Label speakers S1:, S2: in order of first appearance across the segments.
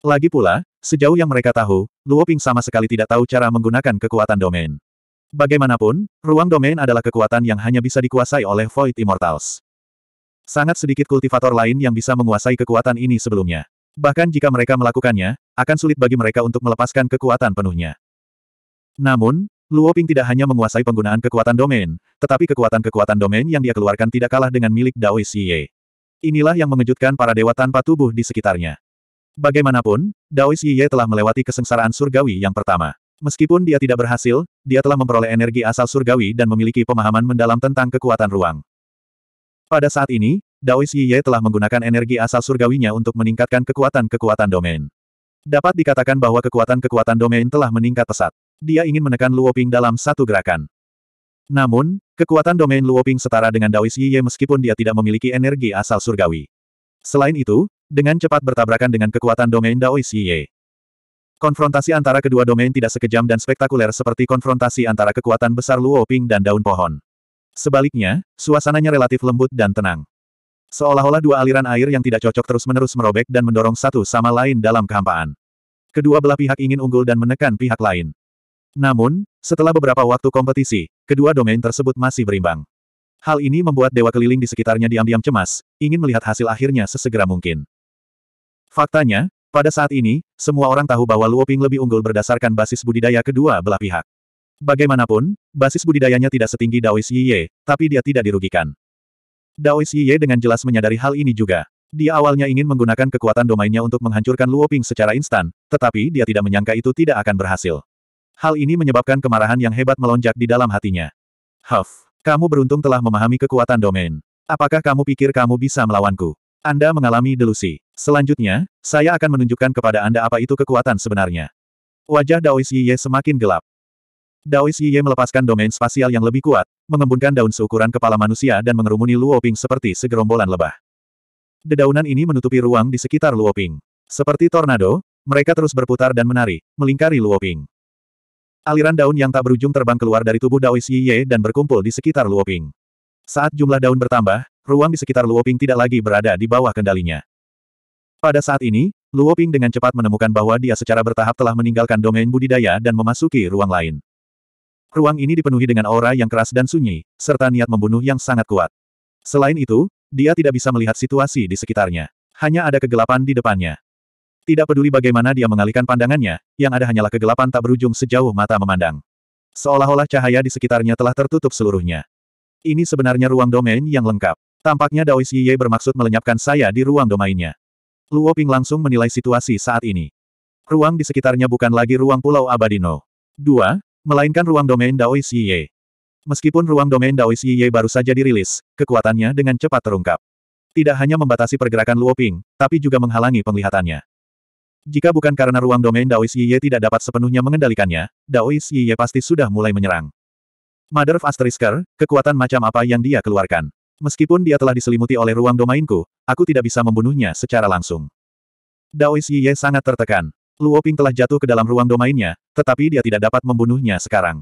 S1: Lagi pula, sejauh yang mereka tahu, Luo Ping sama sekali tidak tahu cara menggunakan kekuatan domain. Bagaimanapun, ruang domain adalah kekuatan yang hanya bisa dikuasai oleh Void Immortals. Sangat sedikit kultivator lain yang bisa menguasai kekuatan ini sebelumnya. Bahkan jika mereka melakukannya, akan sulit bagi mereka untuk melepaskan kekuatan penuhnya. Namun, Luo Ping tidak hanya menguasai penggunaan kekuatan domain, tetapi kekuatan-kekuatan domain yang dia keluarkan tidak kalah dengan milik Dao Siye. Inilah yang mengejutkan para dewa tanpa tubuh di sekitarnya. Bagaimanapun, Daois Yiye telah melewati kesengsaraan surgawi yang pertama. Meskipun dia tidak berhasil, dia telah memperoleh energi asal surgawi dan memiliki pemahaman mendalam tentang kekuatan ruang. Pada saat ini, Daois Yiye telah menggunakan energi asal surgawinya untuk meningkatkan kekuatan-kekuatan domain. Dapat dikatakan bahwa kekuatan-kekuatan domain telah meningkat pesat. Dia ingin menekan Luoping dalam satu gerakan. Namun, kekuatan domain Luoping setara dengan Daois Yiye meskipun dia tidak memiliki energi asal surgawi. Selain itu, dengan cepat bertabrakan dengan kekuatan domain Daoishi Ye. Konfrontasi antara kedua domain tidak sekejam dan spektakuler seperti konfrontasi antara kekuatan besar Luo Ping dan daun pohon. Sebaliknya, suasananya relatif lembut dan tenang. Seolah-olah dua aliran air yang tidak cocok terus-menerus merobek dan mendorong satu sama lain dalam kehampaan. Kedua belah pihak ingin unggul dan menekan pihak lain. Namun, setelah beberapa waktu kompetisi, kedua domain tersebut masih berimbang. Hal ini membuat dewa keliling di sekitarnya diam-diam cemas, ingin melihat hasil akhirnya sesegera mungkin. Faktanya, pada saat ini, semua orang tahu bahwa Luoping lebih unggul berdasarkan basis budidaya kedua belah pihak. Bagaimanapun, basis budidayanya tidak setinggi Daois Yiye, tapi dia tidak dirugikan. Daois Yiye dengan jelas menyadari hal ini juga. Dia awalnya ingin menggunakan kekuatan domainnya untuk menghancurkan Luoping secara instan, tetapi dia tidak menyangka itu tidak akan berhasil. Hal ini menyebabkan kemarahan yang hebat melonjak di dalam hatinya. Huff, kamu beruntung telah memahami kekuatan domain. Apakah kamu pikir kamu bisa melawanku? Anda mengalami delusi. Selanjutnya, saya akan menunjukkan kepada Anda apa itu kekuatan sebenarnya. Wajah Daois Yiye semakin gelap. Daois Yiye melepaskan domain spasial yang lebih kuat, mengembunkan daun seukuran kepala manusia dan mengerumuni Luoping seperti segerombolan lebah. Dedaunan ini menutupi ruang di sekitar Luoping. Seperti tornado, mereka terus berputar dan menari, melingkari Luoping. Aliran daun yang tak berujung terbang keluar dari tubuh Daois Yiye dan berkumpul di sekitar Luoping. Saat jumlah daun bertambah, ruang di sekitar Luoping tidak lagi berada di bawah kendalinya. Pada saat ini, Luoping dengan cepat menemukan bahwa dia secara bertahap telah meninggalkan domain budidaya dan memasuki ruang lain. Ruang ini dipenuhi dengan aura yang keras dan sunyi, serta niat membunuh yang sangat kuat. Selain itu, dia tidak bisa melihat situasi di sekitarnya. Hanya ada kegelapan di depannya. Tidak peduli bagaimana dia mengalihkan pandangannya, yang ada hanyalah kegelapan tak berujung sejauh mata memandang. Seolah-olah cahaya di sekitarnya telah tertutup seluruhnya. Ini sebenarnya ruang domain yang lengkap. Tampaknya Dao Xiye bermaksud melenyapkan saya di ruang domainnya. Luo Ping langsung menilai situasi saat ini. Ruang di sekitarnya bukan lagi ruang Pulau Abadino. 2. Melainkan ruang domain Dao Xiye. Meskipun ruang domain Dao Xiye baru saja dirilis, kekuatannya dengan cepat terungkap. Tidak hanya membatasi pergerakan Luo Ping, tapi juga menghalangi penglihatannya. Jika bukan karena ruang domain Daoist Yiye tidak dapat sepenuhnya mengendalikannya, Daoist Yiye pasti sudah mulai menyerang. Mother of Asterisker, kekuatan macam apa yang dia keluarkan? Meskipun dia telah diselimuti oleh ruang domainku, aku tidak bisa membunuhnya secara langsung. Daois Yiye sangat tertekan. Luoping telah jatuh ke dalam ruang domainnya, tetapi dia tidak dapat membunuhnya sekarang.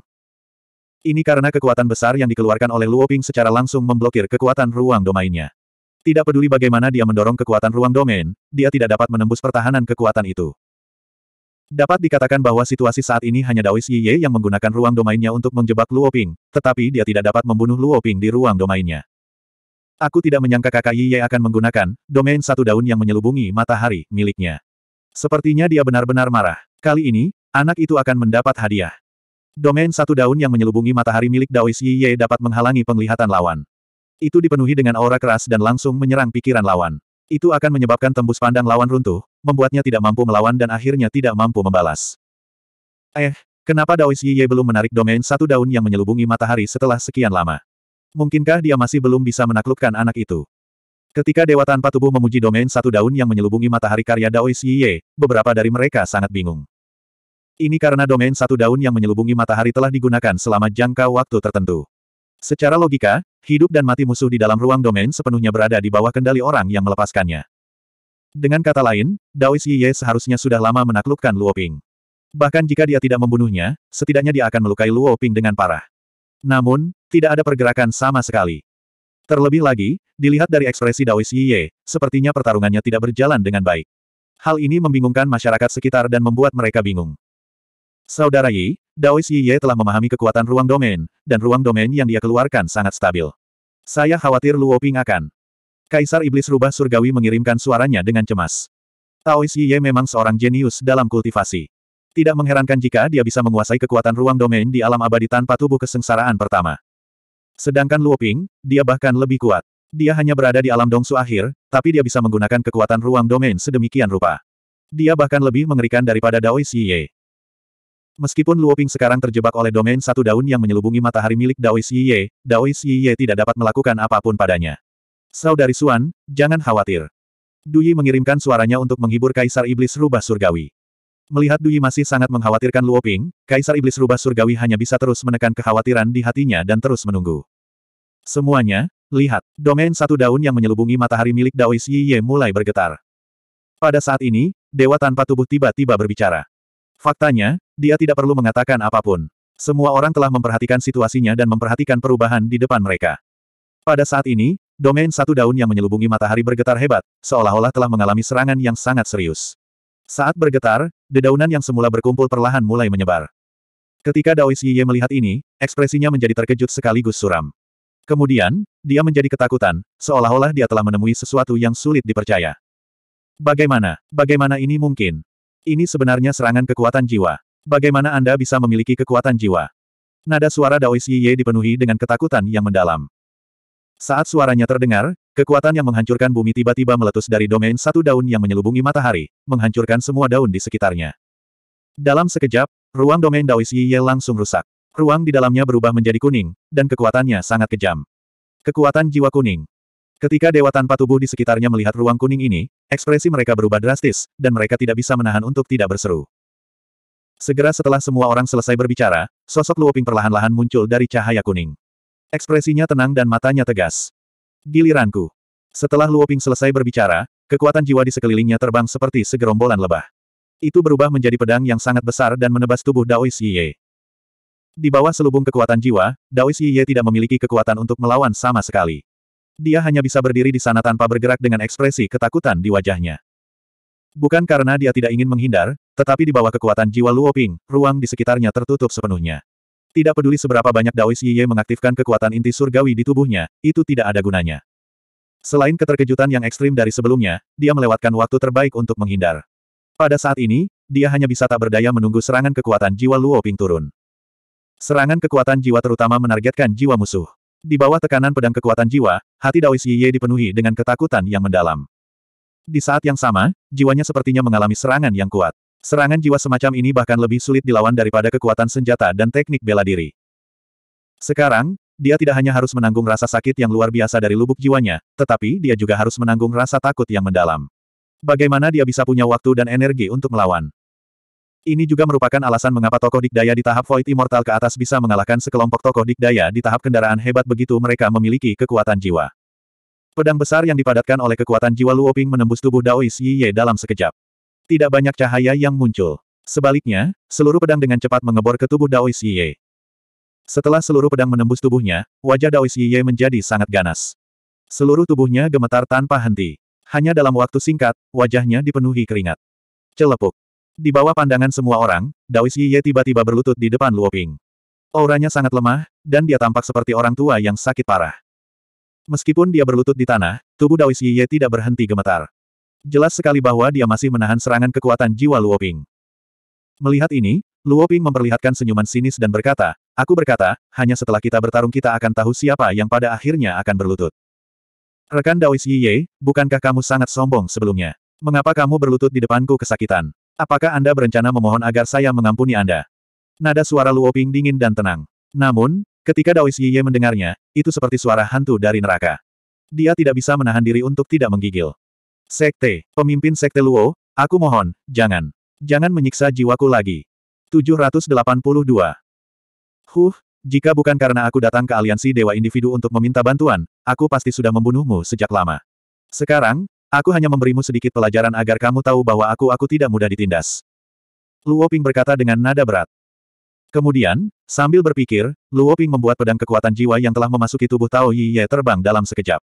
S1: Ini karena kekuatan besar yang dikeluarkan oleh Luoping secara langsung memblokir kekuatan ruang domainnya. Tidak peduli bagaimana dia mendorong kekuatan ruang domain, dia tidak dapat menembus pertahanan kekuatan itu. Dapat dikatakan bahwa situasi saat ini hanya Daois Yiye yang menggunakan ruang domainnya untuk menjebak Luoping, tetapi dia tidak dapat membunuh Luoping di ruang domainnya. Aku tidak menyangka kakak Yiye akan menggunakan domain satu daun yang menyelubungi matahari miliknya. Sepertinya dia benar-benar marah. Kali ini, anak itu akan mendapat hadiah. Domain satu daun yang menyelubungi matahari milik Daois Yiye dapat menghalangi penglihatan lawan. Itu dipenuhi dengan aura keras dan langsung menyerang pikiran lawan. Itu akan menyebabkan tembus pandang lawan runtuh, membuatnya tidak mampu melawan dan akhirnya tidak mampu membalas. Eh, kenapa Daois Yiye belum menarik domain satu daun yang menyelubungi matahari setelah sekian lama? Mungkinkah dia masih belum bisa menaklukkan anak itu? Ketika dewa tanpa tubuh memuji domain satu daun yang menyelubungi matahari karya Daois Yiye, beberapa dari mereka sangat bingung. Ini karena domain satu daun yang menyelubungi matahari telah digunakan selama jangka waktu tertentu. Secara logika, hidup dan mati musuh di dalam ruang domain sepenuhnya berada di bawah kendali orang yang melepaskannya. Dengan kata lain, Daois Yiye seharusnya sudah lama menaklukkan Luo Ping. Bahkan jika dia tidak membunuhnya, setidaknya dia akan melukai Luo Ping dengan parah. Namun, tidak ada pergerakan sama sekali. Terlebih lagi, dilihat dari ekspresi Daois Yiye, sepertinya pertarungannya tidak berjalan dengan baik. Hal ini membingungkan masyarakat sekitar dan membuat mereka bingung. Saudara Yi, Daois Yiye telah memahami kekuatan ruang domain, dan ruang domain yang dia keluarkan sangat stabil. Saya khawatir Luo Ping akan. Kaisar Iblis Rubah Surgawi mengirimkan suaranya dengan cemas. Taois Yiye memang seorang jenius dalam kultivasi. Tidak mengherankan jika dia bisa menguasai kekuatan ruang domain di alam abadi tanpa tubuh kesengsaraan pertama. Sedangkan Luoping, dia bahkan lebih kuat. Dia hanya berada di alam dongsu akhir, tapi dia bisa menggunakan kekuatan ruang domain sedemikian rupa. Dia bahkan lebih mengerikan daripada Dao Xie. Meskipun Luoping sekarang terjebak oleh domain satu daun yang menyelubungi matahari milik Dao Xie, Dao Xie tidak dapat melakukan apapun padanya. Saudari Suan, jangan khawatir. Duyi mengirimkan suaranya untuk menghibur Kaisar Iblis Rubah Surgawi. Melihat Dui masih sangat mengkhawatirkan Luo Ping, Kaisar Iblis Rubah Surgawi hanya bisa terus menekan kekhawatiran di hatinya dan terus menunggu. Semuanya, lihat, domain satu daun yang menyelubungi matahari milik Daois Ye mulai bergetar. Pada saat ini, dewa tanpa tubuh tiba-tiba berbicara. Faktanya, dia tidak perlu mengatakan apapun. Semua orang telah memperhatikan situasinya dan memperhatikan perubahan di depan mereka. Pada saat ini, domain satu daun yang menyelubungi matahari bergetar hebat, seolah-olah telah mengalami serangan yang sangat serius. Saat bergetar, dedaunan yang semula berkumpul perlahan mulai menyebar. Ketika Daois Yiye melihat ini, ekspresinya menjadi terkejut sekaligus suram. Kemudian, dia menjadi ketakutan, seolah-olah dia telah menemui sesuatu yang sulit dipercaya. Bagaimana, bagaimana ini mungkin? Ini sebenarnya serangan kekuatan jiwa. Bagaimana Anda bisa memiliki kekuatan jiwa? Nada suara Daois Yiye dipenuhi dengan ketakutan yang mendalam. Saat suaranya terdengar, Kekuatan yang menghancurkan bumi tiba-tiba meletus dari domain satu daun yang menyelubungi matahari, menghancurkan semua daun di sekitarnya. Dalam sekejap, ruang domain Daois Yiye langsung rusak. Ruang di dalamnya berubah menjadi kuning, dan kekuatannya sangat kejam. Kekuatan jiwa kuning. Ketika dewa tanpa tubuh di sekitarnya melihat ruang kuning ini, ekspresi mereka berubah drastis, dan mereka tidak bisa menahan untuk tidak berseru. Segera setelah semua orang selesai berbicara, sosok Luoping perlahan-lahan muncul dari cahaya kuning. Ekspresinya tenang dan matanya tegas. Giliranku. Setelah Luoping selesai berbicara, kekuatan jiwa di sekelilingnya terbang seperti segerombolan lebah. Itu berubah menjadi pedang yang sangat besar dan menebas tubuh Daois Yiye. Di bawah selubung kekuatan jiwa, Daois Yiye tidak memiliki kekuatan untuk melawan sama sekali. Dia hanya bisa berdiri di sana tanpa bergerak dengan ekspresi ketakutan di wajahnya. Bukan karena dia tidak ingin menghindar, tetapi di bawah kekuatan jiwa Luoping, ruang di sekitarnya tertutup sepenuhnya. Tidak peduli seberapa banyak Daois Yiye mengaktifkan kekuatan inti surgawi di tubuhnya, itu tidak ada gunanya. Selain keterkejutan yang ekstrim dari sebelumnya, dia melewatkan waktu terbaik untuk menghindar. Pada saat ini, dia hanya bisa tak berdaya menunggu serangan kekuatan jiwa Luo Ping turun. Serangan kekuatan jiwa terutama menargetkan jiwa musuh. Di bawah tekanan pedang kekuatan jiwa, hati Daois Yiye dipenuhi dengan ketakutan yang mendalam. Di saat yang sama, jiwanya sepertinya mengalami serangan yang kuat. Serangan jiwa semacam ini bahkan lebih sulit dilawan daripada kekuatan senjata dan teknik bela diri. Sekarang, dia tidak hanya harus menanggung rasa sakit yang luar biasa dari lubuk jiwanya, tetapi dia juga harus menanggung rasa takut yang mendalam. Bagaimana dia bisa punya waktu dan energi untuk melawan? Ini juga merupakan alasan mengapa tokoh dikdaya di tahap Void Immortal ke atas bisa mengalahkan sekelompok tokoh dikdaya di tahap kendaraan hebat begitu mereka memiliki kekuatan jiwa. Pedang besar yang dipadatkan oleh kekuatan jiwa Luoping menembus tubuh Daois Yiye dalam sekejap. Tidak banyak cahaya yang muncul. Sebaliknya, seluruh pedang dengan cepat mengebor ke tubuh Daois Yiye. Setelah seluruh pedang menembus tubuhnya, wajah Daois Yiye menjadi sangat ganas. Seluruh tubuhnya gemetar tanpa henti. Hanya dalam waktu singkat, wajahnya dipenuhi keringat. Celepuk. Di bawah pandangan semua orang, Daois Yiye tiba-tiba berlutut di depan Luoping. Auranya sangat lemah, dan dia tampak seperti orang tua yang sakit parah. Meskipun dia berlutut di tanah, tubuh Daois Yiye tidak berhenti gemetar. Jelas sekali bahwa dia masih menahan serangan kekuatan jiwa Luoping. Melihat ini, Luoping memperlihatkan senyuman sinis dan berkata, Aku berkata, hanya setelah kita bertarung kita akan tahu siapa yang pada akhirnya akan berlutut. Rekan Daois Yiye, bukankah kamu sangat sombong sebelumnya? Mengapa kamu berlutut di depanku kesakitan? Apakah Anda berencana memohon agar saya mengampuni Anda? Nada suara Luoping dingin dan tenang. Namun, ketika Daois Yiye mendengarnya, itu seperti suara hantu dari neraka. Dia tidak bisa menahan diri untuk tidak menggigil. Sekte, pemimpin Sekte Luo, aku mohon, jangan. Jangan menyiksa jiwaku lagi. 782. Huh, jika bukan karena aku datang ke aliansi Dewa Individu untuk meminta bantuan, aku pasti sudah membunuhmu sejak lama. Sekarang, aku hanya memberimu sedikit pelajaran agar kamu tahu bahwa aku-aku tidak mudah ditindas. Luo Ping berkata dengan nada berat. Kemudian, sambil berpikir, Luo Ping membuat pedang kekuatan jiwa yang telah memasuki tubuh Tao Yi Ye terbang dalam sekejap.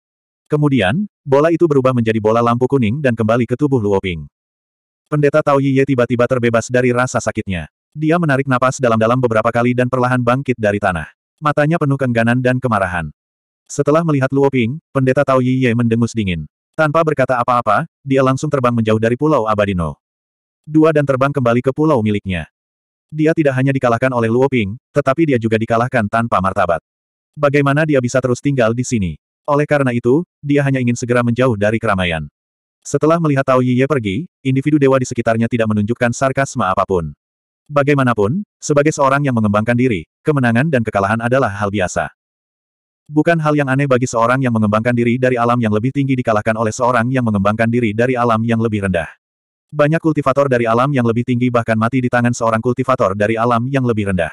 S1: Kemudian, bola itu berubah menjadi bola lampu kuning dan kembali ke tubuh Luoping. Pendeta Tao Yiye tiba-tiba terbebas dari rasa sakitnya. Dia menarik napas dalam-dalam beberapa kali dan perlahan bangkit dari tanah. Matanya penuh kengganan dan kemarahan. Setelah melihat Luoping, pendeta Tao Yiye mendengus dingin. Tanpa berkata apa-apa, dia langsung terbang menjauh dari Pulau Abadino. Dua dan terbang kembali ke pulau miliknya. Dia tidak hanya dikalahkan oleh Luoping, tetapi dia juga dikalahkan tanpa martabat. Bagaimana dia bisa terus tinggal di sini? Oleh karena itu, dia hanya ingin segera menjauh dari keramaian. Setelah melihat Tao Yiye pergi, individu dewa di sekitarnya tidak menunjukkan sarkasme apapun. Bagaimanapun, sebagai seorang yang mengembangkan diri, kemenangan dan kekalahan adalah hal biasa. Bukan hal yang aneh bagi seorang yang mengembangkan diri dari alam yang lebih tinggi dikalahkan oleh seorang yang mengembangkan diri dari alam yang lebih rendah. Banyak kultivator dari alam yang lebih tinggi bahkan mati di tangan seorang kultivator dari alam yang lebih rendah.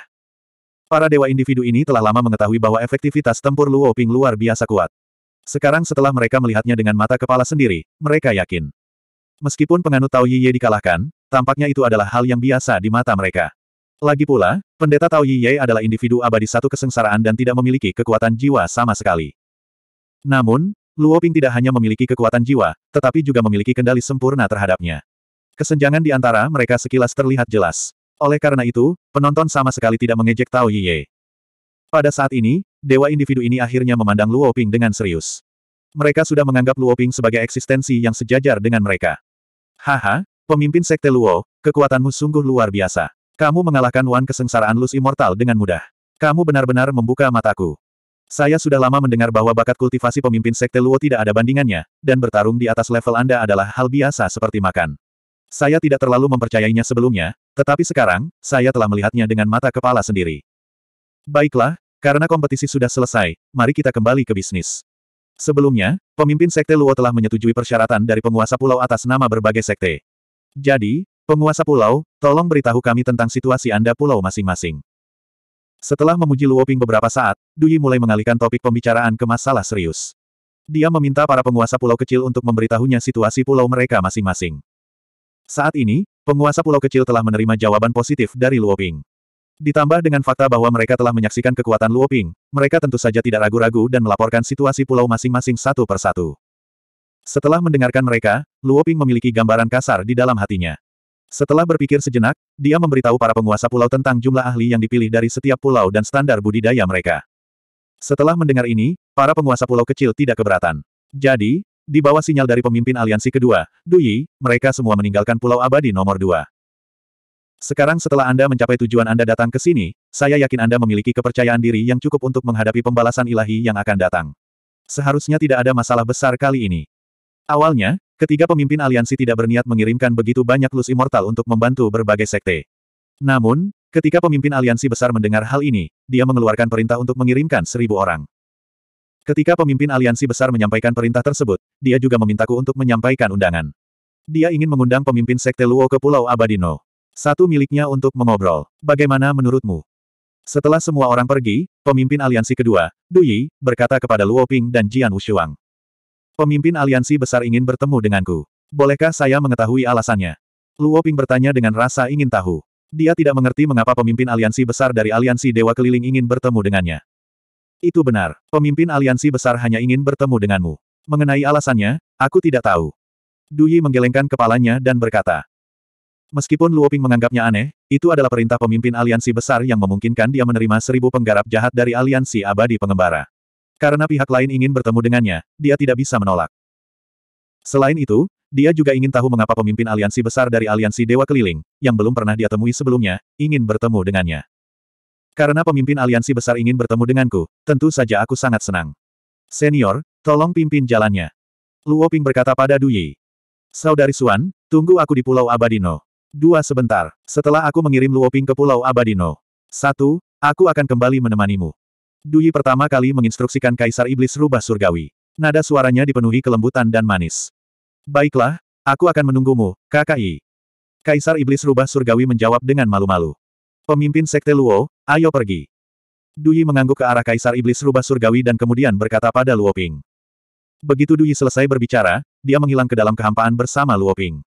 S1: Para dewa individu ini telah lama mengetahui bahwa efektivitas tempur Luo Ping luar biasa kuat. Sekarang setelah mereka melihatnya dengan mata kepala sendiri, mereka yakin. Meskipun penganut Tao Yiye dikalahkan, tampaknya itu adalah hal yang biasa di mata mereka. Lagi pula, pendeta Tao Yiye adalah individu abadi satu kesengsaraan dan tidak memiliki kekuatan jiwa sama sekali. Namun, Luo Ping tidak hanya memiliki kekuatan jiwa, tetapi juga memiliki kendali sempurna terhadapnya. Kesenjangan di antara mereka sekilas terlihat jelas. Oleh karena itu, penonton sama sekali tidak mengejek Tao Yiye. Pada saat ini, dewa individu ini akhirnya memandang Luo Ping dengan serius. Mereka sudah menganggap Luo Ping sebagai eksistensi yang sejajar dengan mereka. Haha, pemimpin sekte Luo, kekuatanmu sungguh luar biasa. Kamu mengalahkan Wan kesengsaraan Luz Immortal dengan mudah. Kamu benar-benar membuka mataku. Saya sudah lama mendengar bahwa bakat kultivasi pemimpin sekte Luo tidak ada bandingannya, dan bertarung di atas level Anda adalah hal biasa seperti makan. Saya tidak terlalu mempercayainya sebelumnya, tetapi sekarang, saya telah melihatnya dengan mata kepala sendiri. Baiklah, karena kompetisi sudah selesai, mari kita kembali ke bisnis. Sebelumnya, pemimpin Sekte Luo telah menyetujui persyaratan dari penguasa pulau atas nama berbagai sekte. Jadi, penguasa pulau, tolong beritahu kami tentang situasi Anda pulau masing-masing. Setelah memuji Luo Ping beberapa saat, Duyi mulai mengalihkan topik pembicaraan ke masalah serius. Dia meminta para penguasa pulau kecil untuk memberitahunya situasi pulau mereka masing-masing. Saat ini, penguasa pulau kecil telah menerima jawaban positif dari Luo Ping. Ditambah dengan fakta bahwa mereka telah menyaksikan kekuatan Luoping, mereka tentu saja tidak ragu-ragu dan melaporkan situasi pulau masing-masing satu persatu. Setelah mendengarkan mereka, Luoping memiliki gambaran kasar di dalam hatinya. Setelah berpikir sejenak, dia memberitahu para penguasa pulau tentang jumlah ahli yang dipilih dari setiap pulau dan standar budidaya mereka. Setelah mendengar ini, para penguasa pulau kecil tidak keberatan. Jadi, di bawah sinyal dari pemimpin aliansi kedua, Duyi, mereka semua meninggalkan Pulau Abadi nomor Dua. Sekarang setelah Anda mencapai tujuan Anda datang ke sini, saya yakin Anda memiliki kepercayaan diri yang cukup untuk menghadapi pembalasan ilahi yang akan datang. Seharusnya tidak ada masalah besar kali ini. Awalnya, ketiga pemimpin aliansi tidak berniat mengirimkan begitu banyak lus Immortal untuk membantu berbagai sekte. Namun, ketika pemimpin aliansi besar mendengar hal ini, dia mengeluarkan perintah untuk mengirimkan seribu orang. Ketika pemimpin aliansi besar menyampaikan perintah tersebut, dia juga memintaku untuk menyampaikan undangan. Dia ingin mengundang pemimpin sekte Luo ke Pulau Abadino. Satu miliknya untuk mengobrol. Bagaimana menurutmu? Setelah semua orang pergi, pemimpin aliansi kedua, Duyi, berkata kepada Luo Ping dan Jian Wushuang. Pemimpin aliansi besar ingin bertemu denganku. Bolehkah saya mengetahui alasannya? Luo Ping bertanya dengan rasa ingin tahu. Dia tidak mengerti mengapa pemimpin aliansi besar dari aliansi Dewa Keliling ingin bertemu dengannya. Itu benar, pemimpin aliansi besar hanya ingin bertemu denganmu. Mengenai alasannya, aku tidak tahu. Duyi menggelengkan kepalanya dan berkata, Meskipun Luoping menganggapnya aneh, itu adalah perintah pemimpin aliansi besar yang memungkinkan dia menerima seribu penggarap jahat dari aliansi abadi pengembara. Karena pihak lain ingin bertemu dengannya, dia tidak bisa menolak. Selain itu, dia juga ingin tahu mengapa pemimpin aliansi besar dari aliansi Dewa Keliling, yang belum pernah dia temui sebelumnya, ingin bertemu dengannya. Karena pemimpin aliansi besar ingin bertemu denganku, tentu saja aku sangat senang. Senior, tolong pimpin jalannya. Luoping berkata pada Duyi. Saudari Suan, tunggu aku di Pulau Abadino. Dua sebentar, setelah aku mengirim Luoping ke Pulau Abadino. Satu, aku akan kembali menemanimu. Duyi pertama kali menginstruksikan Kaisar Iblis Rubah Surgawi. Nada suaranya dipenuhi kelembutan dan manis. Baiklah, aku akan menunggumu, KKI. Kaisar Iblis Rubah Surgawi menjawab dengan malu-malu. Pemimpin Sekte Luo, ayo pergi. Duyi mengangguk ke arah Kaisar Iblis Rubah Surgawi dan kemudian berkata pada Luoping. Begitu Duyi selesai berbicara, dia menghilang ke dalam kehampaan bersama Luoping.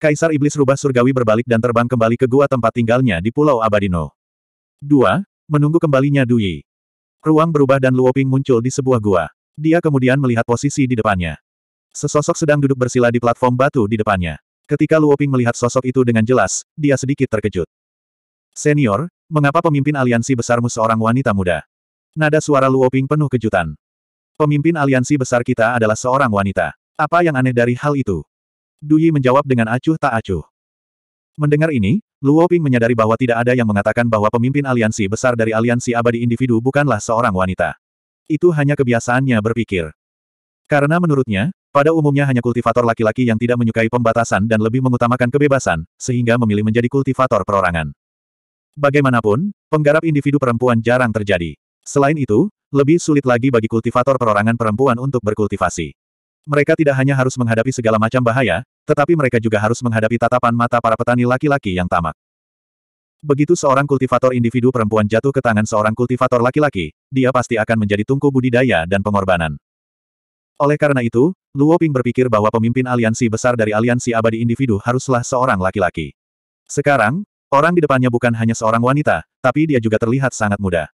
S1: Kaisar Iblis Rubah Surgawi berbalik dan terbang kembali ke gua tempat tinggalnya di Pulau Abadino. 2. Menunggu kembalinya Yi. Ruang berubah dan Luoping muncul di sebuah gua. Dia kemudian melihat posisi di depannya. Sesosok sedang duduk bersila di platform batu di depannya. Ketika Luoping melihat sosok itu dengan jelas, dia sedikit terkejut. Senior, mengapa pemimpin aliansi besarmu seorang wanita muda? Nada suara Luoping penuh kejutan. Pemimpin aliansi besar kita adalah seorang wanita. Apa yang aneh dari hal itu? Duyi menjawab dengan acuh tak acuh. Mendengar ini, Luo Ping menyadari bahwa tidak ada yang mengatakan bahwa pemimpin aliansi besar dari aliansi abadi individu bukanlah seorang wanita. Itu hanya kebiasaannya berpikir. Karena menurutnya, pada umumnya hanya kultivator laki-laki yang tidak menyukai pembatasan dan lebih mengutamakan kebebasan, sehingga memilih menjadi kultivator perorangan. Bagaimanapun, penggarap individu perempuan jarang terjadi. Selain itu, lebih sulit lagi bagi kultivator perorangan perempuan untuk berkultivasi. Mereka tidak hanya harus menghadapi segala macam bahaya, tetapi mereka juga harus menghadapi tatapan mata para petani laki-laki yang tamak. Begitu seorang kultivator individu perempuan jatuh ke tangan seorang kultivator laki-laki, dia pasti akan menjadi tungku budidaya dan pengorbanan. Oleh karena itu, Luo Ping berpikir bahwa pemimpin aliansi besar dari aliansi abadi individu haruslah seorang laki-laki. Sekarang, orang di depannya bukan hanya seorang wanita, tapi dia juga terlihat sangat muda.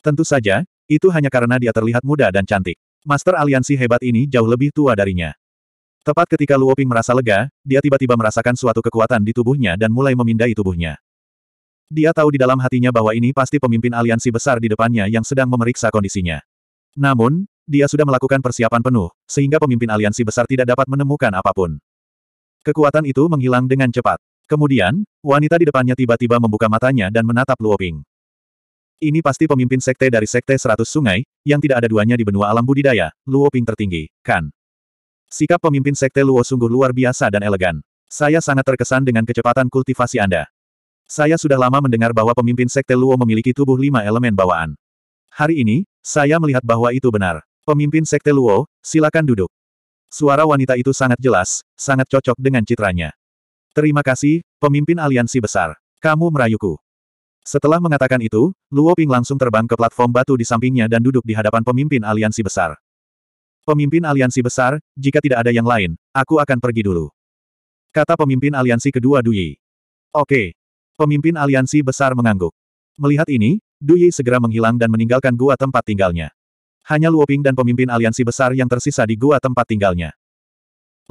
S1: Tentu saja, itu hanya karena dia terlihat muda dan cantik. Master aliansi hebat ini jauh lebih tua darinya. Tepat ketika Luoping merasa lega, dia tiba-tiba merasakan suatu kekuatan di tubuhnya dan mulai memindai tubuhnya. Dia tahu di dalam hatinya bahwa ini pasti pemimpin aliansi besar di depannya yang sedang memeriksa kondisinya. Namun, dia sudah melakukan persiapan penuh, sehingga pemimpin aliansi besar tidak dapat menemukan apapun. Kekuatan itu menghilang dengan cepat. Kemudian, wanita di depannya tiba-tiba membuka matanya dan menatap Luoping. Ping. Ini pasti pemimpin sekte dari sekte seratus sungai, yang tidak ada duanya di benua alam budidaya, Luo Ping tertinggi, kan? Sikap pemimpin sekte Luo sungguh luar biasa dan elegan. Saya sangat terkesan dengan kecepatan kultivasi Anda. Saya sudah lama mendengar bahwa pemimpin sekte Luo memiliki tubuh lima elemen bawaan. Hari ini, saya melihat bahwa itu benar. Pemimpin sekte Luo, silakan duduk. Suara wanita itu sangat jelas, sangat cocok dengan citranya. Terima kasih, pemimpin aliansi besar. Kamu merayuku. Setelah mengatakan itu, Luo Ping langsung terbang ke platform batu di sampingnya dan duduk di hadapan pemimpin aliansi besar. Pemimpin aliansi besar, jika tidak ada yang lain, aku akan pergi dulu. Kata pemimpin aliansi kedua Duyi. Oke. Pemimpin aliansi besar mengangguk. Melihat ini, Duyi segera menghilang dan meninggalkan gua tempat tinggalnya. Hanya Luoping dan pemimpin aliansi besar yang tersisa di gua tempat tinggalnya.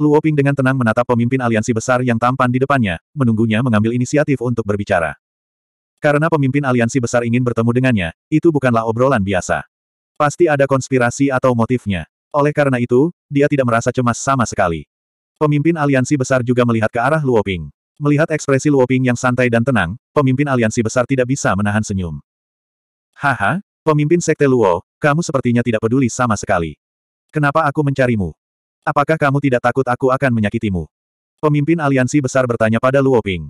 S1: Luoping dengan tenang menatap pemimpin aliansi besar yang tampan di depannya, menunggunya mengambil inisiatif untuk berbicara. Karena pemimpin aliansi besar ingin bertemu dengannya, itu bukanlah obrolan biasa. Pasti ada konspirasi atau motifnya. Oleh karena itu, dia tidak merasa cemas sama sekali. Pemimpin aliansi besar juga melihat ke arah Luoping. Melihat ekspresi Luoping yang santai dan tenang, pemimpin aliansi besar tidak bisa menahan senyum. Haha, pemimpin sekte Luo, kamu sepertinya tidak peduli sama sekali. Kenapa aku mencarimu? Apakah kamu tidak takut aku akan menyakitimu? Pemimpin aliansi besar bertanya pada Luoping.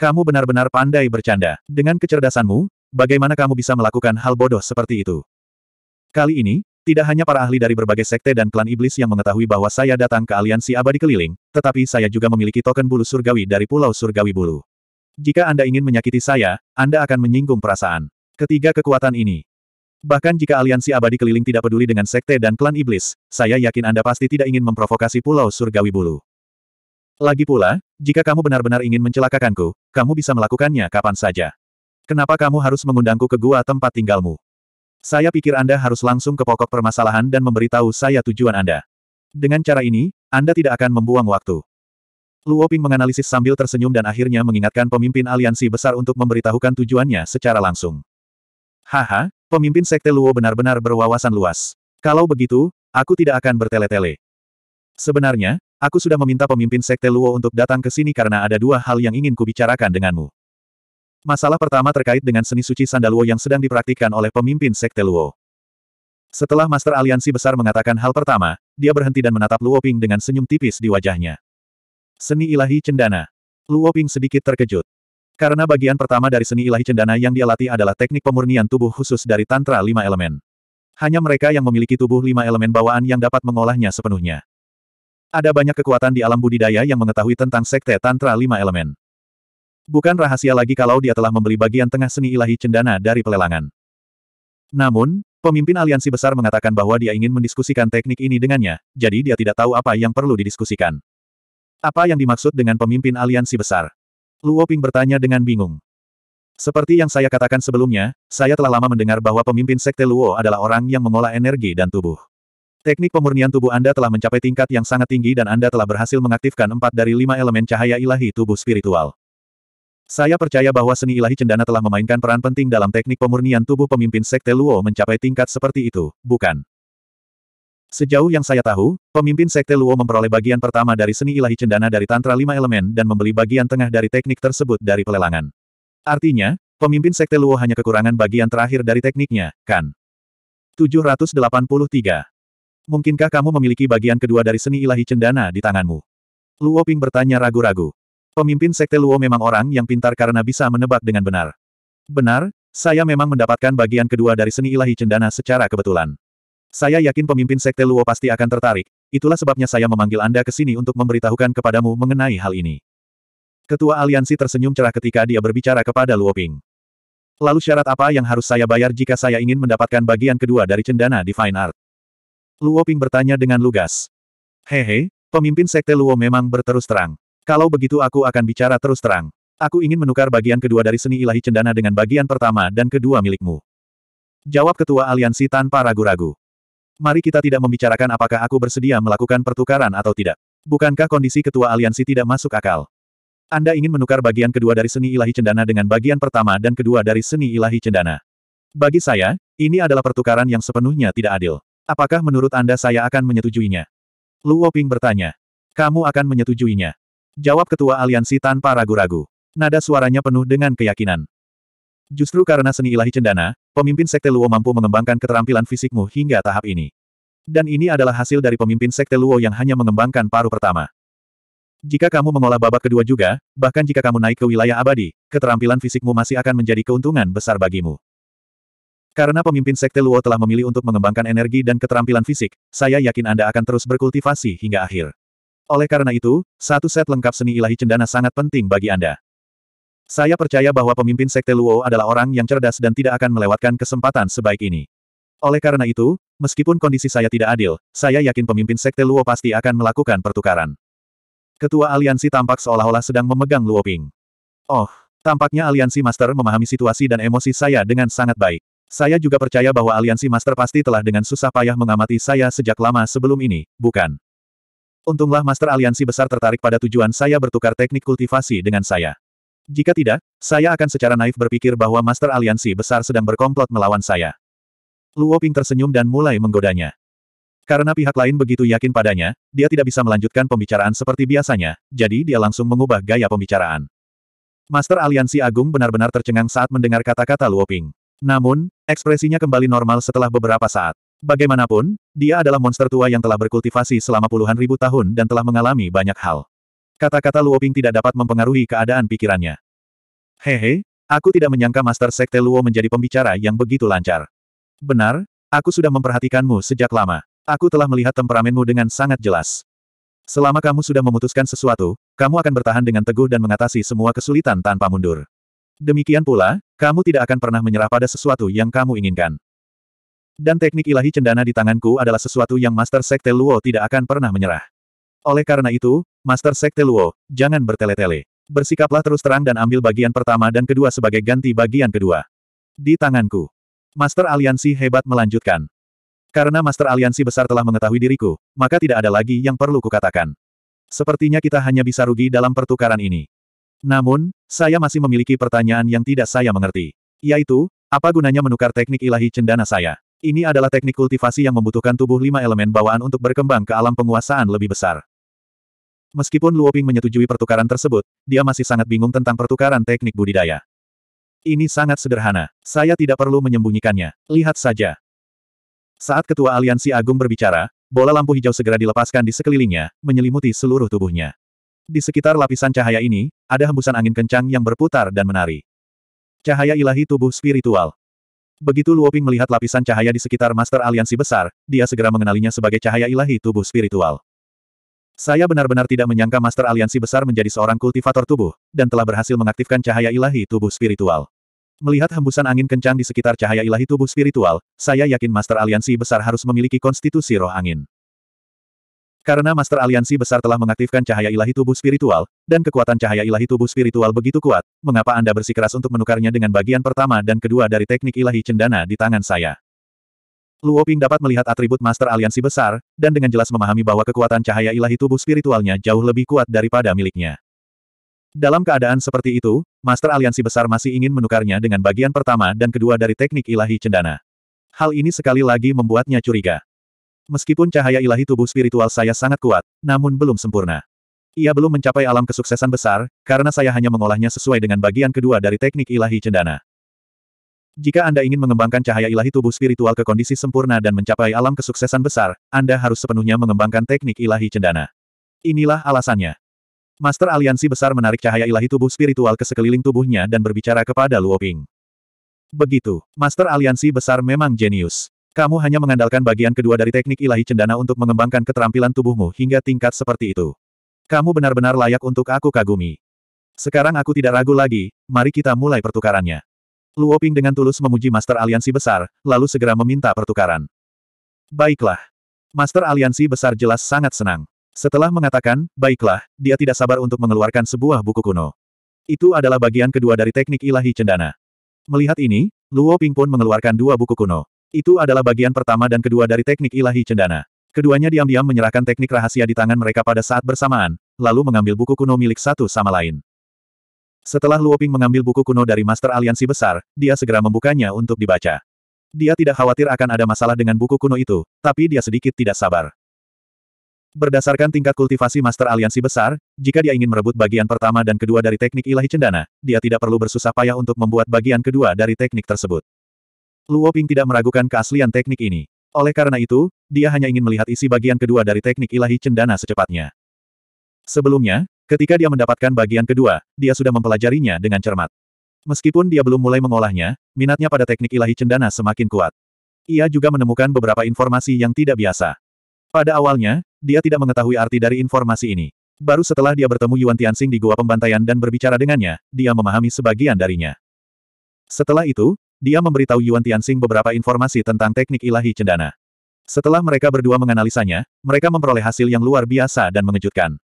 S1: Kamu benar-benar pandai bercanda. Dengan kecerdasanmu, bagaimana kamu bisa melakukan hal bodoh seperti itu? Kali ini, tidak hanya para ahli dari berbagai sekte dan klan iblis yang mengetahui bahwa saya datang ke aliansi abadi keliling, tetapi saya juga memiliki token bulu surgawi dari Pulau Surgawi Bulu. Jika Anda ingin menyakiti saya, Anda akan menyinggung perasaan. Ketiga kekuatan ini. Bahkan jika aliansi abadi keliling tidak peduli dengan sekte dan klan iblis, saya yakin Anda pasti tidak ingin memprovokasi Pulau Surgawi Bulu. Lagi pula, jika kamu benar-benar ingin mencelakakanku, kamu bisa melakukannya kapan saja. Kenapa kamu harus mengundangku ke gua tempat tinggalmu? Saya pikir Anda harus langsung ke pokok permasalahan dan memberitahu saya tujuan Anda. Dengan cara ini, Anda tidak akan membuang waktu. Luo Ping menganalisis sambil tersenyum dan akhirnya mengingatkan pemimpin aliansi besar untuk memberitahukan tujuannya secara langsung. Haha, pemimpin sekte Luo benar-benar berwawasan luas. Kalau begitu, aku tidak akan bertele-tele. Sebenarnya, Aku sudah meminta pemimpin Sekte Luo untuk datang ke sini karena ada dua hal yang ingin kubicarakan denganmu. Masalah pertama terkait dengan seni suci Sandaluo yang sedang dipraktikkan oleh pemimpin Sekte Luo. Setelah Master Aliansi Besar mengatakan hal pertama, dia berhenti dan menatap Luo Ping dengan senyum tipis di wajahnya. Seni ilahi cendana. Luo Ping sedikit terkejut. Karena bagian pertama dari seni ilahi cendana yang dia latih adalah teknik pemurnian tubuh khusus dari Tantra lima elemen. Hanya mereka yang memiliki tubuh lima elemen bawaan yang dapat mengolahnya sepenuhnya. Ada banyak kekuatan di alam budidaya yang mengetahui tentang sekte Tantra Lima Elemen. Bukan rahasia lagi kalau dia telah membeli bagian tengah seni ilahi cendana dari pelelangan. Namun, pemimpin aliansi besar mengatakan bahwa dia ingin mendiskusikan teknik ini dengannya, jadi dia tidak tahu apa yang perlu didiskusikan. Apa yang dimaksud dengan pemimpin aliansi besar? Luo Ping bertanya dengan bingung. Seperti yang saya katakan sebelumnya, saya telah lama mendengar bahwa pemimpin sekte Luo adalah orang yang mengolah energi dan tubuh. Teknik pemurnian tubuh Anda telah mencapai tingkat yang sangat tinggi dan Anda telah berhasil mengaktifkan empat dari lima elemen cahaya ilahi tubuh spiritual. Saya percaya bahwa seni ilahi cendana telah memainkan peran penting dalam teknik pemurnian tubuh pemimpin Sekte Luo mencapai tingkat seperti itu, bukan? Sejauh yang saya tahu, pemimpin Sekte Luo memperoleh bagian pertama dari seni ilahi cendana dari Tantra Lima Elemen dan membeli bagian tengah dari teknik tersebut dari pelelangan. Artinya, pemimpin Sekte Luo hanya kekurangan bagian terakhir dari tekniknya, kan? 783 Mungkinkah kamu memiliki bagian kedua dari seni ilahi cendana di tanganmu? Luo Ping bertanya ragu-ragu. Pemimpin sekte Luo memang orang yang pintar karena bisa menebak dengan benar. Benar, saya memang mendapatkan bagian kedua dari seni ilahi cendana secara kebetulan. Saya yakin pemimpin sekte Luo pasti akan tertarik, itulah sebabnya saya memanggil Anda ke sini untuk memberitahukan kepadamu mengenai hal ini. Ketua aliansi tersenyum cerah ketika dia berbicara kepada Luo Ping. Lalu syarat apa yang harus saya bayar jika saya ingin mendapatkan bagian kedua dari cendana Divine Art? Luo Ping bertanya dengan lugas. Hehe, pemimpin sekte Luo memang berterus terang. Kalau begitu aku akan bicara terus terang. Aku ingin menukar bagian kedua dari seni ilahi cendana dengan bagian pertama dan kedua milikmu. Jawab ketua aliansi tanpa ragu-ragu. Mari kita tidak membicarakan apakah aku bersedia melakukan pertukaran atau tidak. Bukankah kondisi ketua aliansi tidak masuk akal? Anda ingin menukar bagian kedua dari seni ilahi cendana dengan bagian pertama dan kedua dari seni ilahi cendana. Bagi saya, ini adalah pertukaran yang sepenuhnya tidak adil. Apakah menurut Anda saya akan menyetujuinya? Luo Ping bertanya. Kamu akan menyetujuinya. Jawab ketua aliansi tanpa ragu-ragu. Nada suaranya penuh dengan keyakinan. Justru karena seni ilahi cendana, pemimpin sekte Luo mampu mengembangkan keterampilan fisikmu hingga tahap ini. Dan ini adalah hasil dari pemimpin sekte Luo yang hanya mengembangkan paruh pertama. Jika kamu mengolah babak kedua juga, bahkan jika kamu naik ke wilayah abadi, keterampilan fisikmu masih akan menjadi keuntungan besar bagimu. Karena pemimpin Sekte Luo telah memilih untuk mengembangkan energi dan keterampilan fisik, saya yakin Anda akan terus berkultivasi hingga akhir. Oleh karena itu, satu set lengkap seni ilahi cendana sangat penting bagi Anda. Saya percaya bahwa pemimpin Sekte Luo adalah orang yang cerdas dan tidak akan melewatkan kesempatan sebaik ini. Oleh karena itu, meskipun kondisi saya tidak adil, saya yakin pemimpin Sekte Luo pasti akan melakukan pertukaran. Ketua aliansi tampak seolah-olah sedang memegang Luo Ping. Oh, tampaknya aliansi master memahami situasi dan emosi saya dengan sangat baik. Saya juga percaya bahwa aliansi master pasti telah dengan susah payah mengamati saya sejak lama sebelum ini, bukan? Untunglah master aliansi besar tertarik pada tujuan saya bertukar teknik kultivasi dengan saya. Jika tidak, saya akan secara naif berpikir bahwa master aliansi besar sedang berkomplot melawan saya. Luo Ping tersenyum dan mulai menggodanya. Karena pihak lain begitu yakin padanya, dia tidak bisa melanjutkan pembicaraan seperti biasanya, jadi dia langsung mengubah gaya pembicaraan. Master Aliansi Agung benar-benar tercengang saat mendengar kata-kata Luo Ping. Namun, Ekspresinya kembali normal setelah beberapa saat. Bagaimanapun, dia adalah monster tua yang telah berkultivasi selama puluhan ribu tahun dan telah mengalami banyak hal. Kata-kata Luoping tidak dapat mempengaruhi keadaan pikirannya. Hehe, aku tidak menyangka Master Sekte Luo menjadi pembicara yang begitu lancar. Benar, aku sudah memperhatikanmu sejak lama. Aku telah melihat temperamenmu dengan sangat jelas. Selama kamu sudah memutuskan sesuatu, kamu akan bertahan dengan teguh dan mengatasi semua kesulitan tanpa mundur. Demikian pula, kamu tidak akan pernah menyerah pada sesuatu yang kamu inginkan. Dan teknik ilahi cendana di tanganku adalah sesuatu yang Master Sekte Luo tidak akan pernah menyerah. Oleh karena itu, Master Sekte Luo, jangan bertele-tele. Bersikaplah terus terang dan ambil bagian pertama dan kedua sebagai ganti bagian kedua. Di tanganku. Master Aliansi hebat melanjutkan. Karena Master Aliansi besar telah mengetahui diriku, maka tidak ada lagi yang perlu kukatakan. Sepertinya kita hanya bisa rugi dalam pertukaran ini. Namun, saya masih memiliki pertanyaan yang tidak saya mengerti. Yaitu, apa gunanya menukar teknik ilahi cendana saya? Ini adalah teknik kultivasi yang membutuhkan tubuh lima elemen bawaan untuk berkembang ke alam penguasaan lebih besar. Meskipun Luoping menyetujui pertukaran tersebut, dia masih sangat bingung tentang pertukaran teknik budidaya. Ini sangat sederhana. Saya tidak perlu menyembunyikannya. Lihat saja. Saat Ketua Aliansi Agung berbicara, bola lampu hijau segera dilepaskan di sekelilingnya, menyelimuti seluruh tubuhnya. Di sekitar lapisan cahaya ini, ada hembusan angin kencang yang berputar dan menari. Cahaya ilahi tubuh spiritual. Begitu Luoping melihat lapisan cahaya di sekitar Master Aliansi Besar, dia segera mengenalinya sebagai cahaya ilahi tubuh spiritual. Saya benar-benar tidak menyangka Master Aliansi Besar menjadi seorang kultivator tubuh, dan telah berhasil mengaktifkan cahaya ilahi tubuh spiritual. Melihat hembusan angin kencang di sekitar cahaya ilahi tubuh spiritual, saya yakin Master Aliansi Besar harus memiliki konstitusi roh angin. Karena Master Aliansi Besar telah mengaktifkan cahaya ilahi tubuh spiritual, dan kekuatan cahaya ilahi tubuh spiritual begitu kuat, mengapa Anda bersikeras untuk menukarnya dengan bagian pertama dan kedua dari teknik ilahi cendana di tangan saya? Luo Ping dapat melihat atribut Master Aliansi Besar, dan dengan jelas memahami bahwa kekuatan cahaya ilahi tubuh spiritualnya jauh lebih kuat daripada miliknya. Dalam keadaan seperti itu, Master Aliansi Besar masih ingin menukarnya dengan bagian pertama dan kedua dari teknik ilahi cendana. Hal ini sekali lagi membuatnya curiga. Meskipun cahaya ilahi tubuh spiritual saya sangat kuat, namun belum sempurna. Ia belum mencapai alam kesuksesan besar, karena saya hanya mengolahnya sesuai dengan bagian kedua dari teknik ilahi cendana. Jika Anda ingin mengembangkan cahaya ilahi tubuh spiritual ke kondisi sempurna dan mencapai alam kesuksesan besar, Anda harus sepenuhnya mengembangkan teknik ilahi cendana. Inilah alasannya. Master Aliansi Besar menarik cahaya ilahi tubuh spiritual ke sekeliling tubuhnya dan berbicara kepada Luoping. Begitu, Master Aliansi Besar memang jenius. Kamu hanya mengandalkan bagian kedua dari teknik ilahi cendana untuk mengembangkan keterampilan tubuhmu hingga tingkat seperti itu. Kamu benar-benar layak untuk aku kagumi. Sekarang aku tidak ragu lagi, mari kita mulai pertukarannya. Luoping dengan tulus memuji Master Aliansi Besar, lalu segera meminta pertukaran. Baiklah. Master Aliansi Besar jelas sangat senang. Setelah mengatakan, baiklah, dia tidak sabar untuk mengeluarkan sebuah buku kuno. Itu adalah bagian kedua dari teknik ilahi cendana. Melihat ini, Luoping pun mengeluarkan dua buku kuno. Itu adalah bagian pertama dan kedua dari teknik ilahi cendana. Keduanya diam-diam menyerahkan teknik rahasia di tangan mereka pada saat bersamaan, lalu mengambil buku kuno milik satu sama lain. Setelah Luoping mengambil buku kuno dari Master Aliansi Besar, dia segera membukanya untuk dibaca. Dia tidak khawatir akan ada masalah dengan buku kuno itu, tapi dia sedikit tidak sabar. Berdasarkan tingkat kultivasi Master Aliansi Besar, jika dia ingin merebut bagian pertama dan kedua dari teknik ilahi cendana, dia tidak perlu bersusah payah untuk membuat bagian kedua dari teknik tersebut. Luo Ping tidak meragukan keaslian teknik ini. Oleh karena itu, dia hanya ingin melihat isi bagian kedua dari teknik ilahi cendana secepatnya. Sebelumnya, ketika dia mendapatkan bagian kedua, dia sudah mempelajarinya dengan cermat. Meskipun dia belum mulai mengolahnya, minatnya pada teknik ilahi cendana semakin kuat. Ia juga menemukan beberapa informasi yang tidak biasa. Pada awalnya, dia tidak mengetahui arti dari informasi ini. Baru setelah dia bertemu Yuan Tianxing di Gua Pembantaian dan berbicara dengannya, dia memahami sebagian darinya. Setelah itu, dia memberitahu Yuan Tianxing beberapa informasi tentang teknik ilahi cendana. Setelah mereka berdua menganalisanya, mereka memperoleh hasil yang luar biasa dan mengejutkan.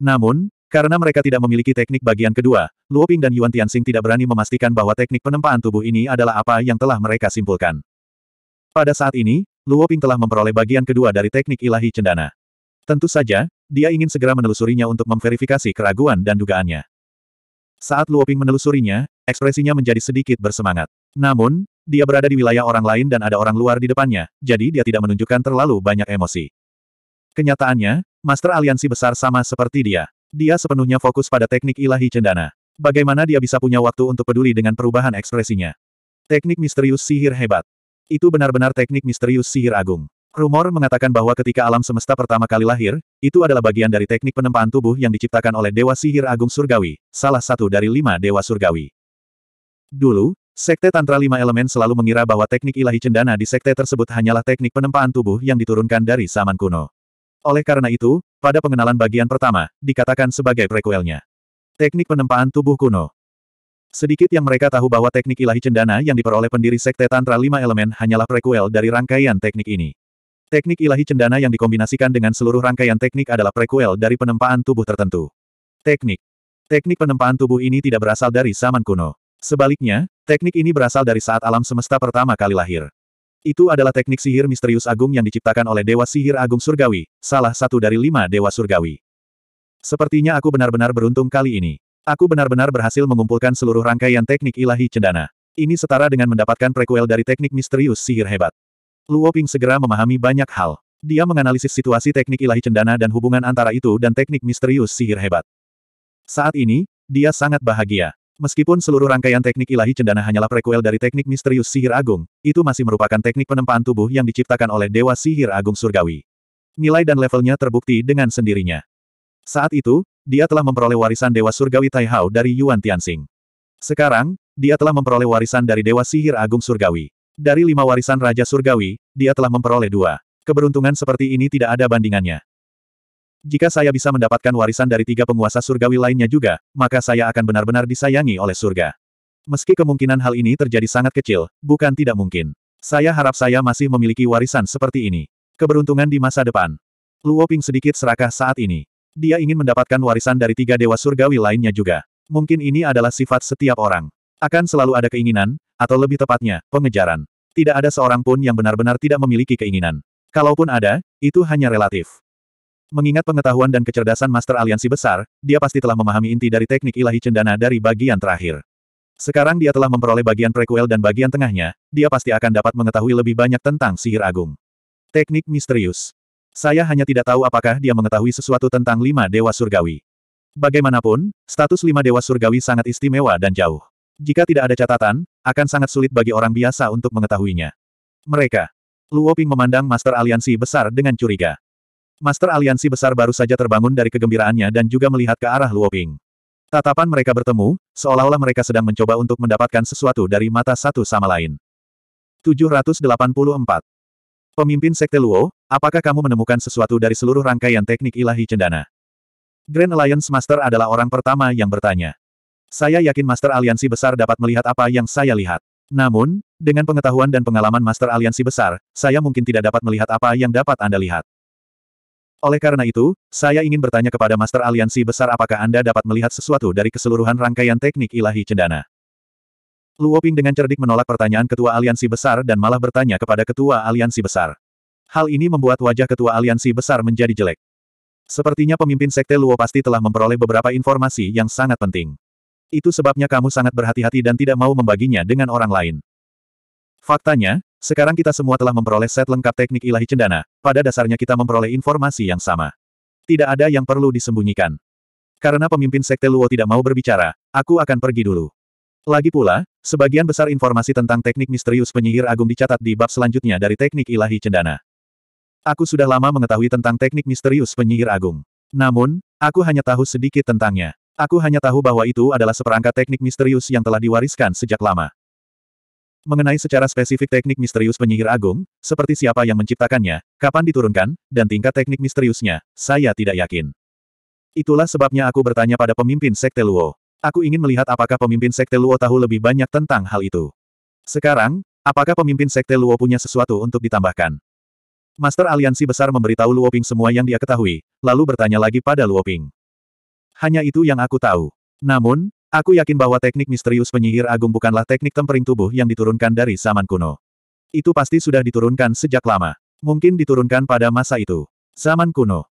S1: Namun, karena mereka tidak memiliki teknik bagian kedua, Luo Ping dan Yuan Tianxing tidak berani memastikan bahwa teknik penempaan tubuh ini adalah apa yang telah mereka simpulkan. Pada saat ini, Luo Ping telah memperoleh bagian kedua dari teknik ilahi cendana. Tentu saja, dia ingin segera menelusurinya untuk memverifikasi keraguan dan dugaannya. Saat Luoping menelusurinya, ekspresinya menjadi sedikit bersemangat. Namun, dia berada di wilayah orang lain dan ada orang luar di depannya, jadi dia tidak menunjukkan terlalu banyak emosi. Kenyataannya, Master Aliansi besar sama seperti dia. Dia sepenuhnya fokus pada teknik ilahi cendana. Bagaimana dia bisa punya waktu untuk peduli dengan perubahan ekspresinya? Teknik misterius sihir hebat. Itu benar-benar teknik misterius sihir agung. Rumor mengatakan bahwa ketika alam semesta pertama kali lahir, itu adalah bagian dari teknik penempaan tubuh yang diciptakan oleh Dewa Sihir Agung Surgawi, salah satu dari lima Dewa Surgawi. Dulu, Sekte Tantra Lima Elemen selalu mengira bahwa teknik ilahi cendana di sekte tersebut hanyalah teknik penempaan tubuh yang diturunkan dari zaman kuno. Oleh karena itu, pada pengenalan bagian pertama, dikatakan sebagai prequelnya. Teknik penempaan tubuh kuno. Sedikit yang mereka tahu bahwa teknik ilahi cendana yang diperoleh pendiri Sekte Tantra Lima Elemen hanyalah prequel dari rangkaian teknik ini. Teknik ilahi cendana yang dikombinasikan dengan seluruh rangkaian teknik adalah prequel dari penempaan tubuh tertentu. Teknik Teknik penempaan tubuh ini tidak berasal dari zaman kuno. Sebaliknya, teknik ini berasal dari saat alam semesta pertama kali lahir. Itu adalah teknik sihir misterius agung yang diciptakan oleh Dewa Sihir Agung Surgawi, salah satu dari lima Dewa Surgawi. Sepertinya aku benar-benar beruntung kali ini. Aku benar-benar berhasil mengumpulkan seluruh rangkaian teknik ilahi cendana. Ini setara dengan mendapatkan prequel dari teknik misterius sihir hebat. Luo Ping segera memahami banyak hal. Dia menganalisis situasi teknik ilahi cendana dan hubungan antara itu dan teknik misterius sihir hebat. Saat ini, dia sangat bahagia. Meskipun seluruh rangkaian teknik ilahi cendana hanyalah prequel dari teknik misterius sihir agung, itu masih merupakan teknik penempaan tubuh yang diciptakan oleh Dewa Sihir Agung Surgawi. Nilai dan levelnya terbukti dengan sendirinya. Saat itu, dia telah memperoleh warisan Dewa Surgawi Taihao dari Yuan Tianxing. Sekarang, dia telah memperoleh warisan dari Dewa Sihir Agung Surgawi. Dari lima warisan Raja Surgawi, dia telah memperoleh dua. Keberuntungan seperti ini tidak ada bandingannya. Jika saya bisa mendapatkan warisan dari tiga penguasa surgawi lainnya juga, maka saya akan benar-benar disayangi oleh surga. Meski kemungkinan hal ini terjadi sangat kecil, bukan tidak mungkin. Saya harap saya masih memiliki warisan seperti ini. Keberuntungan di masa depan. Luo Ping sedikit serakah saat ini. Dia ingin mendapatkan warisan dari tiga dewa surgawi lainnya juga. Mungkin ini adalah sifat setiap orang. Akan selalu ada keinginan, atau lebih tepatnya, pengejaran. Tidak ada seorang pun yang benar-benar tidak memiliki keinginan. Kalaupun ada, itu hanya relatif. Mengingat pengetahuan dan kecerdasan Master Aliansi Besar, dia pasti telah memahami inti dari teknik ilahi cendana dari bagian terakhir. Sekarang dia telah memperoleh bagian prequel dan bagian tengahnya, dia pasti akan dapat mengetahui lebih banyak tentang sihir agung. Teknik misterius. Saya hanya tidak tahu apakah dia mengetahui sesuatu tentang lima dewa surgawi. Bagaimanapun, status lima dewa surgawi sangat istimewa dan jauh. Jika tidak ada catatan, akan sangat sulit bagi orang biasa untuk mengetahuinya. Mereka. Luo Ping memandang Master Aliansi Besar dengan curiga. Master Aliansi Besar baru saja terbangun dari kegembiraannya dan juga melihat ke arah Luo Ping. Tatapan mereka bertemu, seolah-olah mereka sedang mencoba untuk mendapatkan sesuatu dari mata satu sama lain. 784. Pemimpin Sekte Luo, apakah kamu menemukan sesuatu dari seluruh rangkaian teknik ilahi cendana? Grand Alliance Master adalah orang pertama yang bertanya. Saya yakin Master Aliansi Besar dapat melihat apa yang saya lihat. Namun, dengan pengetahuan dan pengalaman Master Aliansi Besar, saya mungkin tidak dapat melihat apa yang dapat Anda lihat. Oleh karena itu, saya ingin bertanya kepada Master Aliansi Besar apakah Anda dapat melihat sesuatu dari keseluruhan rangkaian teknik ilahi cendana. Luoping dengan cerdik menolak pertanyaan Ketua Aliansi Besar dan malah bertanya kepada Ketua Aliansi Besar. Hal ini membuat wajah Ketua Aliansi Besar menjadi jelek. Sepertinya pemimpin Sekte Luo pasti telah memperoleh beberapa informasi yang sangat penting. Itu sebabnya kamu sangat berhati-hati dan tidak mau membaginya dengan orang lain. Faktanya, sekarang kita semua telah memperoleh set lengkap teknik ilahi cendana, pada dasarnya kita memperoleh informasi yang sama. Tidak ada yang perlu disembunyikan. Karena pemimpin Sekte Luo tidak mau berbicara, aku akan pergi dulu. Lagi pula, sebagian besar informasi tentang teknik misterius penyihir agung dicatat di bab selanjutnya dari teknik ilahi cendana. Aku sudah lama mengetahui tentang teknik misterius penyihir agung. Namun, aku hanya tahu sedikit tentangnya. Aku hanya tahu bahwa itu adalah seperangkat teknik misterius yang telah diwariskan sejak lama. Mengenai secara spesifik teknik misterius penyihir agung, seperti siapa yang menciptakannya, kapan diturunkan, dan tingkat teknik misteriusnya, saya tidak yakin. Itulah sebabnya aku bertanya pada pemimpin Sekte Luo. Aku ingin melihat apakah pemimpin Sekte Luo tahu lebih banyak tentang hal itu. Sekarang, apakah pemimpin Sekte Luo punya sesuatu untuk ditambahkan? Master Aliansi Besar memberitahu Luo Ping semua yang dia ketahui, lalu bertanya lagi pada Luo Ping. Hanya itu yang aku tahu. Namun, aku yakin bahwa teknik misterius penyihir agung bukanlah teknik tempering tubuh yang diturunkan dari zaman kuno. Itu pasti sudah diturunkan sejak lama. Mungkin diturunkan pada masa itu. Zaman kuno.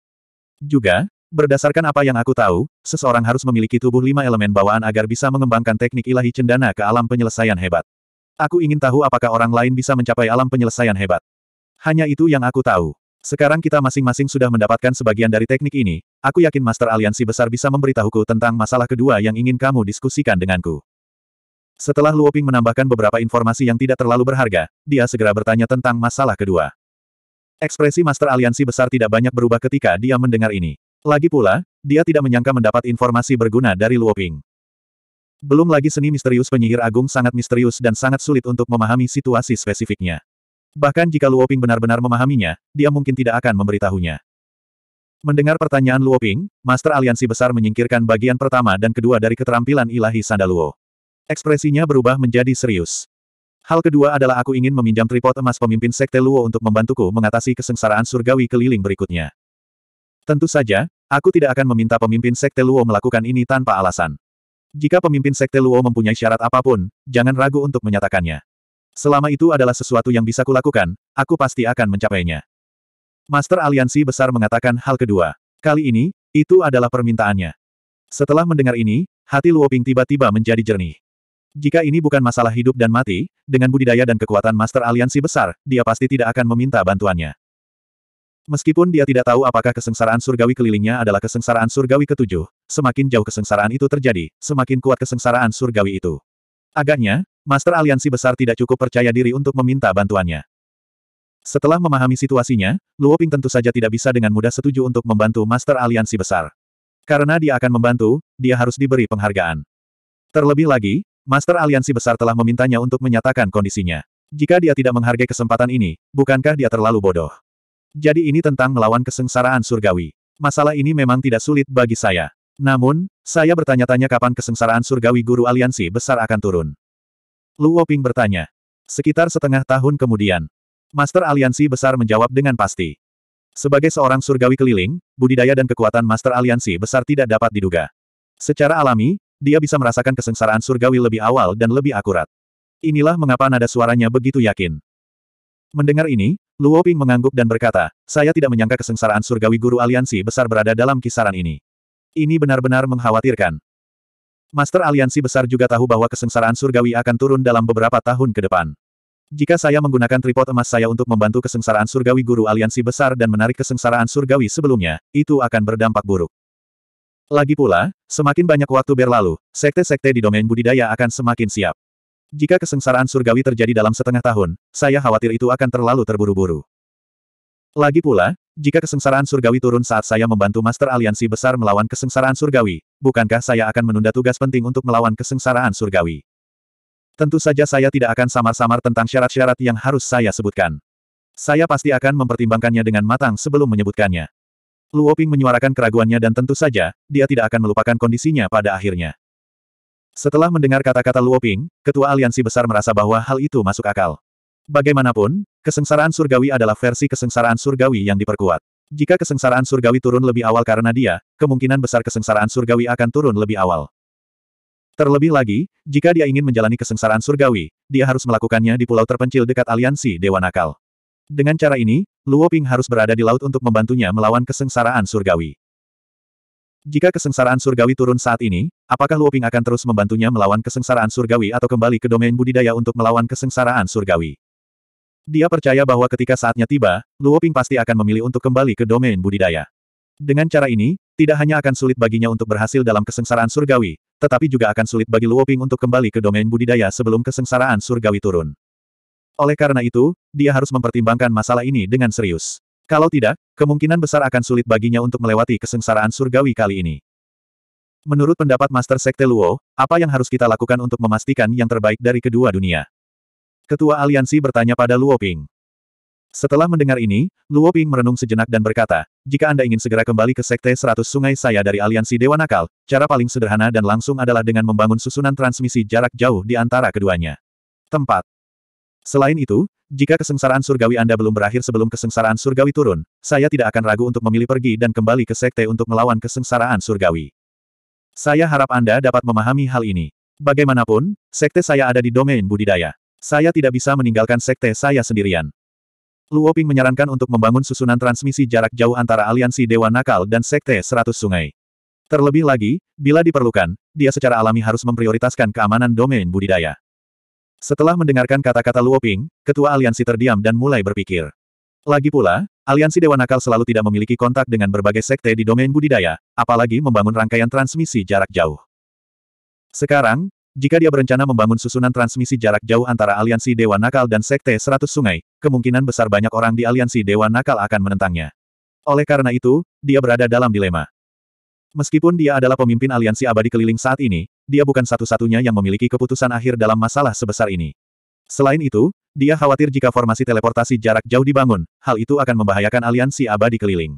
S1: Juga, berdasarkan apa yang aku tahu, seseorang harus memiliki tubuh lima elemen bawaan agar bisa mengembangkan teknik ilahi cendana ke alam penyelesaian hebat. Aku ingin tahu apakah orang lain bisa mencapai alam penyelesaian hebat. Hanya itu yang aku tahu. Sekarang kita masing-masing sudah mendapatkan sebagian dari teknik ini, aku yakin Master Aliansi Besar bisa memberitahuku tentang masalah kedua yang ingin kamu diskusikan denganku. Setelah Luoping menambahkan beberapa informasi yang tidak terlalu berharga, dia segera bertanya tentang masalah kedua. Ekspresi Master Aliansi Besar tidak banyak berubah ketika dia mendengar ini. Lagi pula, dia tidak menyangka mendapat informasi berguna dari Luoping. Belum lagi seni misterius penyihir agung sangat misterius dan sangat sulit untuk memahami situasi spesifiknya. Bahkan jika Luoping benar-benar memahaminya, dia mungkin tidak akan memberitahunya. Mendengar pertanyaan Luoping, Master Aliansi Besar menyingkirkan bagian pertama dan kedua dari keterampilan ilahi Sandaluo. Ekspresinya berubah menjadi serius. Hal kedua adalah aku ingin meminjam tripod emas pemimpin Sekte Luo untuk membantuku mengatasi kesengsaraan surgawi keliling berikutnya. Tentu saja, aku tidak akan meminta pemimpin Sekte Luo melakukan ini tanpa alasan. Jika pemimpin Sekte Luo mempunyai syarat apapun, jangan ragu untuk menyatakannya. Selama itu adalah sesuatu yang bisa kulakukan, aku pasti akan mencapainya. Master Aliansi Besar mengatakan hal kedua. Kali ini, itu adalah permintaannya. Setelah mendengar ini, hati Luoping tiba-tiba menjadi jernih. Jika ini bukan masalah hidup dan mati, dengan budidaya dan kekuatan Master Aliansi Besar, dia pasti tidak akan meminta bantuannya. Meskipun dia tidak tahu apakah kesengsaraan surgawi kelilingnya adalah kesengsaraan surgawi ketujuh, semakin jauh kesengsaraan itu terjadi, semakin kuat kesengsaraan surgawi itu. Agaknya, Master Aliansi Besar tidak cukup percaya diri untuk meminta bantuannya. Setelah memahami situasinya, Luo Ping tentu saja tidak bisa dengan mudah setuju untuk membantu Master Aliansi Besar. Karena dia akan membantu, dia harus diberi penghargaan. Terlebih lagi, Master Aliansi Besar telah memintanya untuk menyatakan kondisinya. Jika dia tidak menghargai kesempatan ini, bukankah dia terlalu bodoh? Jadi ini tentang melawan kesengsaraan surgawi. Masalah ini memang tidak sulit bagi saya. Namun, saya bertanya-tanya kapan kesengsaraan surgawi guru aliansi besar akan turun. Luo Ping bertanya. Sekitar setengah tahun kemudian. Master Aliansi Besar menjawab dengan pasti. Sebagai seorang surgawi keliling, budidaya dan kekuatan Master Aliansi Besar tidak dapat diduga. Secara alami, dia bisa merasakan kesengsaraan surgawi lebih awal dan lebih akurat. Inilah mengapa nada suaranya begitu yakin. Mendengar ini, Luo Ping mengangguk dan berkata, saya tidak menyangka kesengsaraan surgawi guru aliansi besar berada dalam kisaran ini. Ini benar-benar mengkhawatirkan. Master Aliansi Besar juga tahu bahwa kesengsaraan surgawi akan turun dalam beberapa tahun ke depan. Jika saya menggunakan tripod emas saya untuk membantu kesengsaraan surgawi guru aliansi besar dan menarik kesengsaraan surgawi sebelumnya, itu akan berdampak buruk. Lagi pula, semakin banyak waktu berlalu, sekte-sekte di domain budidaya akan semakin siap. Jika kesengsaraan surgawi terjadi dalam setengah tahun, saya khawatir itu akan terlalu terburu-buru. Lagi pula, jika kesengsaraan surgawi turun saat saya membantu Master Aliansi Besar melawan kesengsaraan surgawi, bukankah saya akan menunda tugas penting untuk melawan kesengsaraan surgawi? Tentu saja saya tidak akan samar-samar tentang syarat-syarat yang harus saya sebutkan. Saya pasti akan mempertimbangkannya dengan matang sebelum menyebutkannya. Luo Ping menyuarakan keraguannya dan tentu saja, dia tidak akan melupakan kondisinya pada akhirnya. Setelah mendengar kata-kata Luo Ping, Ketua Aliansi Besar merasa bahwa hal itu masuk akal. Bagaimanapun, kesengsaraan surgawi adalah versi kesengsaraan surgawi yang diperkuat. Jika kesengsaraan surgawi turun lebih awal karena dia, kemungkinan besar kesengsaraan surgawi akan turun lebih awal. Terlebih lagi, jika dia ingin menjalani kesengsaraan surgawi, dia harus melakukannya di pulau terpencil dekat aliansi Dewa Nakal. Dengan cara ini, Luo Ping harus berada di laut untuk membantunya melawan kesengsaraan surgawi. Jika kesengsaraan surgawi turun saat ini, apakah Luo Ping akan terus membantunya melawan kesengsaraan surgawi atau kembali ke domain budidaya untuk melawan kesengsaraan surgawi? Dia percaya bahwa ketika saatnya tiba, Luo Ping pasti akan memilih untuk kembali ke domain budidaya. Dengan cara ini, tidak hanya akan sulit baginya untuk berhasil dalam kesengsaraan surgawi, tetapi juga akan sulit bagi Luo Ping untuk kembali ke domain budidaya sebelum kesengsaraan surgawi turun. Oleh karena itu, dia harus mempertimbangkan masalah ini dengan serius. Kalau tidak, kemungkinan besar akan sulit baginya untuk melewati kesengsaraan surgawi kali ini. Menurut pendapat Master Sekte Luo, apa yang harus kita lakukan untuk memastikan yang terbaik dari kedua dunia? Ketua aliansi bertanya pada Luo Ping. Setelah mendengar ini, Luo Ping merenung sejenak dan berkata, jika Anda ingin segera kembali ke Sekte Seratus Sungai saya dari aliansi Dewa Nakal, cara paling sederhana dan langsung adalah dengan membangun susunan transmisi jarak jauh di antara keduanya. Tempat. Selain itu, jika kesengsaraan surgawi Anda belum berakhir sebelum kesengsaraan surgawi turun, saya tidak akan ragu untuk memilih pergi dan kembali ke Sekte untuk melawan kesengsaraan surgawi. Saya harap Anda dapat memahami hal ini. Bagaimanapun, Sekte saya ada di domain budidaya. Saya tidak bisa meninggalkan sekte saya sendirian. Luoping menyarankan untuk membangun susunan transmisi jarak jauh antara aliansi Dewa Nakal dan Sekte Seratus Sungai. Terlebih lagi, bila diperlukan, dia secara alami harus memprioritaskan keamanan domain budidaya. Setelah mendengarkan kata-kata Luoping, ketua aliansi terdiam dan mulai berpikir. Lagi pula, aliansi Dewa Nakal selalu tidak memiliki kontak dengan berbagai sekte di domain budidaya, apalagi membangun rangkaian transmisi jarak jauh. Sekarang, jika dia berencana membangun susunan transmisi jarak jauh antara aliansi Dewa Nakal dan Sekte Seratus Sungai, kemungkinan besar banyak orang di aliansi Dewa Nakal akan menentangnya. Oleh karena itu, dia berada dalam dilema. Meskipun dia adalah pemimpin aliansi abadi keliling saat ini, dia bukan satu-satunya yang memiliki keputusan akhir dalam masalah sebesar ini. Selain itu, dia khawatir jika formasi teleportasi jarak jauh dibangun, hal itu akan membahayakan aliansi abadi keliling.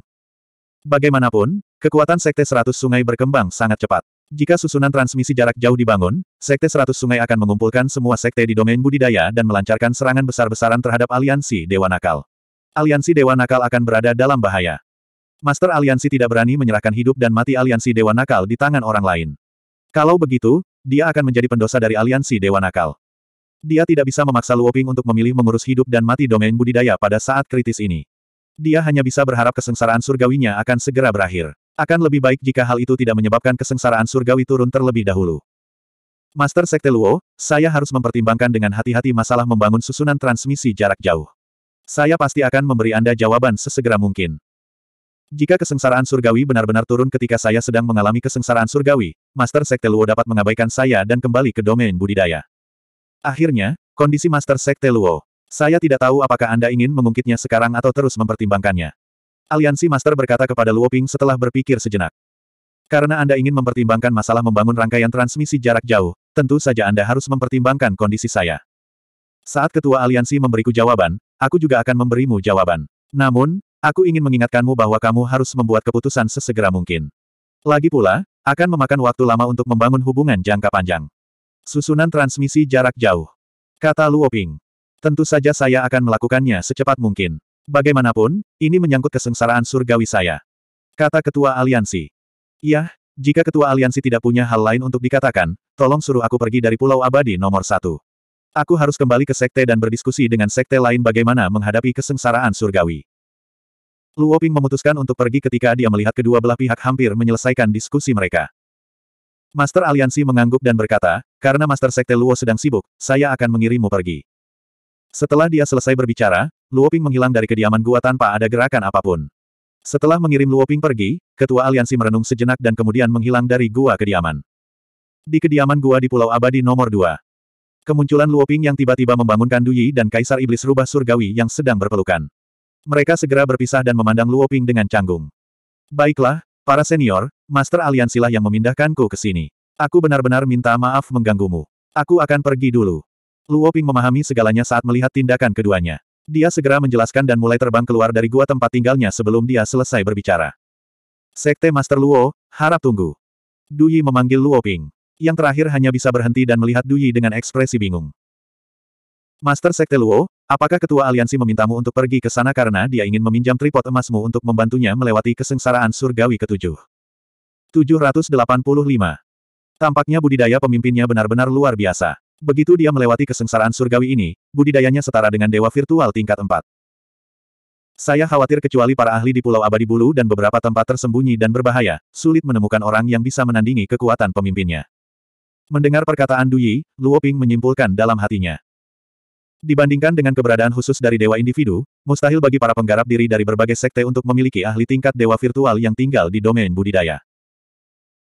S1: Bagaimanapun, kekuatan Sekte Seratus Sungai berkembang sangat cepat. Jika susunan transmisi jarak jauh dibangun, Sekte Seratus Sungai akan mengumpulkan semua sekte di domain budidaya dan melancarkan serangan besar-besaran terhadap aliansi Dewa Nakal. Aliansi Dewa Nakal akan berada dalam bahaya. Master Aliansi tidak berani menyerahkan hidup dan mati aliansi Dewa Nakal di tangan orang lain. Kalau begitu, dia akan menjadi pendosa dari aliansi Dewa Nakal. Dia tidak bisa memaksa Luoping untuk memilih mengurus hidup dan mati domain budidaya pada saat kritis ini. Dia hanya bisa berharap kesengsaraan surgawinya akan segera berakhir. Akan lebih baik jika hal itu tidak menyebabkan kesengsaraan surgawi turun terlebih dahulu. Master Sekte Luo, saya harus mempertimbangkan dengan hati-hati masalah membangun susunan transmisi jarak jauh. Saya pasti akan memberi Anda jawaban sesegera mungkin. Jika kesengsaraan surgawi benar-benar turun ketika saya sedang mengalami kesengsaraan surgawi, Master Sekte Luo dapat mengabaikan saya dan kembali ke domain budidaya. Akhirnya, kondisi Master Sekte Luo. Saya tidak tahu apakah Anda ingin mengungkitnya sekarang atau terus mempertimbangkannya. Aliansi Master berkata kepada Luoping setelah berpikir sejenak. Karena Anda ingin mempertimbangkan masalah membangun rangkaian transmisi jarak jauh, tentu saja Anda harus mempertimbangkan kondisi saya. Saat Ketua Aliansi memberiku jawaban, aku juga akan memberimu jawaban. Namun, aku ingin mengingatkanmu bahwa kamu harus membuat keputusan sesegera mungkin. Lagi pula, akan memakan waktu lama untuk membangun hubungan jangka panjang. Susunan transmisi jarak jauh. Kata Luoping. Tentu saja saya akan melakukannya secepat mungkin. Bagaimanapun, ini menyangkut kesengsaraan surgawi saya. Kata Ketua Aliansi. Yah, jika Ketua Aliansi tidak punya hal lain untuk dikatakan, tolong suruh aku pergi dari Pulau Abadi nomor satu. Aku harus kembali ke sekte dan berdiskusi dengan sekte lain bagaimana menghadapi kesengsaraan surgawi. Luoping memutuskan untuk pergi ketika dia melihat kedua belah pihak hampir menyelesaikan diskusi mereka. Master Aliansi mengangguk dan berkata, karena Master Sekte Luo sedang sibuk, saya akan mengirimmu pergi. Setelah dia selesai berbicara, Luoping menghilang dari kediaman gua tanpa ada gerakan apapun. Setelah mengirim Luoping pergi, ketua aliansi merenung sejenak dan kemudian menghilang dari gua kediaman. Di kediaman gua di Pulau Abadi nomor 2. Kemunculan Luoping yang tiba-tiba membangunkan Duyi dan Kaisar Iblis Rubah Surgawi yang sedang berpelukan. Mereka segera berpisah dan memandang Luoping dengan canggung. Baiklah, para senior, Master Aliansilah yang memindahkanku ke sini. Aku benar-benar minta maaf mengganggumu. Aku akan pergi dulu. Luoping memahami segalanya saat melihat tindakan keduanya. Dia segera menjelaskan dan mulai terbang keluar dari gua tempat tinggalnya sebelum dia selesai berbicara. Sekte Master Luo, harap tunggu. Duyi memanggil Luo Ping. Yang terakhir hanya bisa berhenti dan melihat Duyi dengan ekspresi bingung. Master Sekte Luo, apakah ketua aliansi memintamu untuk pergi ke sana karena dia ingin meminjam tripod emasmu untuk membantunya melewati kesengsaraan surgawi ketujuh? 785. Tampaknya budidaya pemimpinnya benar-benar luar biasa. Begitu dia melewati kesengsaraan surgawi ini, budidayanya setara dengan dewa virtual tingkat 4. Saya khawatir kecuali para ahli di Pulau Abadi Bulu dan beberapa tempat tersembunyi dan berbahaya, sulit menemukan orang yang bisa menandingi kekuatan pemimpinnya. Mendengar perkataan Duyi, Luo Ping menyimpulkan dalam hatinya. Dibandingkan dengan keberadaan khusus dari dewa individu, mustahil bagi para penggarap diri dari berbagai sekte untuk memiliki ahli tingkat dewa virtual yang tinggal di domain budidaya.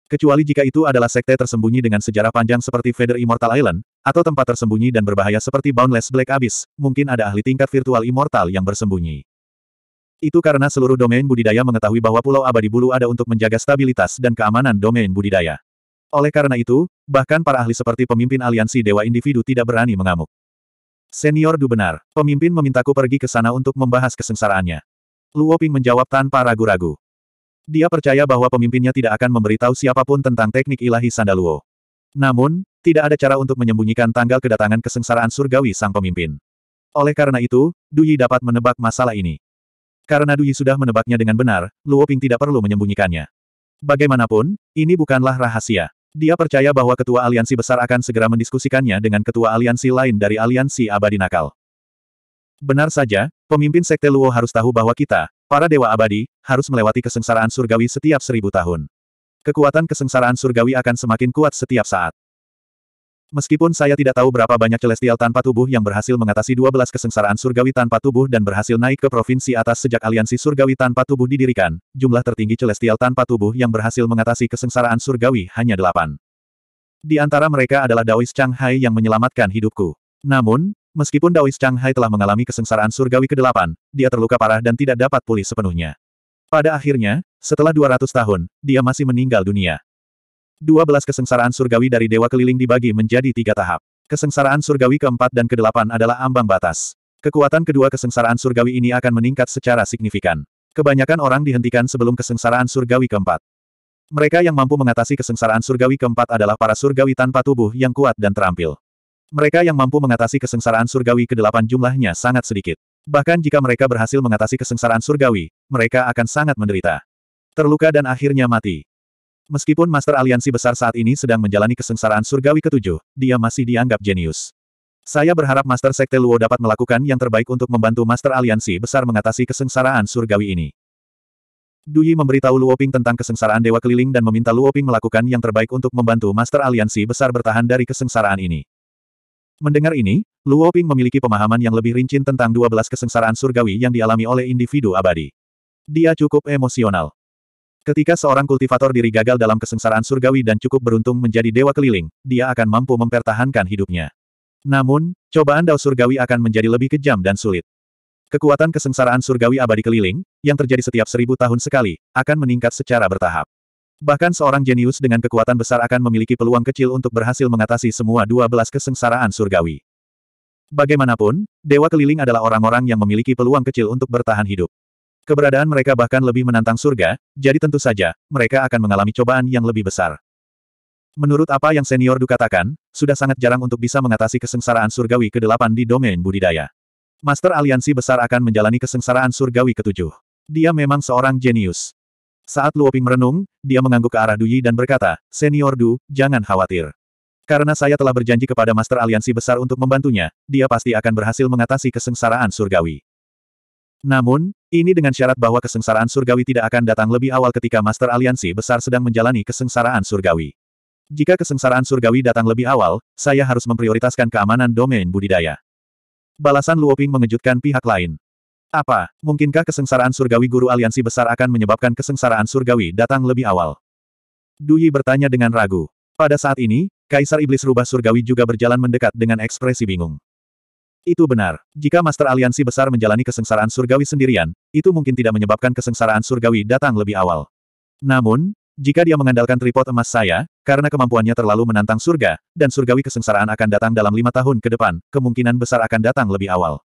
S1: Kecuali jika itu adalah sekte tersembunyi dengan sejarah panjang seperti Feather Immortal Island, atau tempat tersembunyi dan berbahaya seperti Boundless Black Abyss, mungkin ada ahli tingkat virtual immortal yang bersembunyi. Itu karena seluruh domain budidaya mengetahui bahwa Pulau Abadi Bulu ada untuk menjaga stabilitas dan keamanan domain budidaya. Oleh karena itu, bahkan para ahli seperti pemimpin aliansi Dewa Individu tidak berani mengamuk. Senior Du benar, pemimpin memintaku pergi ke sana untuk membahas kesengsaraannya. Luoping menjawab tanpa ragu-ragu. Dia percaya bahwa pemimpinnya tidak akan memberitahu siapapun tentang teknik ilahi Sandaluo. Namun, tidak ada cara untuk menyembunyikan tanggal kedatangan kesengsaraan surgawi sang pemimpin. Oleh karena itu, Duyi dapat menebak masalah ini. Karena Duyi sudah menebaknya dengan benar, Luo Ping tidak perlu menyembunyikannya. Bagaimanapun, ini bukanlah rahasia. Dia percaya bahwa ketua aliansi besar akan segera mendiskusikannya dengan ketua aliansi lain dari aliansi abadi nakal. Benar saja, pemimpin sekte Luo harus tahu bahwa kita, Para dewa abadi, harus melewati kesengsaraan surgawi setiap seribu tahun. Kekuatan kesengsaraan surgawi akan semakin kuat setiap saat. Meskipun saya tidak tahu berapa banyak celestial tanpa tubuh yang berhasil mengatasi 12 kesengsaraan surgawi tanpa tubuh dan berhasil naik ke provinsi atas sejak aliansi surgawi tanpa tubuh didirikan, jumlah tertinggi celestial tanpa tubuh yang berhasil mengatasi kesengsaraan surgawi hanya delapan. Di antara mereka adalah Daois Chang Hai yang menyelamatkan hidupku. Namun, Meskipun Daois Chang Hai telah mengalami kesengsaraan surgawi ke-8, dia terluka parah dan tidak dapat pulih sepenuhnya. Pada akhirnya, setelah 200 tahun, dia masih meninggal dunia. 12 kesengsaraan surgawi dari Dewa Keliling dibagi menjadi tiga tahap. Kesengsaraan surgawi ke-4 dan ke-8 adalah ambang batas. Kekuatan kedua kesengsaraan surgawi ini akan meningkat secara signifikan. Kebanyakan orang dihentikan sebelum kesengsaraan surgawi ke-4. Mereka yang mampu mengatasi kesengsaraan surgawi keempat adalah para surgawi tanpa tubuh yang kuat dan terampil. Mereka yang mampu mengatasi kesengsaraan surgawi ke-8 jumlahnya sangat sedikit. Bahkan jika mereka berhasil mengatasi kesengsaraan surgawi, mereka akan sangat menderita. Terluka dan akhirnya mati. Meskipun Master Aliansi besar saat ini sedang menjalani kesengsaraan surgawi ketujuh, dia masih dianggap jenius. Saya berharap Master Sekte Luo dapat melakukan yang terbaik untuk membantu Master Aliansi besar mengatasi kesengsaraan surgawi ini. Duyi memberitahu Luoping tentang kesengsaraan Dewa Keliling dan meminta Luoping melakukan yang terbaik untuk membantu Master Aliansi besar bertahan dari kesengsaraan ini. Mendengar ini, Luo Ping memiliki pemahaman yang lebih rinci tentang 12 kesengsaraan surgawi yang dialami oleh individu abadi. Dia cukup emosional. Ketika seorang kultivator diri gagal dalam kesengsaraan surgawi dan cukup beruntung menjadi dewa keliling, dia akan mampu mempertahankan hidupnya. Namun, cobaan dao surgawi akan menjadi lebih kejam dan sulit. Kekuatan kesengsaraan surgawi abadi keliling, yang terjadi setiap seribu tahun sekali, akan meningkat secara bertahap. Bahkan seorang jenius dengan kekuatan besar akan memiliki peluang kecil untuk berhasil mengatasi semua 12 kesengsaraan surgawi. Bagaimanapun, Dewa Keliling adalah orang-orang yang memiliki peluang kecil untuk bertahan hidup. Keberadaan mereka bahkan lebih menantang surga, jadi tentu saja, mereka akan mengalami cobaan yang lebih besar. Menurut apa yang senior Du katakan, sudah sangat jarang untuk bisa mengatasi kesengsaraan surgawi ke-8 di domain budidaya. Master aliansi besar akan menjalani kesengsaraan surgawi ke-7. Dia memang seorang jenius. Saat Luoping merenung, dia mengangguk ke arah Duyi dan berkata, Senior Du, jangan khawatir. Karena saya telah berjanji kepada Master Aliansi Besar untuk membantunya, dia pasti akan berhasil mengatasi kesengsaraan surgawi. Namun, ini dengan syarat bahwa kesengsaraan surgawi tidak akan datang lebih awal ketika Master Aliansi Besar sedang menjalani kesengsaraan surgawi. Jika kesengsaraan surgawi datang lebih awal, saya harus memprioritaskan keamanan domain budidaya. Balasan Luoping mengejutkan pihak lain. Apa, mungkinkah kesengsaraan surgawi guru aliansi besar akan menyebabkan kesengsaraan surgawi datang lebih awal? Duyi bertanya dengan ragu. Pada saat ini, Kaisar Iblis Rubah Surgawi juga berjalan mendekat dengan ekspresi bingung. Itu benar. Jika Master Aliansi Besar menjalani kesengsaraan surgawi sendirian, itu mungkin tidak menyebabkan kesengsaraan surgawi datang lebih awal. Namun, jika dia mengandalkan tripod emas saya, karena kemampuannya terlalu menantang surga, dan surgawi kesengsaraan akan datang dalam lima tahun ke depan, kemungkinan besar akan datang lebih awal.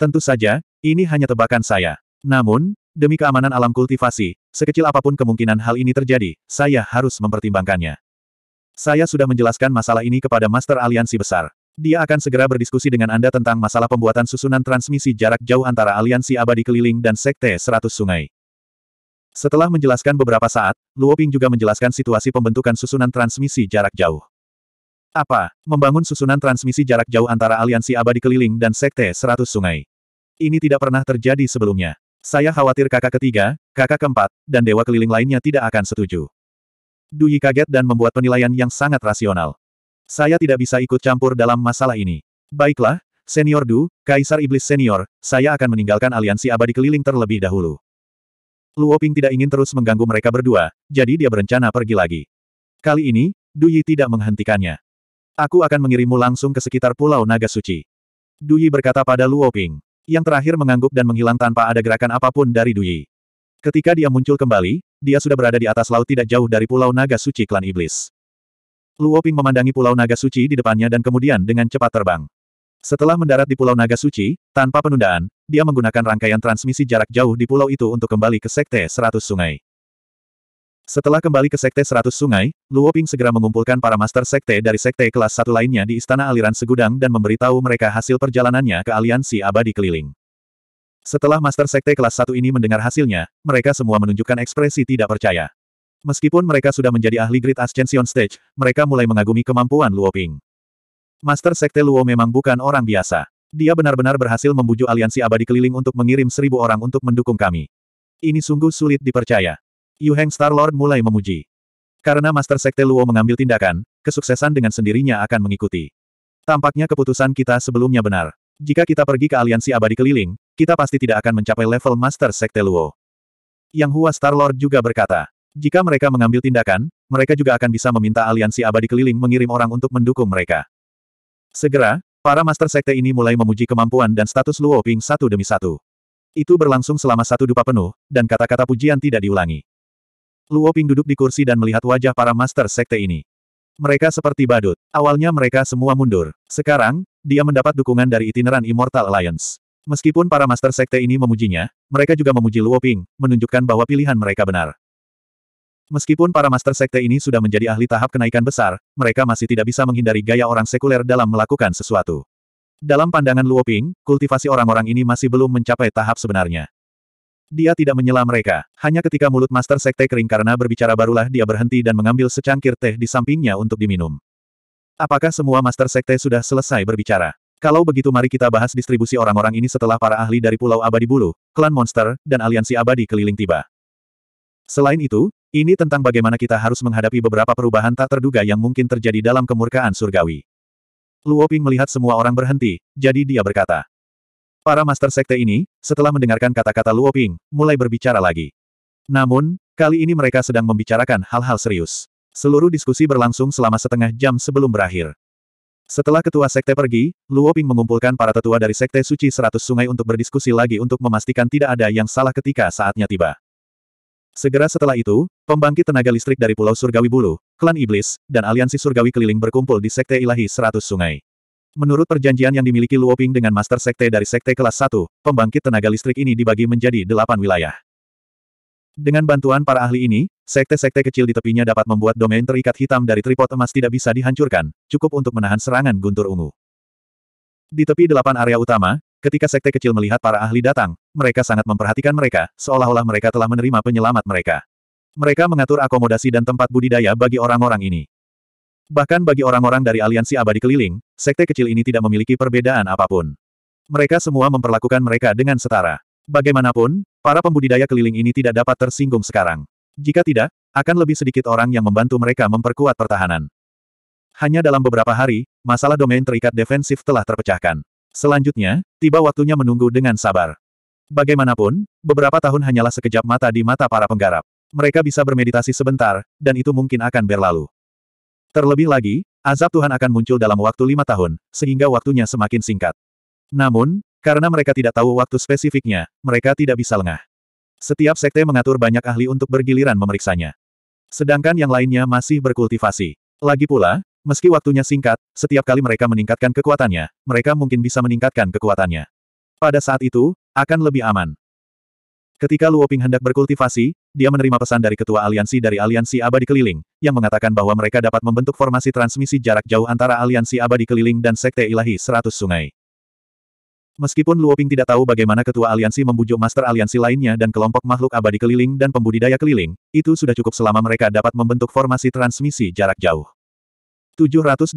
S1: Tentu saja, ini hanya tebakan saya. Namun, demi keamanan alam kultivasi, sekecil apapun kemungkinan hal ini terjadi, saya harus mempertimbangkannya. Saya sudah menjelaskan masalah ini kepada Master Aliansi Besar. Dia akan segera berdiskusi dengan Anda tentang masalah pembuatan susunan transmisi jarak jauh antara Aliansi Abadi Keliling dan Sekte Seratus Sungai. Setelah menjelaskan beberapa saat, Luo Ping juga menjelaskan situasi pembentukan susunan transmisi jarak jauh. Apa? Membangun susunan transmisi jarak jauh antara aliansi abadi keliling dan sekte seratus sungai. Ini tidak pernah terjadi sebelumnya. Saya khawatir kakak ketiga, kakak keempat, dan dewa keliling lainnya tidak akan setuju. Duyi kaget dan membuat penilaian yang sangat rasional. Saya tidak bisa ikut campur dalam masalah ini. Baiklah, Senior Du, Kaisar Iblis Senior, saya akan meninggalkan aliansi abadi keliling terlebih dahulu. Luoping tidak ingin terus mengganggu mereka berdua, jadi dia berencana pergi lagi. Kali ini, Duyi tidak menghentikannya. Aku akan mengirimmu langsung ke sekitar Pulau Naga Suci. Duyi berkata pada Luoping yang terakhir mengangguk dan menghilang tanpa ada gerakan apapun dari Duyi. Ketika dia muncul kembali, dia sudah berada di atas laut tidak jauh dari Pulau Naga Suci Klan Iblis. Luo Ping memandangi Pulau Naga Suci di depannya dan kemudian dengan cepat terbang. Setelah mendarat di Pulau Naga Suci, tanpa penundaan, dia menggunakan rangkaian transmisi jarak jauh di pulau itu untuk kembali ke Sekte Seratus Sungai. Setelah kembali ke Sekte Seratus Sungai, Luo Ping segera mengumpulkan para Master Sekte dari Sekte kelas satu lainnya di Istana Aliran Segudang dan memberitahu mereka hasil perjalanannya ke Aliansi Abadi Keliling. Setelah Master Sekte kelas satu ini mendengar hasilnya, mereka semua menunjukkan ekspresi tidak percaya. Meskipun mereka sudah menjadi ahli Great Ascension Stage, mereka mulai mengagumi kemampuan Luo Ping. Master Sekte Luo memang bukan orang biasa. Dia benar-benar berhasil membujuk aliansi abadi keliling untuk mengirim seribu orang untuk mendukung kami. Ini sungguh sulit dipercaya. Yu Heng Star Lord mulai memuji. Karena Master Sekte Luo mengambil tindakan, kesuksesan dengan sendirinya akan mengikuti. Tampaknya keputusan kita sebelumnya benar. Jika kita pergi ke aliansi abadi keliling, kita pasti tidak akan mencapai level Master Sekte Luo. Yang Hua Star Lord juga berkata, jika mereka mengambil tindakan, mereka juga akan bisa meminta aliansi abadi keliling mengirim orang untuk mendukung mereka. Segera, para Master Sekte ini mulai memuji kemampuan dan status Luo Ping satu demi satu. Itu berlangsung selama satu dupa penuh, dan kata-kata pujian tidak diulangi. Luo Ping duduk di kursi dan melihat wajah para master sekte ini. Mereka seperti badut. Awalnya mereka semua mundur. Sekarang, dia mendapat dukungan dari itineran Immortal Alliance. Meskipun para master sekte ini memujinya, mereka juga memuji Luo Ping, menunjukkan bahwa pilihan mereka benar. Meskipun para master sekte ini sudah menjadi ahli tahap kenaikan besar, mereka masih tidak bisa menghindari gaya orang sekuler dalam melakukan sesuatu. Dalam pandangan Luo Ping, kultivasi orang-orang ini masih belum mencapai tahap sebenarnya. Dia tidak menyela mereka, hanya ketika mulut Master Sekte kering karena berbicara barulah dia berhenti dan mengambil secangkir teh di sampingnya untuk diminum. Apakah semua Master Sekte sudah selesai berbicara? Kalau begitu mari kita bahas distribusi orang-orang ini setelah para ahli dari Pulau Abadi Bulu, Klan Monster, dan Aliansi Abadi keliling tiba. Selain itu, ini tentang bagaimana kita harus menghadapi beberapa perubahan tak terduga yang mungkin terjadi dalam kemurkaan surgawi. Luoping melihat semua orang berhenti, jadi dia berkata, Para Master Sekte ini, setelah mendengarkan kata-kata Luo Ping, mulai berbicara lagi. Namun, kali ini mereka sedang membicarakan hal-hal serius. Seluruh diskusi berlangsung selama setengah jam sebelum berakhir. Setelah ketua sekte pergi, Luo Ping mengumpulkan para tetua dari sekte suci seratus sungai untuk berdiskusi lagi untuk memastikan tidak ada yang salah ketika saatnya tiba. Segera setelah itu, pembangkit tenaga listrik dari Pulau Surgawi Bulu, Klan Iblis, dan Aliansi Surgawi keliling berkumpul di Sekte Ilahi Seratus Sungai. Menurut perjanjian yang dimiliki Luoping dengan Master Sekte dari Sekte Kelas 1, pembangkit tenaga listrik ini dibagi menjadi delapan wilayah. Dengan bantuan para ahli ini, sekte-sekte kecil di tepinya dapat membuat domain terikat hitam dari tripod emas tidak bisa dihancurkan, cukup untuk menahan serangan guntur ungu. Di tepi delapan area utama, ketika sekte kecil melihat para ahli datang, mereka sangat memperhatikan mereka, seolah-olah mereka telah menerima penyelamat mereka. Mereka mengatur akomodasi dan tempat budidaya bagi orang-orang ini. Bahkan bagi orang-orang dari aliansi abadi keliling, sekte kecil ini tidak memiliki perbedaan apapun. Mereka semua memperlakukan mereka dengan setara. Bagaimanapun, para pembudidaya keliling ini tidak dapat tersinggung sekarang. Jika tidak, akan lebih sedikit orang yang membantu mereka memperkuat pertahanan. Hanya dalam beberapa hari, masalah domain terikat defensif telah terpecahkan. Selanjutnya, tiba waktunya menunggu dengan sabar. Bagaimanapun, beberapa tahun hanyalah sekejap mata di mata para penggarap. Mereka bisa bermeditasi sebentar, dan itu mungkin akan berlalu. Terlebih lagi, azab Tuhan akan muncul dalam waktu lima tahun, sehingga waktunya semakin singkat. Namun, karena mereka tidak tahu waktu spesifiknya, mereka tidak bisa lengah. Setiap sekte mengatur banyak ahli untuk bergiliran memeriksanya. Sedangkan yang lainnya masih berkultivasi. Lagi pula, meski waktunya singkat, setiap kali mereka meningkatkan kekuatannya, mereka mungkin bisa meningkatkan kekuatannya. Pada saat itu, akan lebih aman. Ketika Luo Ping hendak berkultivasi, dia menerima pesan dari ketua aliansi dari aliansi abadi keliling, yang mengatakan bahwa mereka dapat membentuk formasi transmisi jarak jauh antara aliansi abadi keliling dan sekte ilahi seratus sungai. Meskipun Luo Ping tidak tahu bagaimana ketua aliansi membujuk master aliansi lainnya dan kelompok makhluk abadi keliling dan pembudidaya keliling, itu sudah cukup selama mereka dapat membentuk formasi transmisi jarak jauh. 786.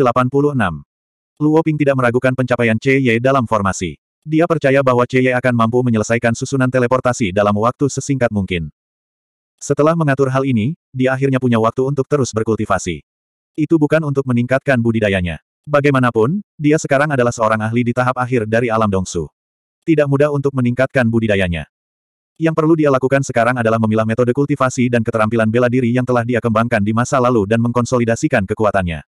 S1: Luo tidak meragukan pencapaian CY dalam formasi. Dia percaya bahwa Ye akan mampu menyelesaikan susunan teleportasi dalam waktu sesingkat mungkin. Setelah mengatur hal ini, dia akhirnya punya waktu untuk terus berkultivasi. Itu bukan untuk meningkatkan budidayanya. Bagaimanapun, dia sekarang adalah seorang ahli di tahap akhir dari alam dongsu. Tidak mudah untuk meningkatkan budidayanya. Yang perlu dia lakukan sekarang adalah memilah metode kultivasi dan keterampilan bela diri yang telah dia kembangkan di masa lalu dan mengkonsolidasikan kekuatannya.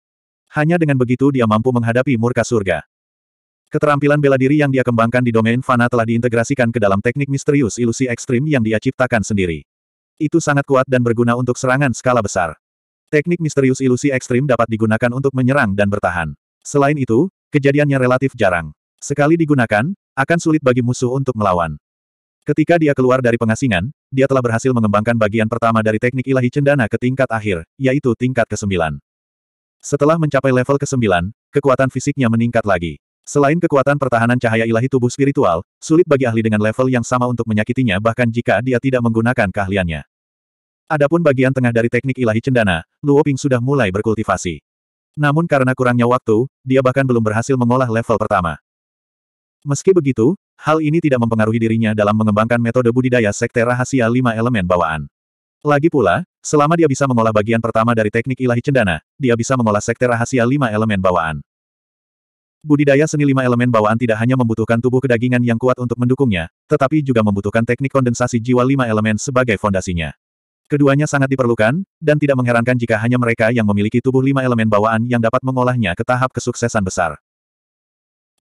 S1: Hanya dengan begitu dia mampu menghadapi murka surga. Keterampilan bela diri yang dia kembangkan di domain fana telah diintegrasikan ke dalam teknik misterius ilusi ekstrim yang dia ciptakan sendiri. Itu sangat kuat dan berguna untuk serangan skala besar. Teknik misterius ilusi ekstrim dapat digunakan untuk menyerang dan bertahan. Selain itu, kejadiannya relatif jarang. Sekali digunakan, akan sulit bagi musuh untuk melawan. Ketika dia keluar dari pengasingan, dia telah berhasil mengembangkan bagian pertama dari teknik ilahi cendana ke tingkat akhir, yaitu tingkat ke-9. Setelah mencapai level ke-9, kekuatan fisiknya meningkat lagi. Selain kekuatan pertahanan cahaya ilahi tubuh spiritual, sulit bagi ahli dengan level yang sama untuk menyakitinya bahkan jika dia tidak menggunakan keahliannya. Adapun bagian tengah dari teknik ilahi cendana, Luo Ping sudah mulai berkultivasi. Namun karena kurangnya waktu, dia bahkan belum berhasil mengolah level pertama. Meski begitu, hal ini tidak mempengaruhi dirinya dalam mengembangkan metode budidaya sekte rahasia lima elemen bawaan. Lagi pula, selama dia bisa mengolah bagian pertama dari teknik ilahi cendana, dia bisa mengolah sekte rahasia lima elemen bawaan. Budidaya seni lima elemen bawaan tidak hanya membutuhkan tubuh kedagingan yang kuat untuk mendukungnya, tetapi juga membutuhkan teknik kondensasi jiwa lima elemen sebagai fondasinya. Keduanya sangat diperlukan, dan tidak mengherankan jika hanya mereka yang memiliki tubuh lima elemen bawaan yang dapat mengolahnya ke tahap kesuksesan besar.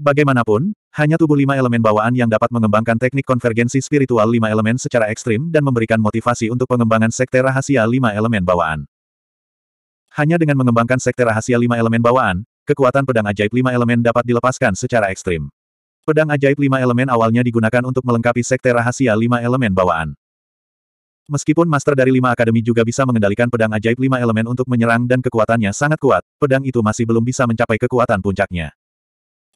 S1: Bagaimanapun, hanya tubuh lima elemen bawaan yang dapat mengembangkan teknik konvergensi spiritual lima elemen secara ekstrim dan memberikan motivasi untuk pengembangan sekte rahasia lima elemen bawaan. Hanya dengan mengembangkan sekte rahasia lima elemen bawaan, kekuatan pedang ajaib lima elemen dapat dilepaskan secara ekstrim. Pedang ajaib lima elemen awalnya digunakan untuk melengkapi sekte rahasia lima elemen bawaan. Meskipun master dari lima akademi juga bisa mengendalikan pedang ajaib lima elemen untuk menyerang dan kekuatannya sangat kuat, pedang itu masih belum bisa mencapai kekuatan puncaknya.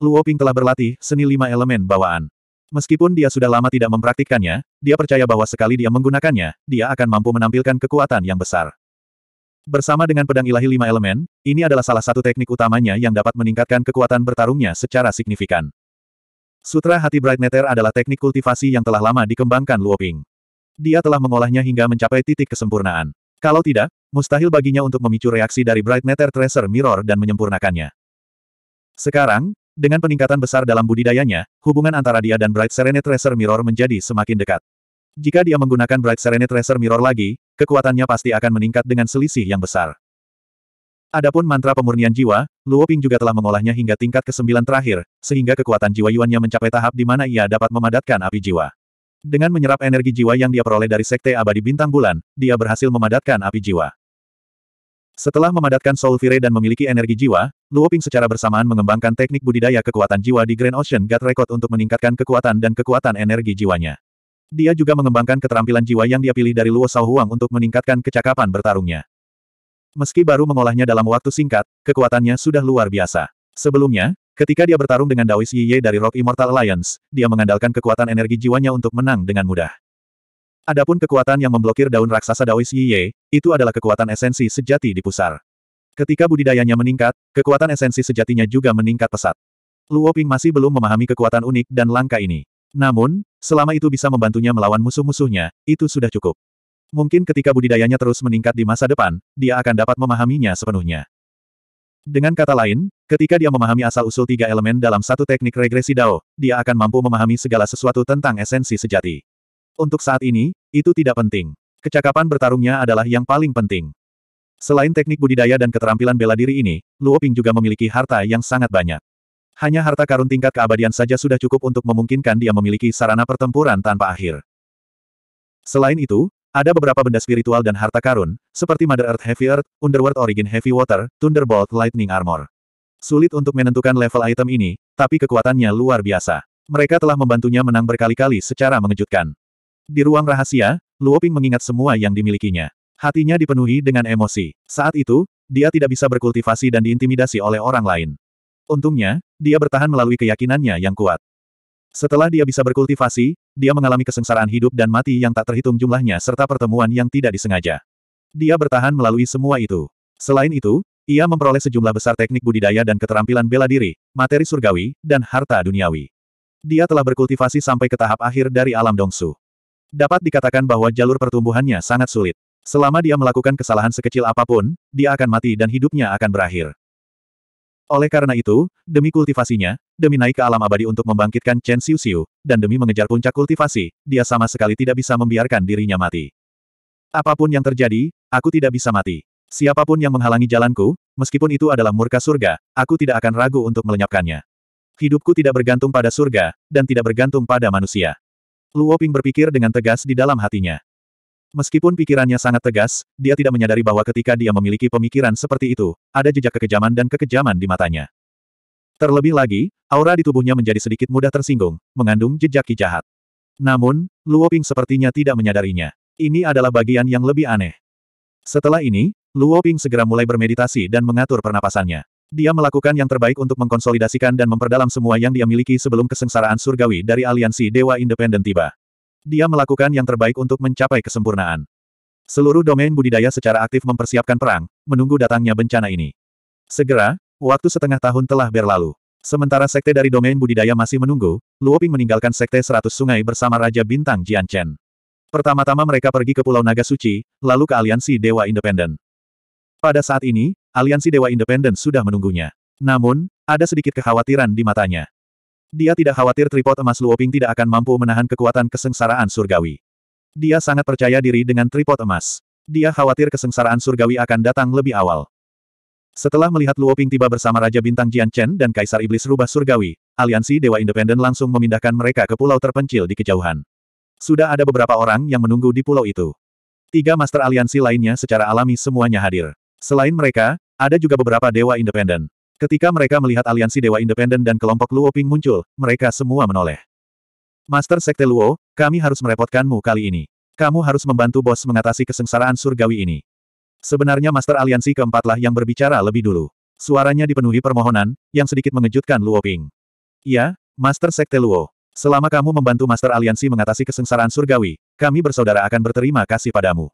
S1: Luo Ping telah berlatih seni lima elemen bawaan. Meskipun dia sudah lama tidak mempraktikkannya, dia percaya bahwa sekali dia menggunakannya, dia akan mampu menampilkan kekuatan yang besar. Bersama dengan pedang ilahi lima elemen, ini adalah salah satu teknik utamanya yang dapat meningkatkan kekuatan bertarungnya secara signifikan. Sutra Hati Bright Nether adalah teknik kultivasi yang telah lama dikembangkan Luoping. Dia telah mengolahnya hingga mencapai titik kesempurnaan. Kalau tidak, mustahil baginya untuk memicu reaksi dari Bright Nether Tracer Mirror dan menyempurnakannya. Sekarang, dengan peningkatan besar dalam budidayanya, hubungan antara dia dan Bright Serene Tracer Mirror menjadi semakin dekat. Jika dia menggunakan Bright Serenity Tracer Mirror lagi, kekuatannya pasti akan meningkat dengan selisih yang besar. Adapun mantra pemurnian jiwa, Luo Ping juga telah mengolahnya hingga tingkat ke-9 terakhir, sehingga kekuatan jiwa Yuan-nya mencapai tahap di mana ia dapat memadatkan api jiwa. Dengan menyerap energi jiwa yang dia peroleh dari Sekte Abadi Bintang Bulan, dia berhasil memadatkan api jiwa. Setelah memadatkan Soul Fire dan memiliki energi jiwa, Luo Ping secara bersamaan mengembangkan teknik budidaya kekuatan jiwa di Grand Ocean God Record untuk meningkatkan kekuatan dan kekuatan energi jiwanya. Dia juga mengembangkan keterampilan jiwa yang dia pilih dari Luo Sao Huang untuk meningkatkan kecakapan bertarungnya. Meski baru mengolahnya dalam waktu singkat, kekuatannya sudah luar biasa. Sebelumnya, ketika dia bertarung dengan Daois Yiye dari Rock Immortal Alliance, dia mengandalkan kekuatan energi jiwanya untuk menang dengan mudah. Adapun kekuatan yang memblokir daun raksasa Daois Yiye, itu adalah kekuatan esensi sejati di pusar. Ketika budidayanya meningkat, kekuatan esensi sejatinya juga meningkat pesat. Luo Ping masih belum memahami kekuatan unik dan langka ini. Namun, selama itu bisa membantunya melawan musuh-musuhnya, itu sudah cukup. Mungkin ketika budidayanya terus meningkat di masa depan, dia akan dapat memahaminya sepenuhnya. Dengan kata lain, ketika dia memahami asal-usul tiga elemen dalam satu teknik regresi Dao, dia akan mampu memahami segala sesuatu tentang esensi sejati. Untuk saat ini, itu tidak penting. Kecakapan bertarungnya adalah yang paling penting. Selain teknik budidaya dan keterampilan bela diri ini, Luoping juga memiliki harta yang sangat banyak. Hanya harta karun tingkat keabadian saja sudah cukup untuk memungkinkan dia memiliki sarana pertempuran tanpa akhir. Selain itu, ada beberapa benda spiritual dan harta karun, seperti Mother Earth Heavy Earth, Underworld Origin Heavy Water, Thunderbolt Lightning Armor. Sulit untuk menentukan level item ini, tapi kekuatannya luar biasa. Mereka telah membantunya menang berkali-kali secara mengejutkan. Di ruang rahasia, Luoping mengingat semua yang dimilikinya. Hatinya dipenuhi dengan emosi. Saat itu, dia tidak bisa berkultivasi dan diintimidasi oleh orang lain. Untungnya, dia bertahan melalui keyakinannya yang kuat. Setelah dia bisa berkultivasi, dia mengalami kesengsaraan hidup dan mati yang tak terhitung jumlahnya serta pertemuan yang tidak disengaja. Dia bertahan melalui semua itu. Selain itu, ia memperoleh sejumlah besar teknik budidaya dan keterampilan bela diri, materi surgawi, dan harta duniawi. Dia telah berkultivasi sampai ke tahap akhir dari alam dongsu. Dapat dikatakan bahwa jalur pertumbuhannya sangat sulit. Selama dia melakukan kesalahan sekecil apapun, dia akan mati dan hidupnya akan berakhir. Oleh karena itu, demi kultivasinya, demi naik ke alam abadi untuk membangkitkan Chen Xiu Xiu, dan demi mengejar puncak kultivasi, dia sama sekali tidak bisa membiarkan dirinya mati. Apapun yang terjadi, aku tidak bisa mati. Siapapun yang menghalangi jalanku, meskipun itu adalah murka surga, aku tidak akan ragu untuk melenyapkannya. Hidupku tidak bergantung pada surga, dan tidak bergantung pada manusia. Luoping berpikir dengan tegas di dalam hatinya. Meskipun pikirannya sangat tegas, dia tidak menyadari bahwa ketika dia memiliki pemikiran seperti itu, ada jejak kekejaman dan kekejaman di matanya. Terlebih lagi, aura di tubuhnya menjadi sedikit mudah tersinggung, mengandung jejak jahat. Namun, Luo Ping sepertinya tidak menyadarinya. Ini adalah bagian yang lebih aneh. Setelah ini, Luo Ping segera mulai bermeditasi dan mengatur pernapasannya. Dia melakukan yang terbaik untuk mengkonsolidasikan dan memperdalam semua yang dia miliki sebelum kesengsaraan surgawi dari aliansi Dewa Independen tiba. Dia melakukan yang terbaik untuk mencapai kesempurnaan. Seluruh domain budidaya secara aktif mempersiapkan perang, menunggu datangnya bencana ini. Segera, waktu setengah tahun telah berlalu. Sementara sekte dari domain budidaya masih menunggu, Luoping meninggalkan sekte Seratus sungai bersama Raja Bintang Jianchen. Pertama-tama mereka pergi ke Pulau Naga Suci, lalu ke Aliansi Dewa Independen. Pada saat ini, Aliansi Dewa Independen sudah menunggunya. Namun, ada sedikit kekhawatiran di matanya. Dia tidak khawatir tripod emas Luoping tidak akan mampu menahan kekuatan kesengsaraan surgawi. Dia sangat percaya diri dengan tripod emas. Dia khawatir kesengsaraan surgawi akan datang lebih awal. Setelah melihat Luoping tiba bersama Raja Bintang Jian Chen dan Kaisar Iblis Rubah Surgawi, aliansi Dewa Independen langsung memindahkan mereka ke pulau terpencil di kejauhan. Sudah ada beberapa orang yang menunggu di pulau itu. Tiga master aliansi lainnya secara alami semuanya hadir. Selain mereka, ada juga beberapa dewa independen. Ketika mereka melihat aliansi Dewa Independen dan kelompok Luo Ping muncul, mereka semua menoleh. Master Sekte Luo, kami harus merepotkanmu kali ini. Kamu harus membantu bos mengatasi kesengsaraan surgawi ini. Sebenarnya Master Aliansi keempatlah yang berbicara lebih dulu. Suaranya dipenuhi permohonan, yang sedikit mengejutkan Luo Ping. Ya, Master Sekte Luo. Selama kamu membantu Master Aliansi mengatasi kesengsaraan surgawi, kami bersaudara akan berterima kasih padamu.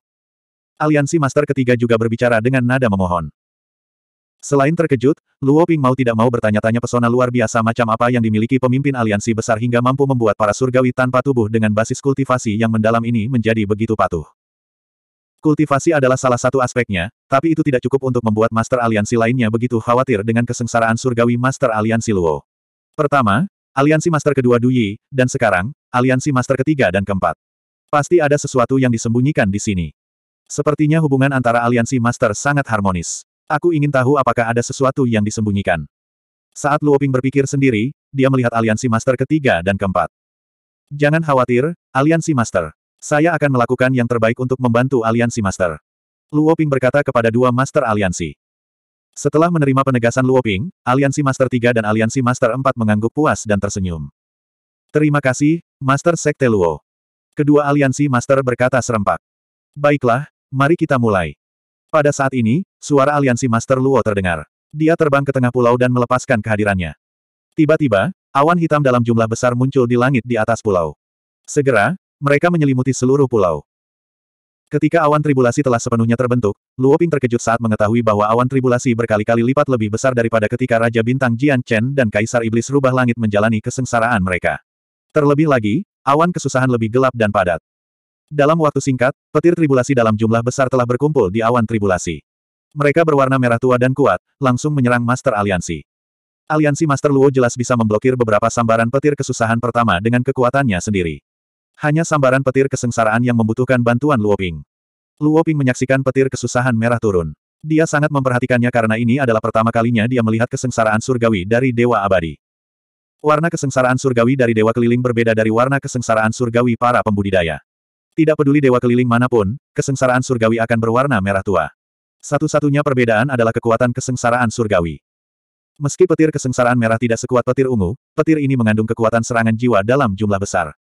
S1: Aliansi Master ketiga juga berbicara dengan nada memohon. Selain terkejut, Luo Ping mau tidak mau bertanya-tanya pesona luar biasa macam apa yang dimiliki pemimpin aliansi besar hingga mampu membuat para surgawi tanpa tubuh dengan basis kultivasi yang mendalam ini menjadi begitu patuh. Kultivasi adalah salah satu aspeknya, tapi itu tidak cukup untuk membuat master aliansi lainnya begitu khawatir dengan kesengsaraan surgawi master aliansi Luo. Pertama, aliansi master kedua Duyi, dan sekarang, aliansi master ketiga dan keempat. Pasti ada sesuatu yang disembunyikan di sini. Sepertinya hubungan antara aliansi master sangat harmonis. Aku ingin tahu apakah ada sesuatu yang disembunyikan. Saat Luoping berpikir sendiri, dia melihat aliansi master ketiga dan keempat. Jangan khawatir, aliansi master. Saya akan melakukan yang terbaik untuk membantu aliansi master. Luoping berkata kepada dua master aliansi. Setelah menerima penegasan Luoping, aliansi master tiga dan aliansi master empat mengangguk puas dan tersenyum. Terima kasih, Master Sekte Luo. Kedua aliansi master berkata serempak. Baiklah, mari kita mulai. Pada saat ini, suara aliansi Master Luo terdengar. Dia terbang ke tengah pulau dan melepaskan kehadirannya. Tiba-tiba, awan hitam dalam jumlah besar muncul di langit di atas pulau. Segera, mereka menyelimuti seluruh pulau. Ketika awan tribulasi telah sepenuhnya terbentuk, Luo Ping terkejut saat mengetahui bahwa awan tribulasi berkali-kali lipat lebih besar daripada ketika Raja Bintang Jian Chen dan Kaisar Iblis Rubah Langit menjalani kesengsaraan mereka. Terlebih lagi, awan kesusahan lebih gelap dan padat. Dalam waktu singkat, petir tribulasi dalam jumlah besar telah berkumpul di awan tribulasi. Mereka berwarna merah tua dan kuat, langsung menyerang Master Aliansi. Aliansi Master Luo jelas bisa memblokir beberapa sambaran petir kesusahan pertama dengan kekuatannya sendiri. Hanya sambaran petir kesengsaraan yang membutuhkan bantuan Luo Ping. Luo Ping menyaksikan petir kesusahan merah turun. Dia sangat memperhatikannya karena ini adalah pertama kalinya dia melihat kesengsaraan surgawi dari Dewa Abadi. Warna kesengsaraan surgawi dari Dewa Keliling berbeda dari warna kesengsaraan surgawi para pembudidaya. Tidak peduli dewa keliling manapun, kesengsaraan surgawi akan berwarna merah tua. Satu-satunya perbedaan adalah kekuatan kesengsaraan surgawi. Meski petir kesengsaraan merah tidak sekuat petir ungu, petir ini mengandung kekuatan serangan jiwa dalam jumlah besar.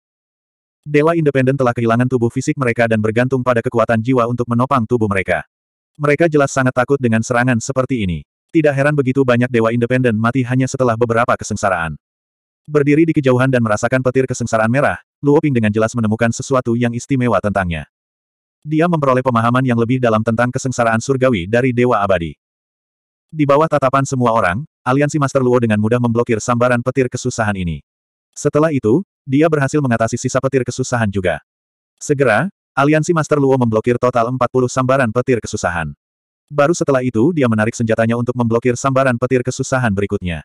S1: Dewa independen telah kehilangan tubuh fisik mereka dan bergantung pada kekuatan jiwa untuk menopang tubuh mereka. Mereka jelas sangat takut dengan serangan seperti ini. Tidak heran begitu banyak dewa independen mati hanya setelah beberapa kesengsaraan. Berdiri di kejauhan dan merasakan petir kesengsaraan merah, Luo Ping dengan jelas menemukan sesuatu yang istimewa tentangnya. Dia memperoleh pemahaman yang lebih dalam tentang kesengsaraan surgawi dari Dewa Abadi. Di bawah tatapan semua orang, aliansi Master Luo dengan mudah memblokir sambaran petir kesusahan ini. Setelah itu, dia berhasil mengatasi sisa petir kesusahan juga. Segera, aliansi Master Luo memblokir total 40 sambaran petir kesusahan. Baru setelah itu dia menarik senjatanya untuk memblokir sambaran petir kesusahan berikutnya.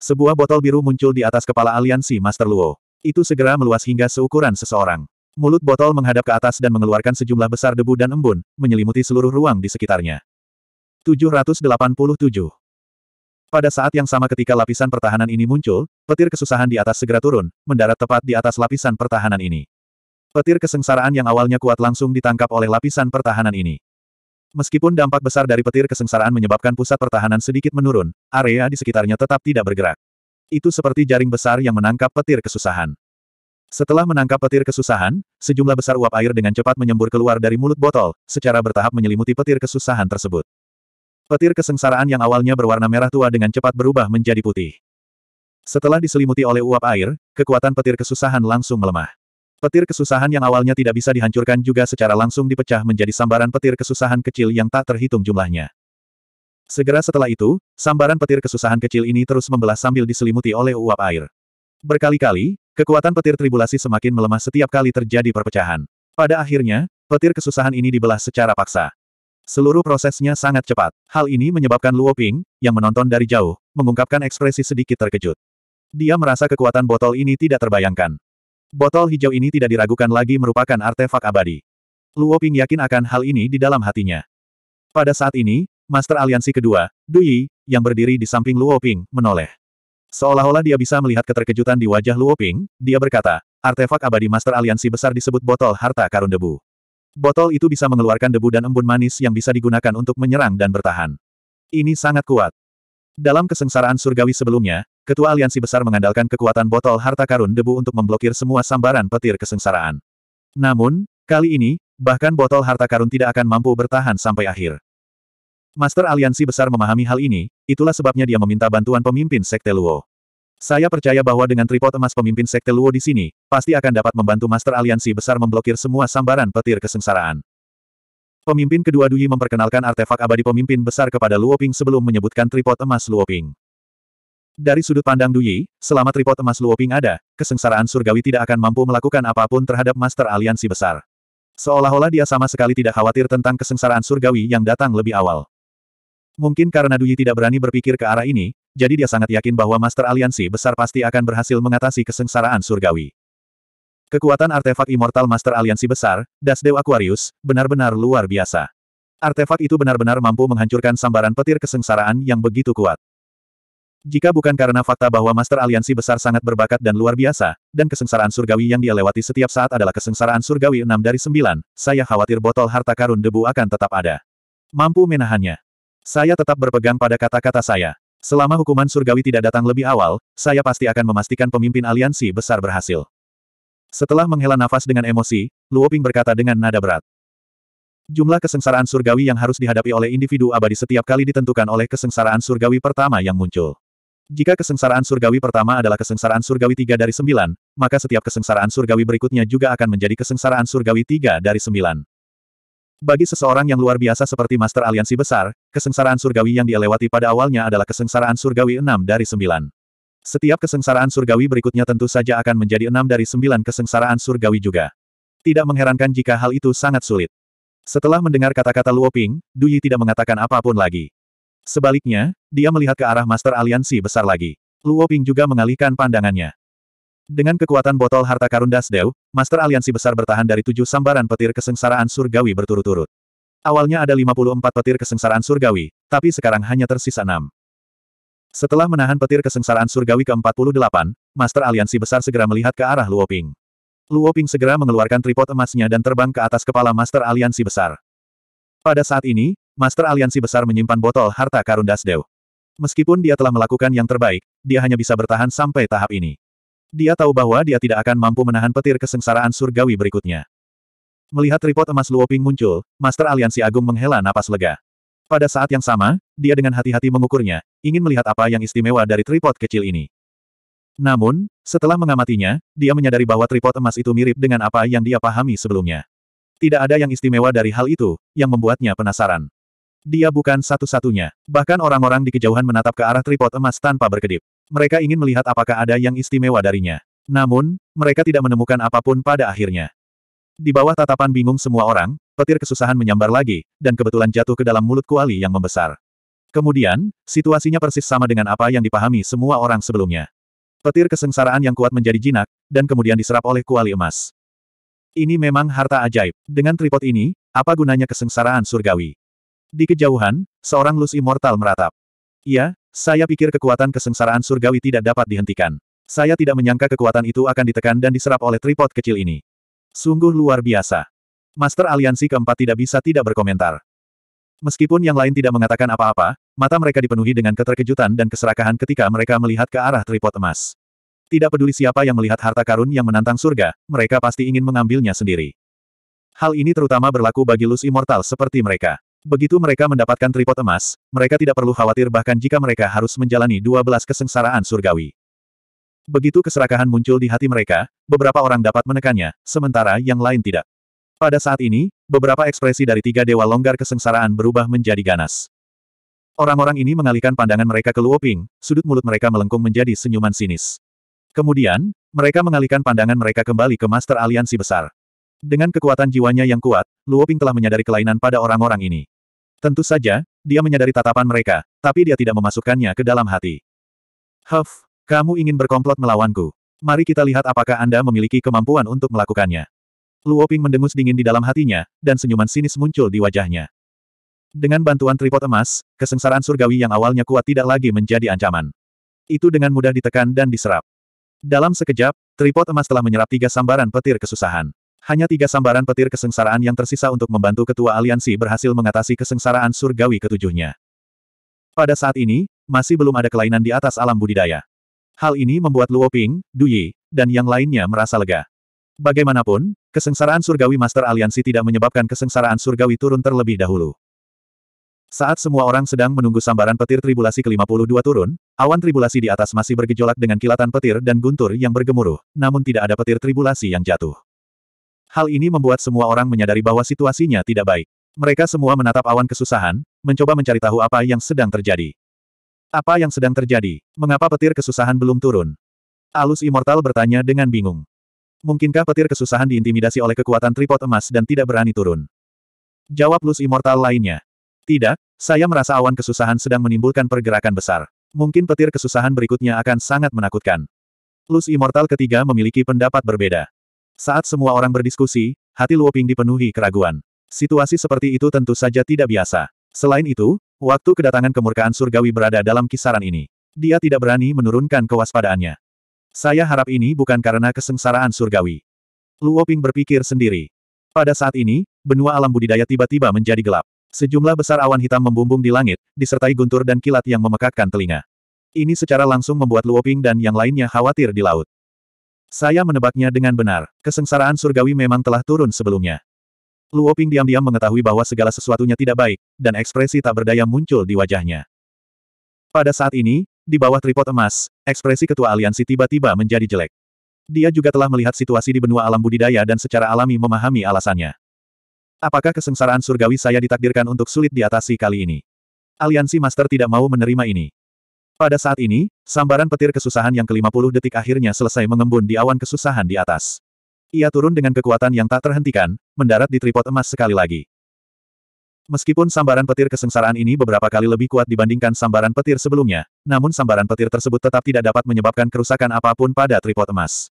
S1: Sebuah botol biru muncul di atas kepala aliansi Master Luo. Itu segera meluas hingga seukuran seseorang. Mulut botol menghadap ke atas dan mengeluarkan sejumlah besar debu dan embun, menyelimuti seluruh ruang di sekitarnya. 787. Pada saat yang sama ketika lapisan pertahanan ini muncul, petir kesusahan di atas segera turun, mendarat tepat di atas lapisan pertahanan ini. Petir kesengsaraan yang awalnya kuat langsung ditangkap oleh lapisan pertahanan ini. Meskipun dampak besar dari petir kesengsaraan menyebabkan pusat pertahanan sedikit menurun, area di sekitarnya tetap tidak bergerak itu seperti jaring besar yang menangkap petir kesusahan. Setelah menangkap petir kesusahan, sejumlah besar uap air dengan cepat menyembur keluar dari mulut botol, secara bertahap menyelimuti petir kesusahan tersebut. Petir kesengsaraan yang awalnya berwarna merah tua dengan cepat berubah menjadi putih. Setelah diselimuti oleh uap air, kekuatan petir kesusahan langsung melemah. Petir kesusahan yang awalnya tidak bisa dihancurkan juga secara langsung dipecah menjadi sambaran petir kesusahan kecil yang tak terhitung jumlahnya. Segera setelah itu, sambaran petir kesusahan kecil ini terus membelah sambil diselimuti oleh uap air. Berkali-kali, kekuatan petir tribulasi semakin melemah setiap kali terjadi perpecahan. Pada akhirnya, petir kesusahan ini dibelah secara paksa. Seluruh prosesnya sangat cepat. Hal ini menyebabkan Luo Ping, yang menonton dari jauh, mengungkapkan ekspresi sedikit terkejut. Dia merasa kekuatan botol ini tidak terbayangkan. Botol hijau ini tidak diragukan lagi merupakan artefak abadi. Luo Ping yakin akan hal ini di dalam hatinya. Pada saat ini, Master Aliansi kedua, Dui, yang berdiri di samping Luo Ping, menoleh. Seolah-olah dia bisa melihat keterkejutan di wajah Luo Ping, dia berkata, artefak abadi Master Aliansi besar disebut botol harta karun debu. Botol itu bisa mengeluarkan debu dan embun manis yang bisa digunakan untuk menyerang dan bertahan. Ini sangat kuat. Dalam kesengsaraan surgawi sebelumnya, Ketua Aliansi Besar mengandalkan kekuatan botol harta karun debu untuk memblokir semua sambaran petir kesengsaraan. Namun, kali ini, bahkan botol harta karun tidak akan mampu bertahan sampai akhir. Master Aliansi Besar memahami hal ini, itulah sebabnya dia meminta bantuan pemimpin Sekte Luo. Saya percaya bahwa dengan tripod emas pemimpin Sekte Luo di sini, pasti akan dapat membantu Master Aliansi Besar memblokir semua sambaran petir kesengsaraan. Pemimpin kedua Dui memperkenalkan artefak abadi pemimpin besar kepada Luo Ping sebelum menyebutkan tripod emas Luo Ping. Dari sudut pandang Dui, selama tripod emas Luo Ping ada, kesengsaraan surgawi tidak akan mampu melakukan apapun terhadap Master Aliansi Besar. Seolah-olah dia sama sekali tidak khawatir tentang kesengsaraan surgawi yang datang lebih awal. Mungkin karena Duyi tidak berani berpikir ke arah ini, jadi dia sangat yakin bahwa Master Aliansi besar pasti akan berhasil mengatasi kesengsaraan surgawi. Kekuatan artefak Immortal Master Aliansi besar, Das Dew Aquarius, benar-benar luar biasa. Artefak itu benar-benar mampu menghancurkan sambaran petir kesengsaraan yang begitu kuat. Jika bukan karena fakta bahwa Master Aliansi besar sangat berbakat dan luar biasa, dan kesengsaraan surgawi yang dia lewati setiap saat adalah kesengsaraan surgawi 6 dari 9, saya khawatir botol harta karun debu akan tetap ada. Mampu menahannya. Saya tetap berpegang pada kata-kata saya. Selama hukuman surgawi tidak datang lebih awal, saya pasti akan memastikan pemimpin aliansi besar berhasil. Setelah menghela nafas dengan emosi, Luo Ping berkata dengan nada berat. Jumlah kesengsaraan surgawi yang harus dihadapi oleh individu abadi setiap kali ditentukan oleh kesengsaraan surgawi pertama yang muncul. Jika kesengsaraan surgawi pertama adalah kesengsaraan surgawi tiga dari sembilan, maka setiap kesengsaraan surgawi berikutnya juga akan menjadi kesengsaraan surgawi tiga dari sembilan. Bagi seseorang yang luar biasa seperti Master Aliansi Besar, kesengsaraan surgawi yang dia lewati pada awalnya adalah kesengsaraan surgawi 6 dari 9. Setiap kesengsaraan surgawi berikutnya tentu saja akan menjadi 6 dari 9 kesengsaraan surgawi juga. Tidak mengherankan jika hal itu sangat sulit. Setelah mendengar kata-kata Luoping, Du Duyi tidak mengatakan apapun lagi. Sebaliknya, dia melihat ke arah Master Aliansi besar lagi. Luoping juga mengalihkan pandangannya. Dengan kekuatan botol harta karun Dasdeu, Master Aliansi Besar bertahan dari tujuh sambaran petir kesengsaraan surgawi berturut-turut. Awalnya ada 54 petir kesengsaraan surgawi, tapi sekarang hanya tersisa enam. Setelah menahan petir kesengsaraan surgawi ke-48, Master Aliansi Besar segera melihat ke arah Luoping. Luoping segera mengeluarkan tripod emasnya dan terbang ke atas kepala Master Aliansi Besar. Pada saat ini, Master Aliansi Besar menyimpan botol harta karun Dasdeu. Meskipun dia telah melakukan yang terbaik, dia hanya bisa bertahan sampai tahap ini. Dia tahu bahwa dia tidak akan mampu menahan petir kesengsaraan surgawi berikutnya. Melihat tripod emas Luoping muncul, Master Aliansi Agung menghela napas lega. Pada saat yang sama, dia dengan hati-hati mengukurnya, ingin melihat apa yang istimewa dari tripod kecil ini. Namun, setelah mengamatinya, dia menyadari bahwa tripod emas itu mirip dengan apa yang dia pahami sebelumnya. Tidak ada yang istimewa dari hal itu, yang membuatnya penasaran. Dia bukan satu-satunya. Bahkan orang-orang di kejauhan menatap ke arah tripod emas tanpa berkedip mereka ingin melihat apakah ada yang istimewa darinya. Namun, mereka tidak menemukan apapun pada akhirnya. Di bawah tatapan bingung semua orang, petir kesusahan menyambar lagi, dan kebetulan jatuh ke dalam mulut kuali yang membesar. Kemudian, situasinya persis sama dengan apa yang dipahami semua orang sebelumnya. Petir kesengsaraan yang kuat menjadi jinak, dan kemudian diserap oleh kuali emas. Ini memang harta ajaib. Dengan tripod ini, apa gunanya kesengsaraan surgawi? Di kejauhan, seorang lus Immortal meratap. Ia, saya pikir kekuatan kesengsaraan surgawi tidak dapat dihentikan. Saya tidak menyangka kekuatan itu akan ditekan dan diserap oleh tripod kecil ini. Sungguh luar biasa. Master Aliansi keempat tidak bisa tidak berkomentar. Meskipun yang lain tidak mengatakan apa-apa, mata mereka dipenuhi dengan keterkejutan dan keserakahan ketika mereka melihat ke arah tripod emas. Tidak peduli siapa yang melihat harta karun yang menantang surga, mereka pasti ingin mengambilnya sendiri. Hal ini terutama berlaku bagi Lus Immortal seperti mereka. Begitu mereka mendapatkan tripod emas, mereka tidak perlu khawatir bahkan jika mereka harus menjalani 12 kesengsaraan surgawi. Begitu keserakahan muncul di hati mereka, beberapa orang dapat menekannya, sementara yang lain tidak. Pada saat ini, beberapa ekspresi dari tiga dewa longgar kesengsaraan berubah menjadi ganas. Orang-orang ini mengalihkan pandangan mereka ke Luoping, sudut mulut mereka melengkung menjadi senyuman sinis. Kemudian, mereka mengalihkan pandangan mereka kembali ke Master Aliansi Besar. Dengan kekuatan jiwanya yang kuat, Luoping telah menyadari kelainan pada orang-orang ini. Tentu saja, dia menyadari tatapan mereka, tapi dia tidak memasukkannya ke dalam hati. Huff, kamu ingin berkomplot melawanku. Mari kita lihat apakah Anda memiliki kemampuan untuk melakukannya. Luoping mendengus dingin di dalam hatinya, dan senyuman sinis muncul di wajahnya. Dengan bantuan tripod emas, kesengsaraan surgawi yang awalnya kuat tidak lagi menjadi ancaman. Itu dengan mudah ditekan dan diserap. Dalam sekejap, tripod emas telah menyerap tiga sambaran petir kesusahan. Hanya tiga sambaran petir kesengsaraan yang tersisa untuk membantu ketua aliansi berhasil mengatasi kesengsaraan surgawi ketujuhnya. Pada saat ini, masih belum ada kelainan di atas alam budidaya. Hal ini membuat Luo Ping, Du Yi, dan yang lainnya merasa lega. Bagaimanapun, kesengsaraan surgawi Master Aliansi tidak menyebabkan kesengsaraan surgawi turun terlebih dahulu. Saat semua orang sedang menunggu sambaran petir tribulasi ke-52 turun, awan tribulasi di atas masih bergejolak dengan kilatan petir dan guntur yang bergemuruh, namun tidak ada petir tribulasi yang jatuh. Hal ini membuat semua orang menyadari bahwa situasinya tidak baik. Mereka semua menatap awan kesusahan, mencoba mencari tahu apa yang sedang terjadi. Apa yang sedang terjadi? Mengapa petir kesusahan belum turun? Alus Immortal bertanya dengan bingung. Mungkinkah petir kesusahan diintimidasi oleh kekuatan tripod emas dan tidak berani turun? Jawab Lus Immortal lainnya. Tidak, saya merasa awan kesusahan sedang menimbulkan pergerakan besar. Mungkin petir kesusahan berikutnya akan sangat menakutkan. Lus Immortal ketiga memiliki pendapat berbeda. Saat semua orang berdiskusi, hati Luoping dipenuhi keraguan. Situasi seperti itu tentu saja tidak biasa. Selain itu, waktu kedatangan kemurkaan surgawi berada dalam kisaran ini. Dia tidak berani menurunkan kewaspadaannya. Saya harap ini bukan karena kesengsaraan surgawi. Luoping berpikir sendiri. Pada saat ini, benua alam budidaya tiba-tiba menjadi gelap. Sejumlah besar awan hitam membumbung di langit, disertai guntur dan kilat yang memekakkan telinga. Ini secara langsung membuat Luoping dan yang lainnya khawatir di laut. Saya menebaknya dengan benar, kesengsaraan surgawi memang telah turun sebelumnya. Luoping diam-diam mengetahui bahwa segala sesuatunya tidak baik, dan ekspresi tak berdaya muncul di wajahnya. Pada saat ini, di bawah tripod emas, ekspresi ketua aliansi tiba-tiba menjadi jelek. Dia juga telah melihat situasi di benua alam budidaya dan secara alami memahami alasannya. Apakah kesengsaraan surgawi saya ditakdirkan untuk sulit diatasi kali ini? Aliansi Master tidak mau menerima ini. Pada saat ini, sambaran petir kesusahan yang ke-50 detik akhirnya selesai mengembun di awan kesusahan di atas. Ia turun dengan kekuatan yang tak terhentikan, mendarat di tripod emas sekali lagi. Meskipun sambaran petir kesengsaraan ini beberapa kali lebih kuat dibandingkan sambaran petir sebelumnya, namun sambaran petir tersebut tetap tidak dapat menyebabkan kerusakan apapun pada tripod emas.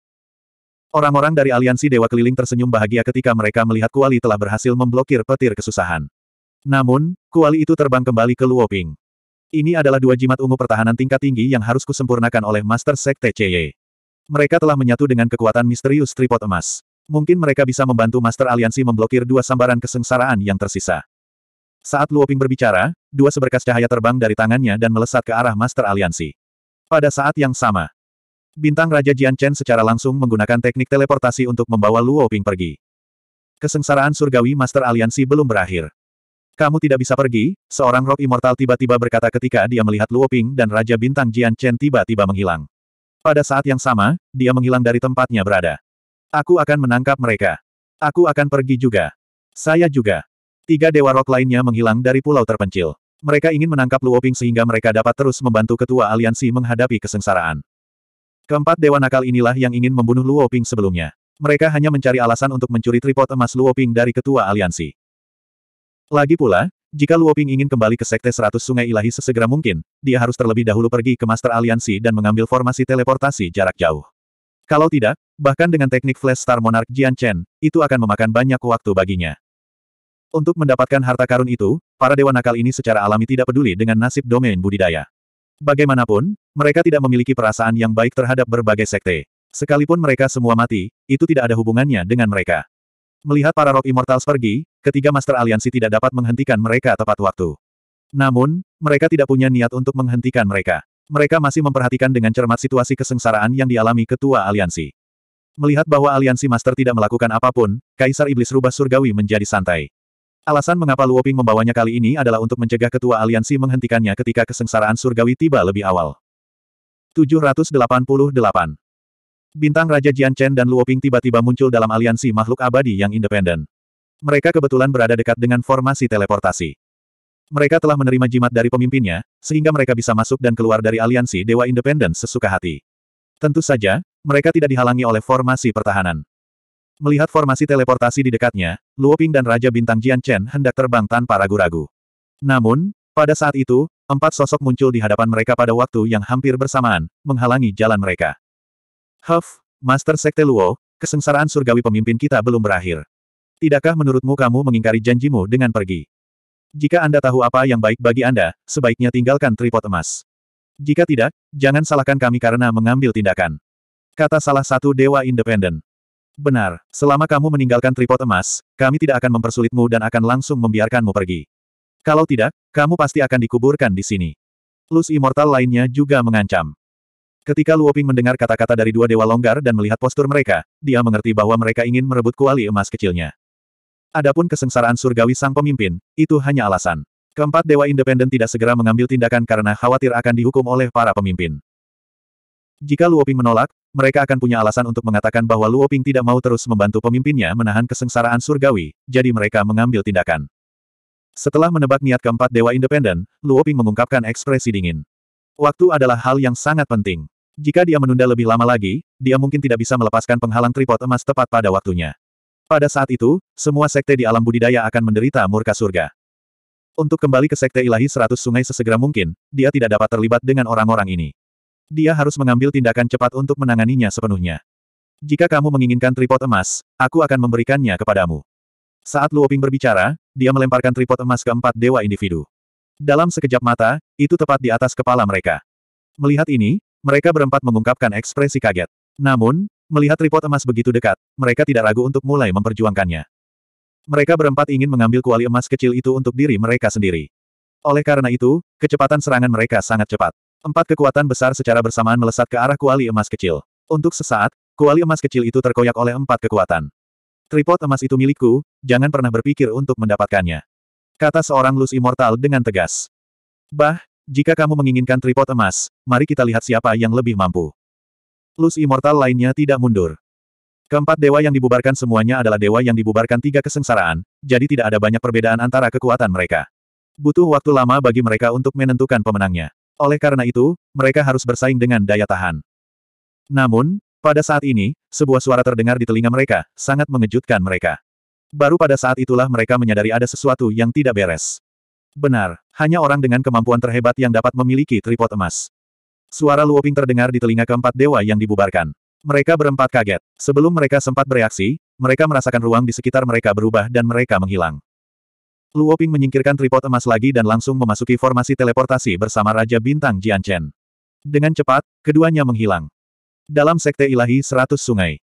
S1: Orang-orang dari aliansi Dewa Keliling tersenyum bahagia ketika mereka melihat Kuali telah berhasil memblokir petir kesusahan. Namun, Kuali itu terbang kembali ke Luoping. Ini adalah dua jimat ungu pertahanan tingkat tinggi yang harus kusempurnakan oleh Master Sekte CY. Mereka telah menyatu dengan kekuatan misterius tripod emas. Mungkin mereka bisa membantu Master Aliansi memblokir dua sambaran kesengsaraan yang tersisa. Saat Luoping berbicara, dua seberkas cahaya terbang dari tangannya dan melesat ke arah Master Aliansi. Pada saat yang sama, Bintang Raja Jian Chen secara langsung menggunakan teknik teleportasi untuk membawa Luoping pergi. Kesengsaraan surgawi Master Aliansi belum berakhir. Kamu tidak bisa pergi, seorang roh immortal tiba-tiba berkata ketika dia melihat Luo Ping dan Raja Bintang Jian Chen tiba-tiba menghilang. Pada saat yang sama, dia menghilang dari tempatnya berada. Aku akan menangkap mereka. Aku akan pergi juga. Saya juga. Tiga dewa roh lainnya menghilang dari pulau terpencil. Mereka ingin menangkap Luo Ping sehingga mereka dapat terus membantu ketua aliansi menghadapi kesengsaraan. Keempat dewa nakal inilah yang ingin membunuh Luo Ping sebelumnya. Mereka hanya mencari alasan untuk mencuri tripod emas Luo Ping dari ketua aliansi. Lagi pula, jika Luoping ingin kembali ke Sekte Seratus Sungai Ilahi sesegera mungkin, dia harus terlebih dahulu pergi ke Master Aliansi dan mengambil formasi teleportasi jarak jauh. Kalau tidak, bahkan dengan teknik Flash Star Monarch Jian Chen, itu akan memakan banyak waktu baginya. Untuk mendapatkan harta karun itu, para dewa nakal ini secara alami tidak peduli dengan nasib domain budidaya. Bagaimanapun, mereka tidak memiliki perasaan yang baik terhadap berbagai sekte. Sekalipun mereka semua mati, itu tidak ada hubungannya dengan mereka. Melihat para Rock Immortals pergi, ketiga Master Aliansi tidak dapat menghentikan mereka tepat waktu. Namun, mereka tidak punya niat untuk menghentikan mereka. Mereka masih memperhatikan dengan cermat situasi kesengsaraan yang dialami ketua aliansi. Melihat bahwa aliansi Master tidak melakukan apapun, Kaisar Iblis Rubah Surgawi menjadi santai. Alasan mengapa Luoping membawanya kali ini adalah untuk mencegah ketua aliansi menghentikannya ketika kesengsaraan surgawi tiba lebih awal. 788 Bintang Raja Jian Chen dan Luoping tiba-tiba muncul dalam aliansi makhluk abadi yang independen. Mereka kebetulan berada dekat dengan formasi teleportasi. Mereka telah menerima jimat dari pemimpinnya, sehingga mereka bisa masuk dan keluar dari aliansi Dewa Independen sesuka hati. Tentu saja, mereka tidak dihalangi oleh formasi pertahanan. Melihat formasi teleportasi di dekatnya, Luoping dan Raja Bintang Jian Chen hendak terbang tanpa ragu-ragu. Namun, pada saat itu, empat sosok muncul di hadapan mereka pada waktu yang hampir bersamaan, menghalangi jalan mereka. Huff, Master Sekte Luo, kesengsaraan surgawi pemimpin kita belum berakhir. Tidakkah menurutmu kamu mengingkari janjimu dengan pergi? Jika Anda tahu apa yang baik bagi Anda, sebaiknya tinggalkan tripod emas. Jika tidak, jangan salahkan kami karena mengambil tindakan. Kata salah satu dewa independen. Benar, selama kamu meninggalkan tripod emas, kami tidak akan mempersulitmu dan akan langsung membiarkanmu pergi. Kalau tidak, kamu pasti akan dikuburkan di sini. Plus Immortal lainnya juga mengancam. Ketika Luoping mendengar kata-kata dari dua dewa longgar dan melihat postur mereka, dia mengerti bahwa mereka ingin merebut kuali emas kecilnya. Adapun kesengsaraan surgawi sang pemimpin, itu hanya alasan. Keempat dewa independen tidak segera mengambil tindakan karena khawatir akan dihukum oleh para pemimpin. Jika Luoping menolak, mereka akan punya alasan untuk mengatakan bahwa Luoping tidak mau terus membantu pemimpinnya menahan kesengsaraan surgawi, jadi mereka mengambil tindakan. Setelah menebak niat keempat dewa independen, Luoping mengungkapkan ekspresi dingin. Waktu adalah hal yang sangat penting. Jika dia menunda lebih lama lagi, dia mungkin tidak bisa melepaskan penghalang tripod emas tepat pada waktunya. Pada saat itu, semua sekte di alam budidaya akan menderita murka surga. Untuk kembali ke sekte ilahi seratus sungai sesegera mungkin, dia tidak dapat terlibat dengan orang-orang ini. Dia harus mengambil tindakan cepat untuk menanganinya sepenuhnya. Jika kamu menginginkan tripod emas, aku akan memberikannya kepadamu. Saat Luoping berbicara, dia melemparkan tripod emas ke empat dewa individu. Dalam sekejap mata, itu tepat di atas kepala mereka. Melihat ini, mereka berempat mengungkapkan ekspresi kaget. Namun, melihat tripod emas begitu dekat, mereka tidak ragu untuk mulai memperjuangkannya. Mereka berempat ingin mengambil kuali emas kecil itu untuk diri mereka sendiri. Oleh karena itu, kecepatan serangan mereka sangat cepat. Empat kekuatan besar secara bersamaan melesat ke arah kuali emas kecil. Untuk sesaat, kuali emas kecil itu terkoyak oleh empat kekuatan. Tripod emas itu milikku, jangan pernah berpikir untuk mendapatkannya. Kata seorang lus Immortal dengan tegas. Bah, jika kamu menginginkan tripod emas, mari kita lihat siapa yang lebih mampu. Plus immortal lainnya tidak mundur. Keempat dewa yang dibubarkan semuanya adalah dewa yang dibubarkan tiga kesengsaraan, jadi tidak ada banyak perbedaan antara kekuatan mereka. Butuh waktu lama bagi mereka untuk menentukan pemenangnya. Oleh karena itu, mereka harus bersaing dengan daya tahan. Namun, pada saat ini, sebuah suara terdengar di telinga mereka, sangat mengejutkan mereka. Baru pada saat itulah mereka menyadari ada sesuatu yang tidak beres. Benar, hanya orang dengan kemampuan terhebat yang dapat memiliki tripod emas. Suara Luoping terdengar di telinga keempat dewa yang dibubarkan. Mereka berempat kaget. Sebelum mereka sempat bereaksi, mereka merasakan ruang di sekitar mereka berubah dan mereka menghilang. Luoping menyingkirkan tripod emas lagi dan langsung memasuki formasi teleportasi bersama Raja Bintang Jianchen. Dengan cepat, keduanya menghilang. Dalam Sekte Ilahi Seratus Sungai.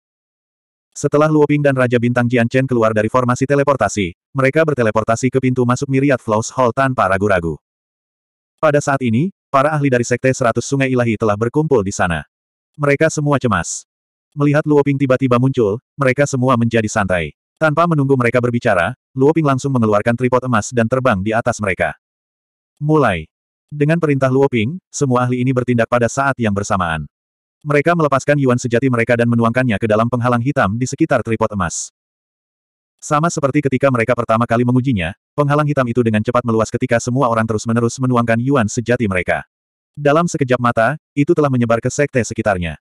S1: Setelah Luoping dan Raja Bintang Jianchen keluar dari formasi teleportasi, mereka berteleportasi ke pintu masuk Miriad Flows Hall tanpa ragu-ragu. Pada saat ini, para ahli dari Sekte Seratus Sungai Ilahi telah berkumpul di sana. Mereka semua cemas. Melihat Luoping tiba-tiba muncul, mereka semua menjadi santai. Tanpa menunggu mereka berbicara, Luoping langsung mengeluarkan tripod emas dan terbang di atas mereka. Mulai. Dengan perintah Luoping, semua ahli ini bertindak pada saat yang bersamaan. Mereka melepaskan Yuan sejati mereka dan menuangkannya ke dalam penghalang hitam di sekitar tripod emas. Sama seperti ketika mereka pertama kali mengujinya, penghalang hitam itu dengan cepat meluas ketika semua orang terus-menerus menuangkan Yuan sejati mereka. Dalam sekejap mata, itu telah menyebar ke sekte sekitarnya.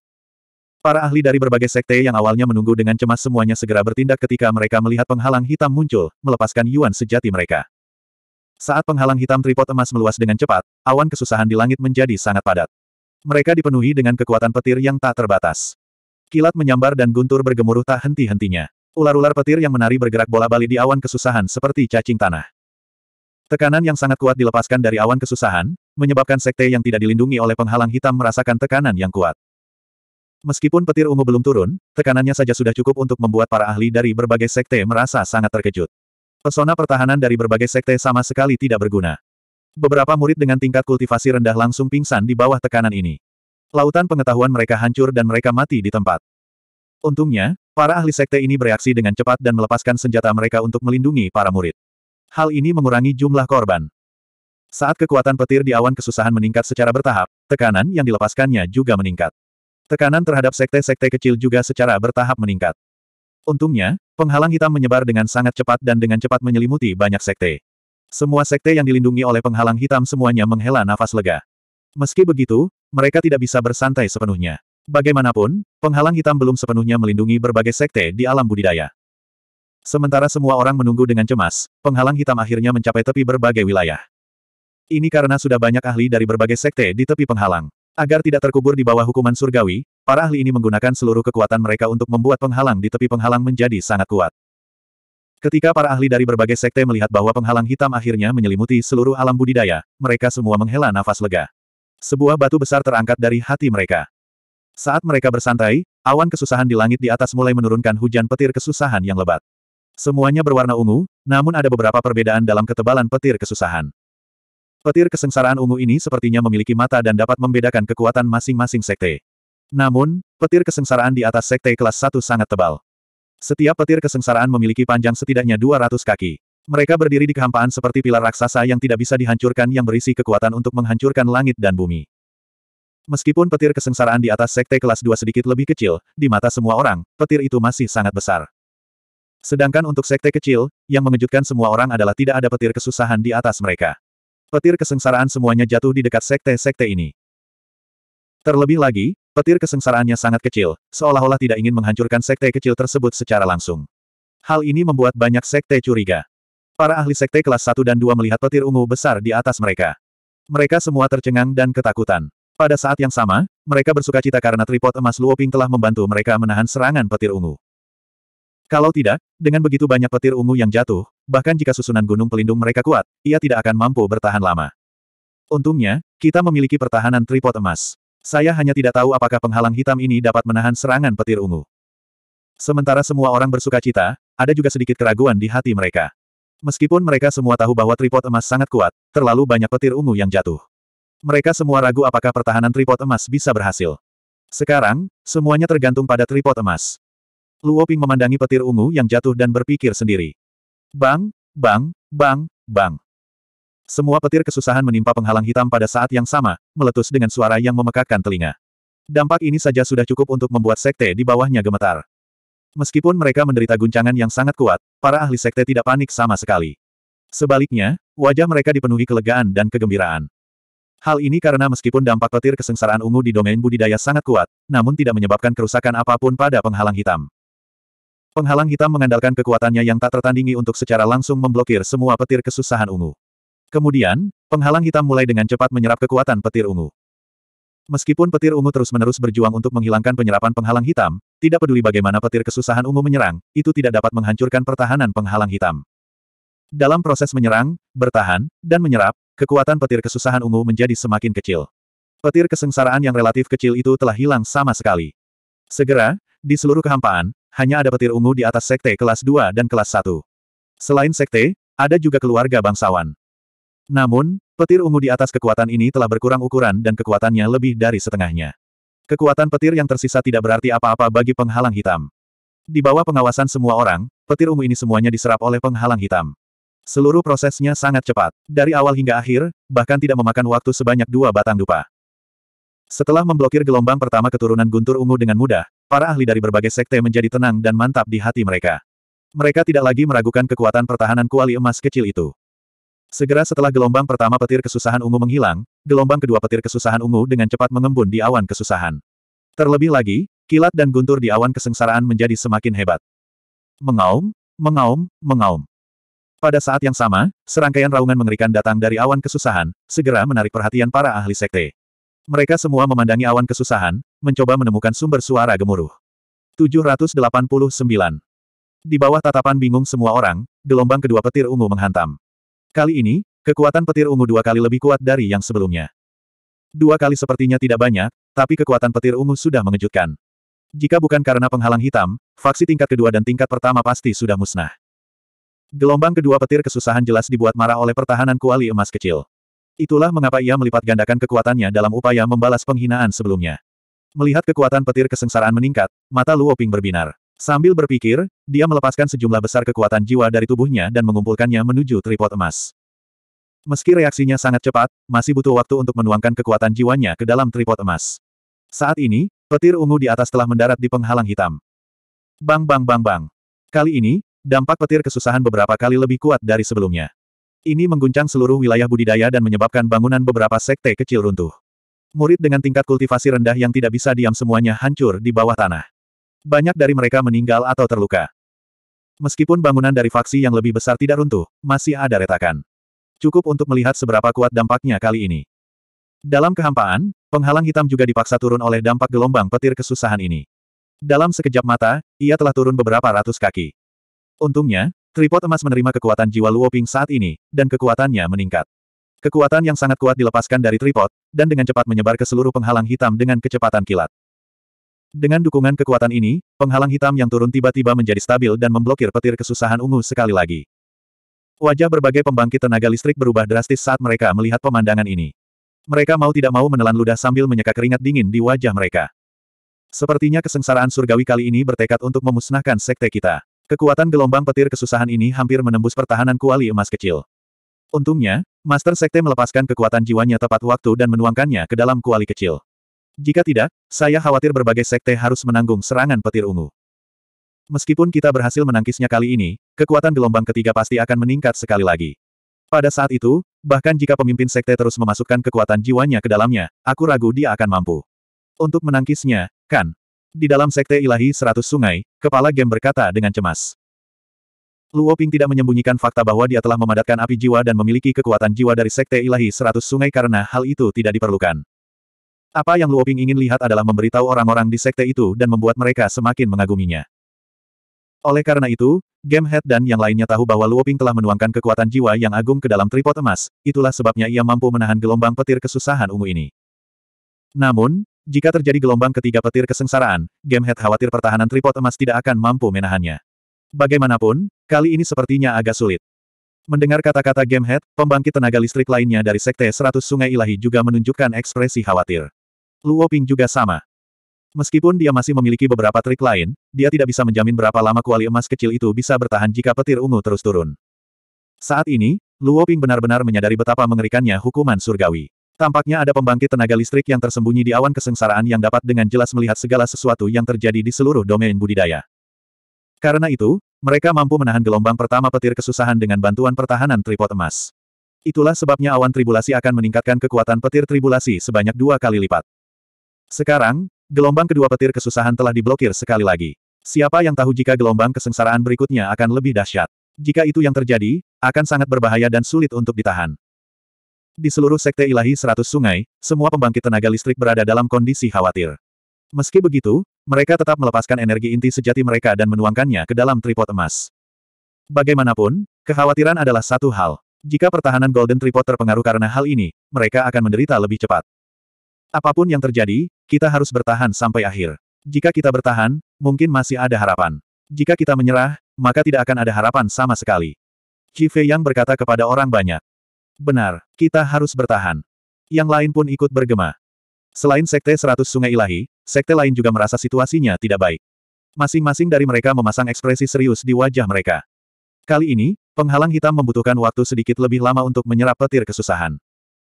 S1: Para ahli dari berbagai sekte yang awalnya menunggu dengan cemas semuanya segera bertindak ketika mereka melihat penghalang hitam muncul, melepaskan Yuan sejati mereka. Saat penghalang hitam tripod emas meluas dengan cepat, awan kesusahan di langit menjadi sangat padat. Mereka dipenuhi dengan kekuatan petir yang tak terbatas. Kilat menyambar dan guntur bergemuruh tak henti-hentinya. Ular-ular petir yang menari bergerak bola-bali di awan kesusahan seperti cacing tanah. Tekanan yang sangat kuat dilepaskan dari awan kesusahan, menyebabkan sekte yang tidak dilindungi oleh penghalang hitam merasakan tekanan yang kuat. Meskipun petir ungu belum turun, tekanannya saja sudah cukup untuk membuat para ahli dari berbagai sekte merasa sangat terkejut. Pesona pertahanan dari berbagai sekte sama sekali tidak berguna. Beberapa murid dengan tingkat kultivasi rendah langsung pingsan di bawah tekanan ini. Lautan pengetahuan mereka hancur dan mereka mati di tempat. Untungnya, para ahli sekte ini bereaksi dengan cepat dan melepaskan senjata mereka untuk melindungi para murid. Hal ini mengurangi jumlah korban. Saat kekuatan petir di awan kesusahan meningkat secara bertahap, tekanan yang dilepaskannya juga meningkat. Tekanan terhadap sekte-sekte kecil juga secara bertahap meningkat. Untungnya, penghalang hitam menyebar dengan sangat cepat dan dengan cepat menyelimuti banyak sekte. Semua sekte yang dilindungi oleh penghalang hitam semuanya menghela nafas lega. Meski begitu, mereka tidak bisa bersantai sepenuhnya. Bagaimanapun, penghalang hitam belum sepenuhnya melindungi berbagai sekte di alam budidaya. Sementara semua orang menunggu dengan cemas, penghalang hitam akhirnya mencapai tepi berbagai wilayah. Ini karena sudah banyak ahli dari berbagai sekte di tepi penghalang. Agar tidak terkubur di bawah hukuman surgawi, para ahli ini menggunakan seluruh kekuatan mereka untuk membuat penghalang di tepi penghalang menjadi sangat kuat. Ketika para ahli dari berbagai sekte melihat bahwa penghalang hitam akhirnya menyelimuti seluruh alam budidaya, mereka semua menghela nafas lega. Sebuah batu besar terangkat dari hati mereka. Saat mereka bersantai, awan kesusahan di langit di atas mulai menurunkan hujan petir kesusahan yang lebat. Semuanya berwarna ungu, namun ada beberapa perbedaan dalam ketebalan petir kesusahan. Petir kesengsaraan ungu ini sepertinya memiliki mata dan dapat membedakan kekuatan masing-masing sekte. Namun, petir kesengsaraan di atas sekte kelas 1 sangat tebal. Setiap petir kesengsaraan memiliki panjang setidaknya 200 kaki. Mereka berdiri di kehampaan seperti pilar raksasa yang tidak bisa dihancurkan yang berisi kekuatan untuk menghancurkan langit dan bumi. Meskipun petir kesengsaraan di atas sekte kelas 2 sedikit lebih kecil, di mata semua orang, petir itu masih sangat besar. Sedangkan untuk sekte kecil, yang mengejutkan semua orang adalah tidak ada petir kesusahan di atas mereka. Petir kesengsaraan semuanya jatuh di dekat sekte-sekte ini. Terlebih lagi, Petir kesengsaraannya sangat kecil, seolah-olah tidak ingin menghancurkan sekte kecil tersebut secara langsung. Hal ini membuat banyak sekte curiga. Para ahli sekte kelas 1 dan 2 melihat petir ungu besar di atas mereka. Mereka semua tercengang dan ketakutan. Pada saat yang sama, mereka bersuka cita karena tripod emas Luoping telah membantu mereka menahan serangan petir ungu. Kalau tidak, dengan begitu banyak petir ungu yang jatuh, bahkan jika susunan gunung pelindung mereka kuat, ia tidak akan mampu bertahan lama. Untungnya, kita memiliki pertahanan tripod emas. Saya hanya tidak tahu apakah penghalang hitam ini dapat menahan serangan petir ungu. Sementara semua orang bersuka cita, ada juga sedikit keraguan di hati mereka. Meskipun mereka semua tahu bahwa tripod emas sangat kuat, terlalu banyak petir ungu yang jatuh. Mereka semua ragu apakah pertahanan tripod emas bisa berhasil. Sekarang, semuanya tergantung pada tripod emas. Luoping memandangi petir ungu yang jatuh dan berpikir sendiri. Bang, bang, bang, bang. Semua petir kesusahan menimpa penghalang hitam pada saat yang sama, meletus dengan suara yang memekakkan telinga. Dampak ini saja sudah cukup untuk membuat sekte di bawahnya gemetar. Meskipun mereka menderita guncangan yang sangat kuat, para ahli sekte tidak panik sama sekali. Sebaliknya, wajah mereka dipenuhi kelegaan dan kegembiraan. Hal ini karena meskipun dampak petir kesengsaraan ungu di domain budidaya sangat kuat, namun tidak menyebabkan kerusakan apapun pada penghalang hitam. Penghalang hitam mengandalkan kekuatannya yang tak tertandingi untuk secara langsung memblokir semua petir kesusahan ungu. Kemudian, penghalang hitam mulai dengan cepat menyerap kekuatan petir ungu. Meskipun petir ungu terus-menerus berjuang untuk menghilangkan penyerapan penghalang hitam, tidak peduli bagaimana petir kesusahan ungu menyerang, itu tidak dapat menghancurkan pertahanan penghalang hitam. Dalam proses menyerang, bertahan, dan menyerap, kekuatan petir kesusahan ungu menjadi semakin kecil. Petir kesengsaraan yang relatif kecil itu telah hilang sama sekali. Segera, di seluruh kehampaan, hanya ada petir ungu di atas sekte kelas 2 dan kelas 1. Selain sekte, ada juga keluarga bangsawan. Namun, petir ungu di atas kekuatan ini telah berkurang ukuran dan kekuatannya lebih dari setengahnya. Kekuatan petir yang tersisa tidak berarti apa-apa bagi penghalang hitam. Di bawah pengawasan semua orang, petir ungu ini semuanya diserap oleh penghalang hitam. Seluruh prosesnya sangat cepat. Dari awal hingga akhir, bahkan tidak memakan waktu sebanyak dua batang dupa. Setelah memblokir gelombang pertama keturunan guntur ungu dengan mudah, para ahli dari berbagai sekte menjadi tenang dan mantap di hati mereka. Mereka tidak lagi meragukan kekuatan pertahanan kuali emas kecil itu. Segera setelah gelombang pertama petir kesusahan ungu menghilang, gelombang kedua petir kesusahan ungu dengan cepat mengembun di awan kesusahan. Terlebih lagi, kilat dan guntur di awan kesengsaraan menjadi semakin hebat. Mengaum, mengaum, mengaum. Pada saat yang sama, serangkaian raungan mengerikan datang dari awan kesusahan, segera menarik perhatian para ahli sekte. Mereka semua memandangi awan kesusahan, mencoba menemukan sumber suara gemuruh. 789. Di bawah tatapan bingung semua orang, gelombang kedua petir ungu menghantam. Kali ini, kekuatan petir ungu dua kali lebih kuat dari yang sebelumnya. Dua kali sepertinya tidak banyak, tapi kekuatan petir ungu sudah mengejutkan. Jika bukan karena penghalang hitam, faksi tingkat kedua dan tingkat pertama pasti sudah musnah. Gelombang kedua petir kesusahan jelas dibuat marah oleh pertahanan kuali emas kecil. Itulah mengapa ia melipat gandakan kekuatannya dalam upaya membalas penghinaan sebelumnya. Melihat kekuatan petir kesengsaraan meningkat, mata Luoping berbinar. Sambil berpikir, dia melepaskan sejumlah besar kekuatan jiwa dari tubuhnya dan mengumpulkannya menuju tripod emas. Meski reaksinya sangat cepat, masih butuh waktu untuk menuangkan kekuatan jiwanya ke dalam tripod emas. Saat ini, petir ungu di atas telah mendarat di penghalang hitam. Bang bang bang bang. Kali ini, dampak petir kesusahan beberapa kali lebih kuat dari sebelumnya. Ini mengguncang seluruh wilayah budidaya dan menyebabkan bangunan beberapa sekte kecil runtuh. Murid dengan tingkat kultivasi rendah yang tidak bisa diam semuanya hancur di bawah tanah. Banyak dari mereka meninggal atau terluka. Meskipun bangunan dari faksi yang lebih besar tidak runtuh, masih ada retakan. Cukup untuk melihat seberapa kuat dampaknya kali ini. Dalam kehampaan, penghalang hitam juga dipaksa turun oleh dampak gelombang petir kesusahan ini. Dalam sekejap mata, ia telah turun beberapa ratus kaki. Untungnya, tripod emas menerima kekuatan jiwa Luoping saat ini, dan kekuatannya meningkat. Kekuatan yang sangat kuat dilepaskan dari tripod, dan dengan cepat menyebar ke seluruh penghalang hitam dengan kecepatan kilat. Dengan dukungan kekuatan ini, penghalang hitam yang turun tiba-tiba menjadi stabil dan memblokir petir kesusahan ungu sekali lagi. Wajah berbagai pembangkit tenaga listrik berubah drastis saat mereka melihat pemandangan ini. Mereka mau tidak mau menelan ludah sambil menyeka keringat dingin di wajah mereka. Sepertinya kesengsaraan surgawi kali ini bertekad untuk memusnahkan sekte kita. Kekuatan gelombang petir kesusahan ini hampir menembus pertahanan kuali emas kecil. Untungnya, Master Sekte melepaskan kekuatan jiwanya tepat waktu dan menuangkannya ke dalam kuali kecil. Jika tidak, saya khawatir berbagai sekte harus menanggung serangan petir ungu. Meskipun kita berhasil menangkisnya kali ini, kekuatan gelombang ketiga pasti akan meningkat sekali lagi. Pada saat itu, bahkan jika pemimpin sekte terus memasukkan kekuatan jiwanya ke dalamnya, aku ragu dia akan mampu. Untuk menangkisnya, kan? Di dalam sekte ilahi seratus sungai, kepala game berkata dengan cemas. Luo Ping tidak menyembunyikan fakta bahwa dia telah memadatkan api jiwa dan memiliki kekuatan jiwa dari Sekte Ilahi Seratus Sungai karena hal itu tidak diperlukan. Apa yang Luoping ingin lihat adalah memberitahu orang-orang di sekte itu dan membuat mereka semakin mengaguminya. Oleh karena itu, Game Head dan yang lainnya tahu bahwa Luoping telah menuangkan kekuatan jiwa yang agung ke dalam tripod emas, itulah sebabnya ia mampu menahan gelombang petir kesusahan ungu ini. Namun, jika terjadi gelombang ketiga petir kesengsaraan, Game Head khawatir pertahanan tripod emas tidak akan mampu menahannya. Bagaimanapun, kali ini sepertinya agak sulit. Mendengar kata-kata Game Head, pembangkit tenaga listrik lainnya dari Sekte Seratus Sungai Ilahi juga menunjukkan ekspresi khawatir. Luo Ping juga sama. Meskipun dia masih memiliki beberapa trik lain, dia tidak bisa menjamin berapa lama kuali emas kecil itu bisa bertahan jika petir ungu terus turun. Saat ini, Luo Ping benar-benar menyadari betapa mengerikannya hukuman surgawi. Tampaknya ada pembangkit tenaga listrik yang tersembunyi di awan kesengsaraan yang dapat dengan jelas melihat segala sesuatu yang terjadi di seluruh domain budidaya. Karena itu, mereka mampu menahan gelombang pertama petir kesusahan dengan bantuan pertahanan tripod emas. Itulah sebabnya awan tribulasi akan meningkatkan kekuatan petir tribulasi sebanyak dua kali lipat. Sekarang, gelombang kedua petir kesusahan telah diblokir sekali lagi. Siapa yang tahu jika gelombang kesengsaraan berikutnya akan lebih dahsyat. Jika itu yang terjadi, akan sangat berbahaya dan sulit untuk ditahan. Di seluruh sekte ilahi seratus sungai, semua pembangkit tenaga listrik berada dalam kondisi khawatir. Meski begitu, mereka tetap melepaskan energi inti sejati mereka dan menuangkannya ke dalam tripod emas. Bagaimanapun, kekhawatiran adalah satu hal. Jika pertahanan Golden Tripod terpengaruh karena hal ini, mereka akan menderita lebih cepat. Apapun yang terjadi, kita harus bertahan sampai akhir. Jika kita bertahan, mungkin masih ada harapan. Jika kita menyerah, maka tidak akan ada harapan sama sekali. Fei yang berkata kepada orang banyak. Benar, kita harus bertahan. Yang lain pun ikut bergema. Selain Sekte 100 Sungai Ilahi, Sekte lain juga merasa situasinya tidak baik. Masing-masing dari mereka memasang ekspresi serius di wajah mereka. Kali ini, penghalang hitam membutuhkan waktu sedikit lebih lama untuk menyerap petir kesusahan.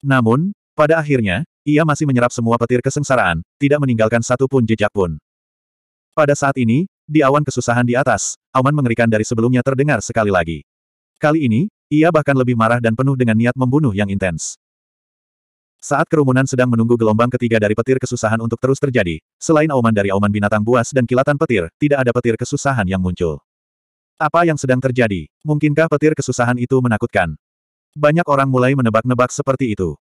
S1: Namun, pada akhirnya, ia masih menyerap semua petir kesengsaraan, tidak meninggalkan satu pun jejak pun. Pada saat ini, di awan kesusahan di atas, auman mengerikan dari sebelumnya terdengar sekali lagi. Kali ini, ia bahkan lebih marah dan penuh dengan niat membunuh yang intens. Saat kerumunan sedang menunggu gelombang ketiga dari petir kesusahan untuk terus terjadi, selain auman dari auman binatang buas dan kilatan petir, tidak ada petir kesusahan yang muncul. Apa yang sedang terjadi? Mungkinkah petir kesusahan itu menakutkan? Banyak orang mulai menebak-nebak seperti itu.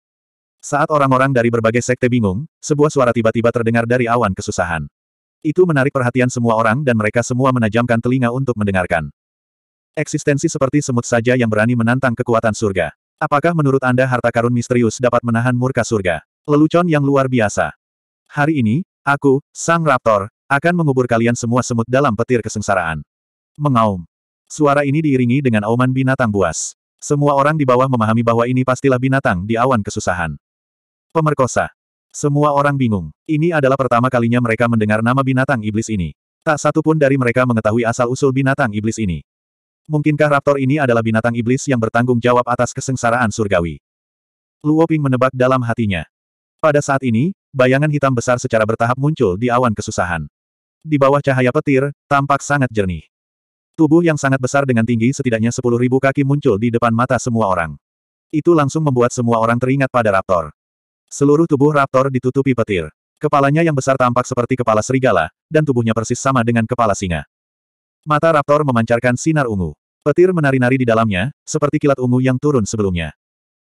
S1: Saat orang-orang dari berbagai sekte bingung, sebuah suara tiba-tiba terdengar dari awan kesusahan. Itu menarik perhatian semua orang dan mereka semua menajamkan telinga untuk mendengarkan. Eksistensi seperti semut saja yang berani menantang kekuatan surga. Apakah menurut Anda harta karun misterius dapat menahan murka surga? Lelucon yang luar biasa. Hari ini, aku, Sang Raptor, akan mengubur kalian semua semut dalam petir kesengsaraan. Mengaum. Suara ini diiringi dengan auman binatang buas. Semua orang di bawah memahami bahwa ini pastilah binatang di awan kesusahan. Pemerkosa. Semua orang bingung. Ini adalah pertama kalinya mereka mendengar nama binatang iblis ini. Tak satu pun dari mereka mengetahui asal-usul binatang iblis ini. Mungkinkah raptor ini adalah binatang iblis yang bertanggung jawab atas kesengsaraan surgawi? Luo Ping menebak dalam hatinya. Pada saat ini, bayangan hitam besar secara bertahap muncul di awan kesusahan. Di bawah cahaya petir, tampak sangat jernih. Tubuh yang sangat besar dengan tinggi setidaknya 10.000 kaki muncul di depan mata semua orang. Itu langsung membuat semua orang teringat pada raptor. Seluruh tubuh raptor ditutupi petir. Kepalanya yang besar tampak seperti kepala serigala, dan tubuhnya persis sama dengan kepala singa. Mata raptor memancarkan sinar ungu. Petir menari-nari di dalamnya, seperti kilat ungu yang turun sebelumnya.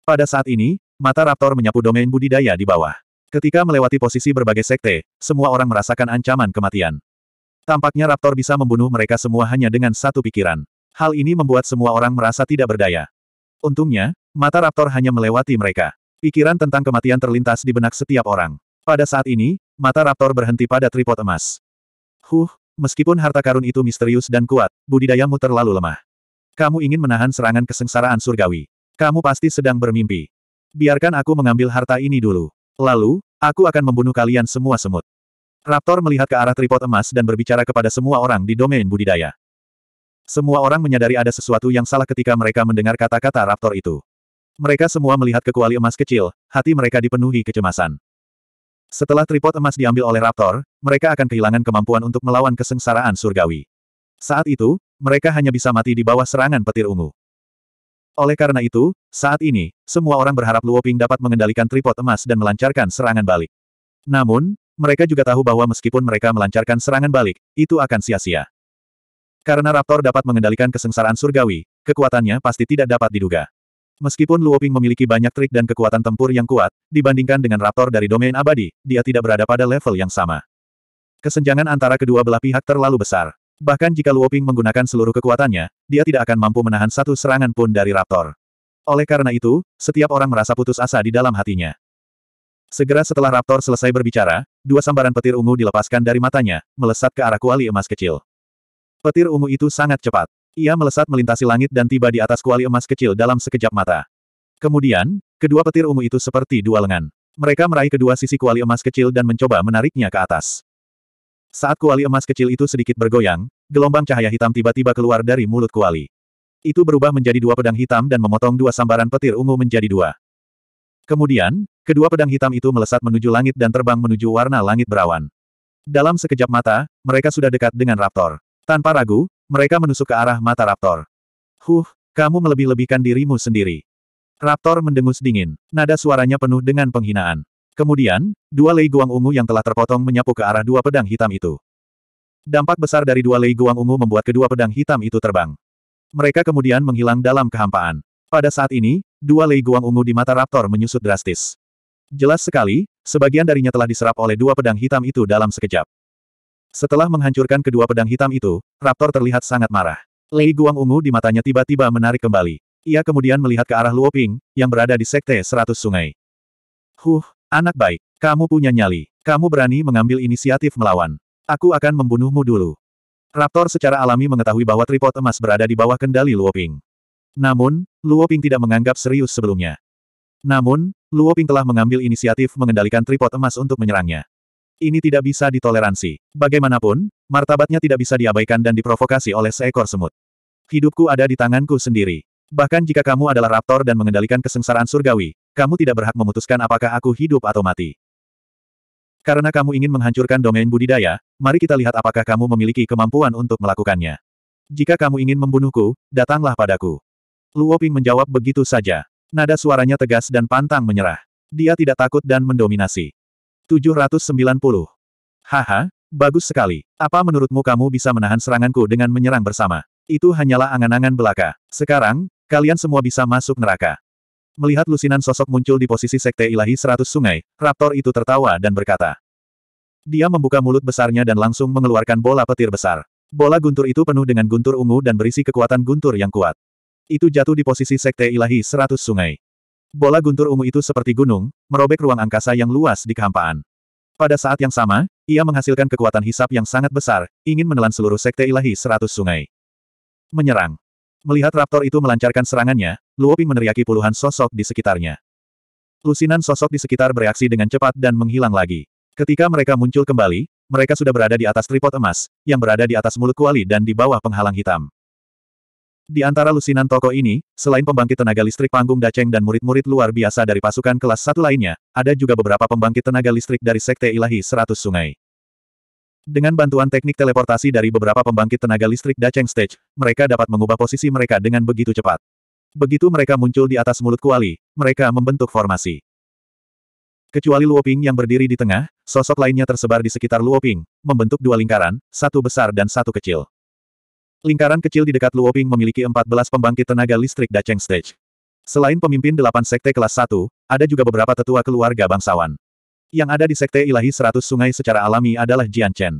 S1: Pada saat ini, mata raptor menyapu domain budidaya di bawah. Ketika melewati posisi berbagai sekte, semua orang merasakan ancaman kematian. Tampaknya raptor bisa membunuh mereka semua hanya dengan satu pikiran. Hal ini membuat semua orang merasa tidak berdaya. Untungnya, mata raptor hanya melewati mereka. Pikiran tentang kematian terlintas di benak setiap orang. Pada saat ini, mata Raptor berhenti pada tripod emas. Huh, meskipun harta karun itu misterius dan kuat, budidayamu terlalu lemah. Kamu ingin menahan serangan kesengsaraan surgawi. Kamu pasti sedang bermimpi. Biarkan aku mengambil harta ini dulu. Lalu, aku akan membunuh kalian semua semut. Raptor melihat ke arah tripod emas dan berbicara kepada semua orang di domain budidaya. Semua orang menyadari ada sesuatu yang salah ketika mereka mendengar kata-kata raptor itu. Mereka semua melihat ke kuali emas kecil, hati mereka dipenuhi kecemasan. Setelah tripod emas diambil oleh Raptor, mereka akan kehilangan kemampuan untuk melawan kesengsaraan surgawi. Saat itu, mereka hanya bisa mati di bawah serangan petir ungu. Oleh karena itu, saat ini, semua orang berharap Luoping dapat mengendalikan tripod emas dan melancarkan serangan balik. Namun, mereka juga tahu bahwa meskipun mereka melancarkan serangan balik, itu akan sia-sia. Karena Raptor dapat mengendalikan kesengsaraan surgawi, kekuatannya pasti tidak dapat diduga. Meskipun Luoping memiliki banyak trik dan kekuatan tempur yang kuat, dibandingkan dengan Raptor dari domain abadi, dia tidak berada pada level yang sama. Kesenjangan antara kedua belah pihak terlalu besar. Bahkan jika Luoping menggunakan seluruh kekuatannya, dia tidak akan mampu menahan satu serangan pun dari Raptor. Oleh karena itu, setiap orang merasa putus asa di dalam hatinya. Segera setelah Raptor selesai berbicara, dua sambaran petir ungu dilepaskan dari matanya, melesat ke arah kuali emas kecil. Petir ungu itu sangat cepat. Ia melesat melintasi langit dan tiba di atas kuali emas kecil dalam sekejap mata. Kemudian, kedua petir ungu itu seperti dua lengan. Mereka meraih kedua sisi kuali emas kecil dan mencoba menariknya ke atas. Saat kuali emas kecil itu sedikit bergoyang, gelombang cahaya hitam tiba-tiba keluar dari mulut kuali. Itu berubah menjadi dua pedang hitam dan memotong dua sambaran petir ungu menjadi dua. Kemudian, kedua pedang hitam itu melesat menuju langit dan terbang menuju warna langit berawan. Dalam sekejap mata, mereka sudah dekat dengan Raptor. Tanpa ragu, mereka menusuk ke arah mata Raptor. Huh, kamu melebih-lebihkan dirimu sendiri. Raptor mendengus dingin. Nada suaranya penuh dengan penghinaan. Kemudian, dua lei guang ungu yang telah terpotong menyapu ke arah dua pedang hitam itu. Dampak besar dari dua lei guang ungu membuat kedua pedang hitam itu terbang. Mereka kemudian menghilang dalam kehampaan. Pada saat ini, dua lei guang ungu di mata Raptor menyusut drastis. Jelas sekali, sebagian darinya telah diserap oleh dua pedang hitam itu dalam sekejap. Setelah menghancurkan kedua pedang hitam itu, Raptor terlihat sangat marah. Lei Guang ungu di matanya tiba-tiba menarik kembali. Ia kemudian melihat ke arah Luoping, yang berada di Sekte Seratus Sungai. Huh, anak baik, kamu punya nyali. Kamu berani mengambil inisiatif melawan. Aku akan membunuhmu dulu. Raptor secara alami mengetahui bahwa tripod emas berada di bawah kendali Luoping. Namun, Luoping tidak menganggap serius sebelumnya. Namun, Luoping telah mengambil inisiatif mengendalikan tripod emas untuk menyerangnya. Ini tidak bisa ditoleransi. Bagaimanapun, martabatnya tidak bisa diabaikan dan diprovokasi oleh seekor semut. Hidupku ada di tanganku sendiri. Bahkan jika kamu adalah raptor dan mengendalikan kesengsaraan surgawi, kamu tidak berhak memutuskan apakah aku hidup atau mati. Karena kamu ingin menghancurkan domain budidaya, mari kita lihat apakah kamu memiliki kemampuan untuk melakukannya. Jika kamu ingin membunuhku, datanglah padaku. Luoping menjawab begitu saja. Nada suaranya tegas dan pantang menyerah. Dia tidak takut dan mendominasi. 790. Haha, bagus sekali. Apa menurutmu kamu bisa menahan seranganku dengan menyerang bersama? Itu hanyalah angan-angan belaka. Sekarang, kalian semua bisa masuk neraka. Melihat lusinan sosok muncul di posisi Sekte Ilahi Seratus Sungai, Raptor itu tertawa dan berkata. Dia membuka mulut besarnya dan langsung mengeluarkan bola petir besar. Bola guntur itu penuh dengan guntur ungu dan berisi kekuatan guntur yang kuat. Itu jatuh di posisi Sekte Ilahi Seratus Sungai. Bola guntur ungu itu seperti gunung, merobek ruang angkasa yang luas di kehampaan. Pada saat yang sama, ia menghasilkan kekuatan hisap yang sangat besar, ingin menelan seluruh sekte ilahi seratus sungai. Menyerang. Melihat raptor itu melancarkan serangannya, Luoping meneriaki puluhan sosok di sekitarnya. Lusinan sosok di sekitar bereaksi dengan cepat dan menghilang lagi. Ketika mereka muncul kembali, mereka sudah berada di atas tripod emas, yang berada di atas mulut kuali dan di bawah penghalang hitam. Di antara lusinan toko ini, selain pembangkit tenaga listrik panggung Daceng dan murid-murid luar biasa dari pasukan kelas satu lainnya, ada juga beberapa pembangkit tenaga listrik dari Sekte Ilahi Seratus Sungai. Dengan bantuan teknik teleportasi dari beberapa pembangkit tenaga listrik Daceng Stage, mereka dapat mengubah posisi mereka dengan begitu cepat. Begitu mereka muncul di atas mulut kuali, mereka membentuk formasi. Kecuali Luoping yang berdiri di tengah, sosok lainnya tersebar di sekitar Luoping, membentuk dua lingkaran, satu besar dan satu kecil. Lingkaran kecil di dekat Luoping memiliki 14 pembangkit tenaga listrik Dacheng Stage. Selain pemimpin delapan sekte kelas 1, ada juga beberapa tetua keluarga bangsawan. Yang ada di sekte ilahi 100 sungai secara alami adalah Jian Chen.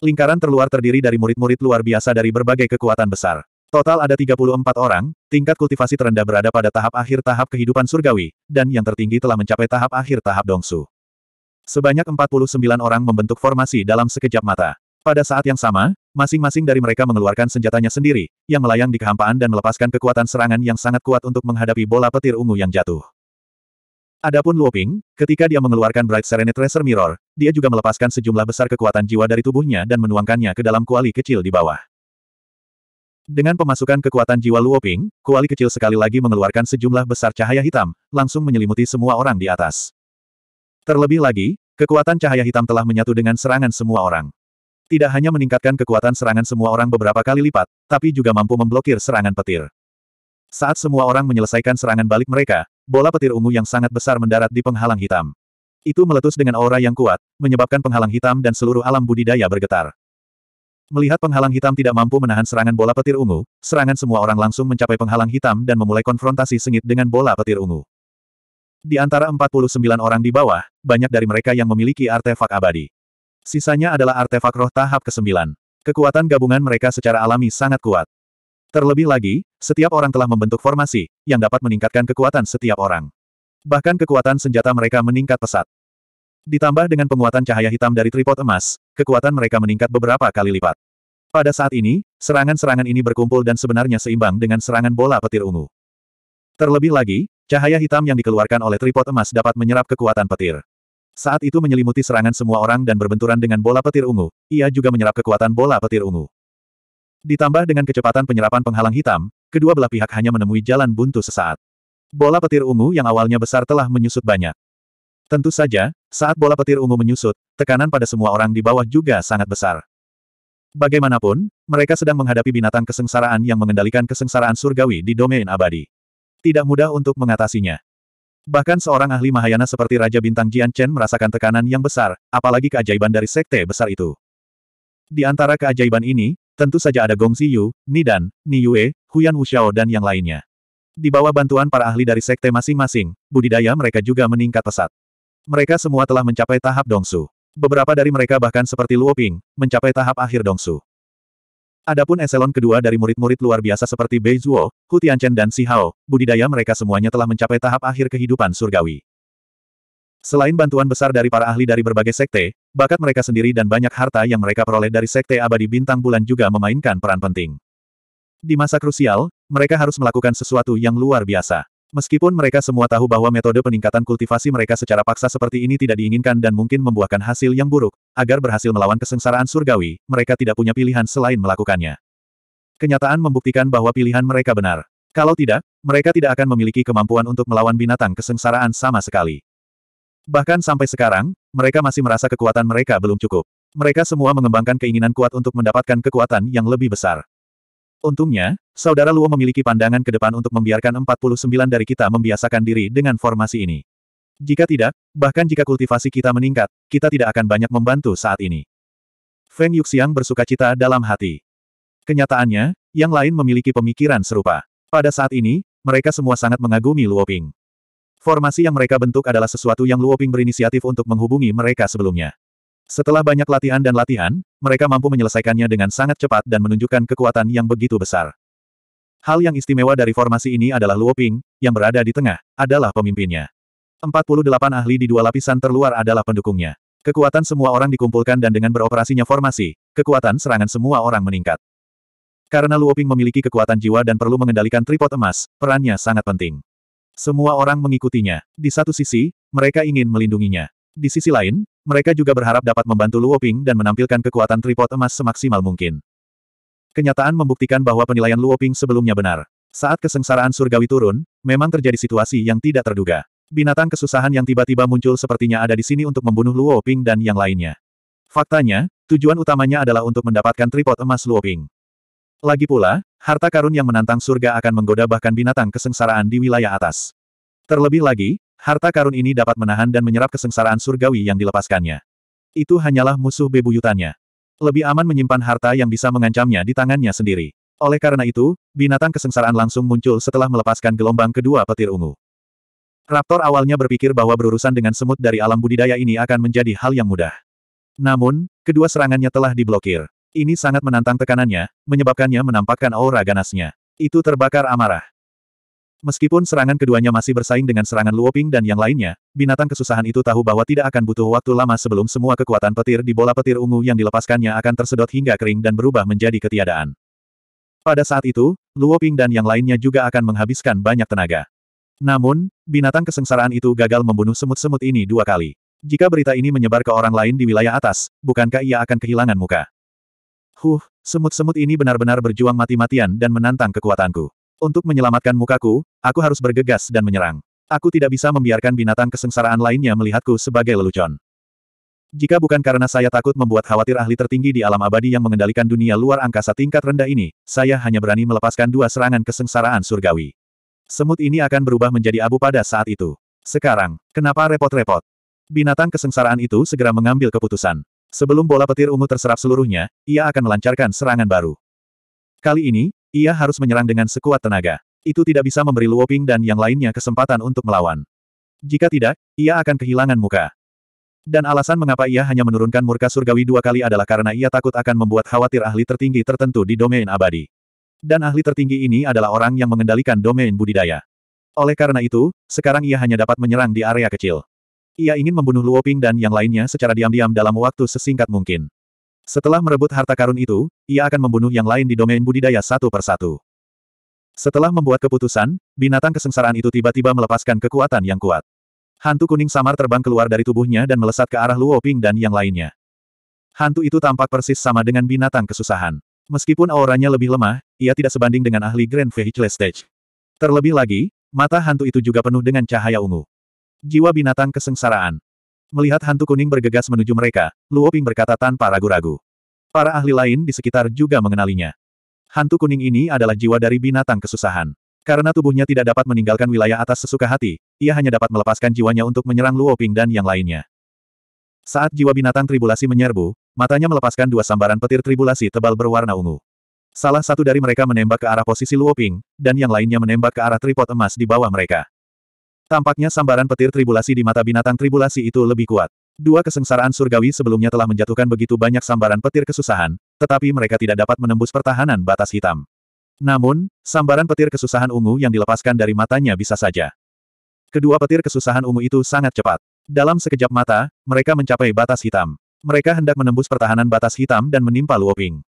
S1: Lingkaran terluar terdiri dari murid-murid luar biasa dari berbagai kekuatan besar. Total ada 34 orang, tingkat kultivasi terendah berada pada tahap akhir tahap kehidupan surgawi, dan yang tertinggi telah mencapai tahap akhir tahap dongsu. Sebanyak 49 orang membentuk formasi dalam sekejap mata. Pada saat yang sama, masing-masing dari mereka mengeluarkan senjatanya sendiri, yang melayang di kehampaan dan melepaskan kekuatan serangan yang sangat kuat untuk menghadapi bola petir ungu yang jatuh. Adapun Luoping, ketika dia mengeluarkan Bright Serenity Tracer Mirror, dia juga melepaskan sejumlah besar kekuatan jiwa dari tubuhnya dan menuangkannya ke dalam kuali kecil di bawah. Dengan pemasukan kekuatan jiwa Luoping, kuali kecil sekali lagi mengeluarkan sejumlah besar cahaya hitam, langsung menyelimuti semua orang di atas. Terlebih lagi, kekuatan cahaya hitam telah menyatu dengan serangan semua orang. Tidak hanya meningkatkan kekuatan serangan semua orang beberapa kali lipat, tapi juga mampu memblokir serangan petir. Saat semua orang menyelesaikan serangan balik mereka, bola petir ungu yang sangat besar mendarat di penghalang hitam. Itu meletus dengan aura yang kuat, menyebabkan penghalang hitam dan seluruh alam budidaya bergetar. Melihat penghalang hitam tidak mampu menahan serangan bola petir ungu, serangan semua orang langsung mencapai penghalang hitam dan memulai konfrontasi sengit dengan bola petir ungu. Di antara 49 orang di bawah, banyak dari mereka yang memiliki artefak abadi. Sisanya adalah artefak roh tahap ke-9. Kekuatan gabungan mereka secara alami sangat kuat. Terlebih lagi, setiap orang telah membentuk formasi, yang dapat meningkatkan kekuatan setiap orang. Bahkan kekuatan senjata mereka meningkat pesat. Ditambah dengan penguatan cahaya hitam dari tripod emas, kekuatan mereka meningkat beberapa kali lipat. Pada saat ini, serangan-serangan ini berkumpul dan sebenarnya seimbang dengan serangan bola petir ungu. Terlebih lagi, cahaya hitam yang dikeluarkan oleh tripod emas dapat menyerap kekuatan petir. Saat itu menyelimuti serangan semua orang dan berbenturan dengan bola petir ungu, ia juga menyerap kekuatan bola petir ungu. Ditambah dengan kecepatan penyerapan penghalang hitam, kedua belah pihak hanya menemui jalan buntu sesaat. Bola petir ungu yang awalnya besar telah menyusut banyak. Tentu saja, saat bola petir ungu menyusut, tekanan pada semua orang di bawah juga sangat besar. Bagaimanapun, mereka sedang menghadapi binatang kesengsaraan yang mengendalikan kesengsaraan surgawi di domain abadi. Tidak mudah untuk mengatasinya. Bahkan seorang ahli Mahayana seperti Raja Bintang Jian Chen merasakan tekanan yang besar, apalagi keajaiban dari sekte besar itu. Di antara keajaiban ini, tentu saja ada Gong Ni Nidan, Ni Yue, Huyan Wuxiao dan yang lainnya. Di bawah bantuan para ahli dari sekte masing-masing, budidaya mereka juga meningkat pesat. Mereka semua telah mencapai tahap dongsu. Beberapa dari mereka bahkan seperti Luoping, mencapai tahap akhir dongsu. Adapun eselon kedua dari murid-murid luar biasa seperti Bei Zuo, Hu Tianchen dan Si Hao, budidaya mereka semuanya telah mencapai tahap akhir kehidupan surgawi. Selain bantuan besar dari para ahli dari berbagai sekte, bakat mereka sendiri dan banyak harta yang mereka peroleh dari sekte abadi bintang bulan juga memainkan peran penting. Di masa krusial, mereka harus melakukan sesuatu yang luar biasa. Meskipun mereka semua tahu bahwa metode peningkatan kultivasi mereka secara paksa seperti ini tidak diinginkan dan mungkin membuahkan hasil yang buruk, agar berhasil melawan kesengsaraan surgawi, mereka tidak punya pilihan selain melakukannya. Kenyataan membuktikan bahwa pilihan mereka benar. Kalau tidak, mereka tidak akan memiliki kemampuan untuk melawan binatang kesengsaraan sama sekali. Bahkan sampai sekarang, mereka masih merasa kekuatan mereka belum cukup. Mereka semua mengembangkan keinginan kuat untuk mendapatkan kekuatan yang lebih besar. Untungnya, Saudara Luo memiliki pandangan ke depan untuk membiarkan 49 dari kita membiasakan diri dengan formasi ini. Jika tidak, bahkan jika kultivasi kita meningkat, kita tidak akan banyak membantu saat ini. Feng Yuxiang bersuka cita dalam hati. Kenyataannya, yang lain memiliki pemikiran serupa. Pada saat ini, mereka semua sangat mengagumi Luoping. Formasi yang mereka bentuk adalah sesuatu yang Luoping berinisiatif untuk menghubungi mereka sebelumnya. Setelah banyak latihan dan latihan, mereka mampu menyelesaikannya dengan sangat cepat dan menunjukkan kekuatan yang begitu besar. Hal yang istimewa dari formasi ini adalah Luoping, yang berada di tengah, adalah pemimpinnya. 48 ahli di dua lapisan terluar adalah pendukungnya. Kekuatan semua orang dikumpulkan dan dengan beroperasinya formasi, kekuatan serangan semua orang meningkat. Karena Luoping memiliki kekuatan jiwa dan perlu mengendalikan tripod emas, perannya sangat penting. Semua orang mengikutinya. Di satu sisi, mereka ingin melindunginya. Di sisi lain, mereka juga berharap dapat membantu Luo Ping dan menampilkan kekuatan tripod emas semaksimal mungkin. Kenyataan membuktikan bahwa penilaian Luo Ping sebelumnya benar. Saat kesengsaraan surgawi turun, memang terjadi situasi yang tidak terduga. Binatang kesusahan yang tiba-tiba muncul sepertinya ada di sini untuk membunuh Luo Ping dan yang lainnya. Faktanya, tujuan utamanya adalah untuk mendapatkan tripod emas Luo Ping. Lagi pula, harta karun yang menantang surga akan menggoda bahkan binatang kesengsaraan di wilayah atas. Terlebih lagi, Harta karun ini dapat menahan dan menyerap kesengsaraan surgawi yang dilepaskannya. Itu hanyalah musuh bebuyutannya. Lebih aman menyimpan harta yang bisa mengancamnya di tangannya sendiri. Oleh karena itu, binatang kesengsaraan langsung muncul setelah melepaskan gelombang kedua petir ungu. Raptor awalnya berpikir bahwa berurusan dengan semut dari alam budidaya ini akan menjadi hal yang mudah. Namun, kedua serangannya telah diblokir. Ini sangat menantang tekanannya, menyebabkannya menampakkan aura ganasnya. Itu terbakar amarah. Meskipun serangan keduanya masih bersaing dengan serangan Luoping dan yang lainnya, binatang kesusahan itu tahu bahwa tidak akan butuh waktu lama sebelum semua kekuatan petir di bola petir ungu yang dilepaskannya akan tersedot hingga kering dan berubah menjadi ketiadaan. Pada saat itu, Luoping dan yang lainnya juga akan menghabiskan banyak tenaga. Namun, binatang kesengsaraan itu gagal membunuh semut-semut ini dua kali. Jika berita ini menyebar ke orang lain di wilayah atas, bukankah ia akan kehilangan muka? Huh, semut-semut ini benar-benar berjuang mati-matian dan menantang kekuatanku. Untuk menyelamatkan mukaku, aku harus bergegas dan menyerang. Aku tidak bisa membiarkan binatang kesengsaraan lainnya melihatku sebagai lelucon. Jika bukan karena saya takut membuat khawatir ahli tertinggi di alam abadi yang mengendalikan dunia luar angkasa tingkat rendah ini, saya hanya berani melepaskan dua serangan kesengsaraan surgawi. Semut ini akan berubah menjadi abu pada saat itu. Sekarang, kenapa repot-repot? Binatang kesengsaraan itu segera mengambil keputusan. Sebelum bola petir ungu terserap seluruhnya, ia akan melancarkan serangan baru. Kali ini, ia harus menyerang dengan sekuat tenaga. Itu tidak bisa memberi Luoping dan yang lainnya kesempatan untuk melawan. Jika tidak, ia akan kehilangan muka. Dan alasan mengapa ia hanya menurunkan murka surgawi dua kali adalah karena ia takut akan membuat khawatir ahli tertinggi tertentu di domain abadi. Dan ahli tertinggi ini adalah orang yang mengendalikan domain budidaya. Oleh karena itu, sekarang ia hanya dapat menyerang di area kecil. Ia ingin membunuh Luoping dan yang lainnya secara diam-diam dalam waktu sesingkat mungkin. Setelah merebut harta karun itu, ia akan membunuh yang lain di domain budidaya satu persatu. Setelah membuat keputusan, binatang kesengsaraan itu tiba-tiba melepaskan kekuatan yang kuat. Hantu kuning samar terbang keluar dari tubuhnya dan melesat ke arah Luo Ping dan yang lainnya. Hantu itu tampak persis sama dengan binatang kesusahan. Meskipun auranya lebih lemah, ia tidak sebanding dengan ahli Grand Vehicle Stage. Terlebih lagi, mata hantu itu juga penuh dengan cahaya ungu. Jiwa binatang kesengsaraan. Melihat hantu kuning bergegas menuju mereka, Luo Ping berkata tanpa ragu-ragu. Para ahli lain di sekitar juga mengenalinya. Hantu kuning ini adalah jiwa dari binatang kesusahan. Karena tubuhnya tidak dapat meninggalkan wilayah atas sesuka hati, ia hanya dapat melepaskan jiwanya untuk menyerang Luo Ping dan yang lainnya. Saat jiwa binatang tribulasi menyerbu, matanya melepaskan dua sambaran petir tribulasi tebal berwarna ungu. Salah satu dari mereka menembak ke arah posisi Luo Ping, dan yang lainnya menembak ke arah tripod emas di bawah mereka. Tampaknya sambaran petir tribulasi di mata binatang tribulasi itu lebih kuat. Dua kesengsaraan surgawi sebelumnya telah menjatuhkan begitu banyak sambaran petir kesusahan, tetapi mereka tidak dapat menembus pertahanan batas hitam. Namun, sambaran petir kesusahan ungu yang dilepaskan dari matanya bisa saja. Kedua petir kesusahan ungu itu sangat cepat. Dalam sekejap mata, mereka mencapai batas hitam. Mereka hendak menembus pertahanan batas hitam dan menimpa Luoping.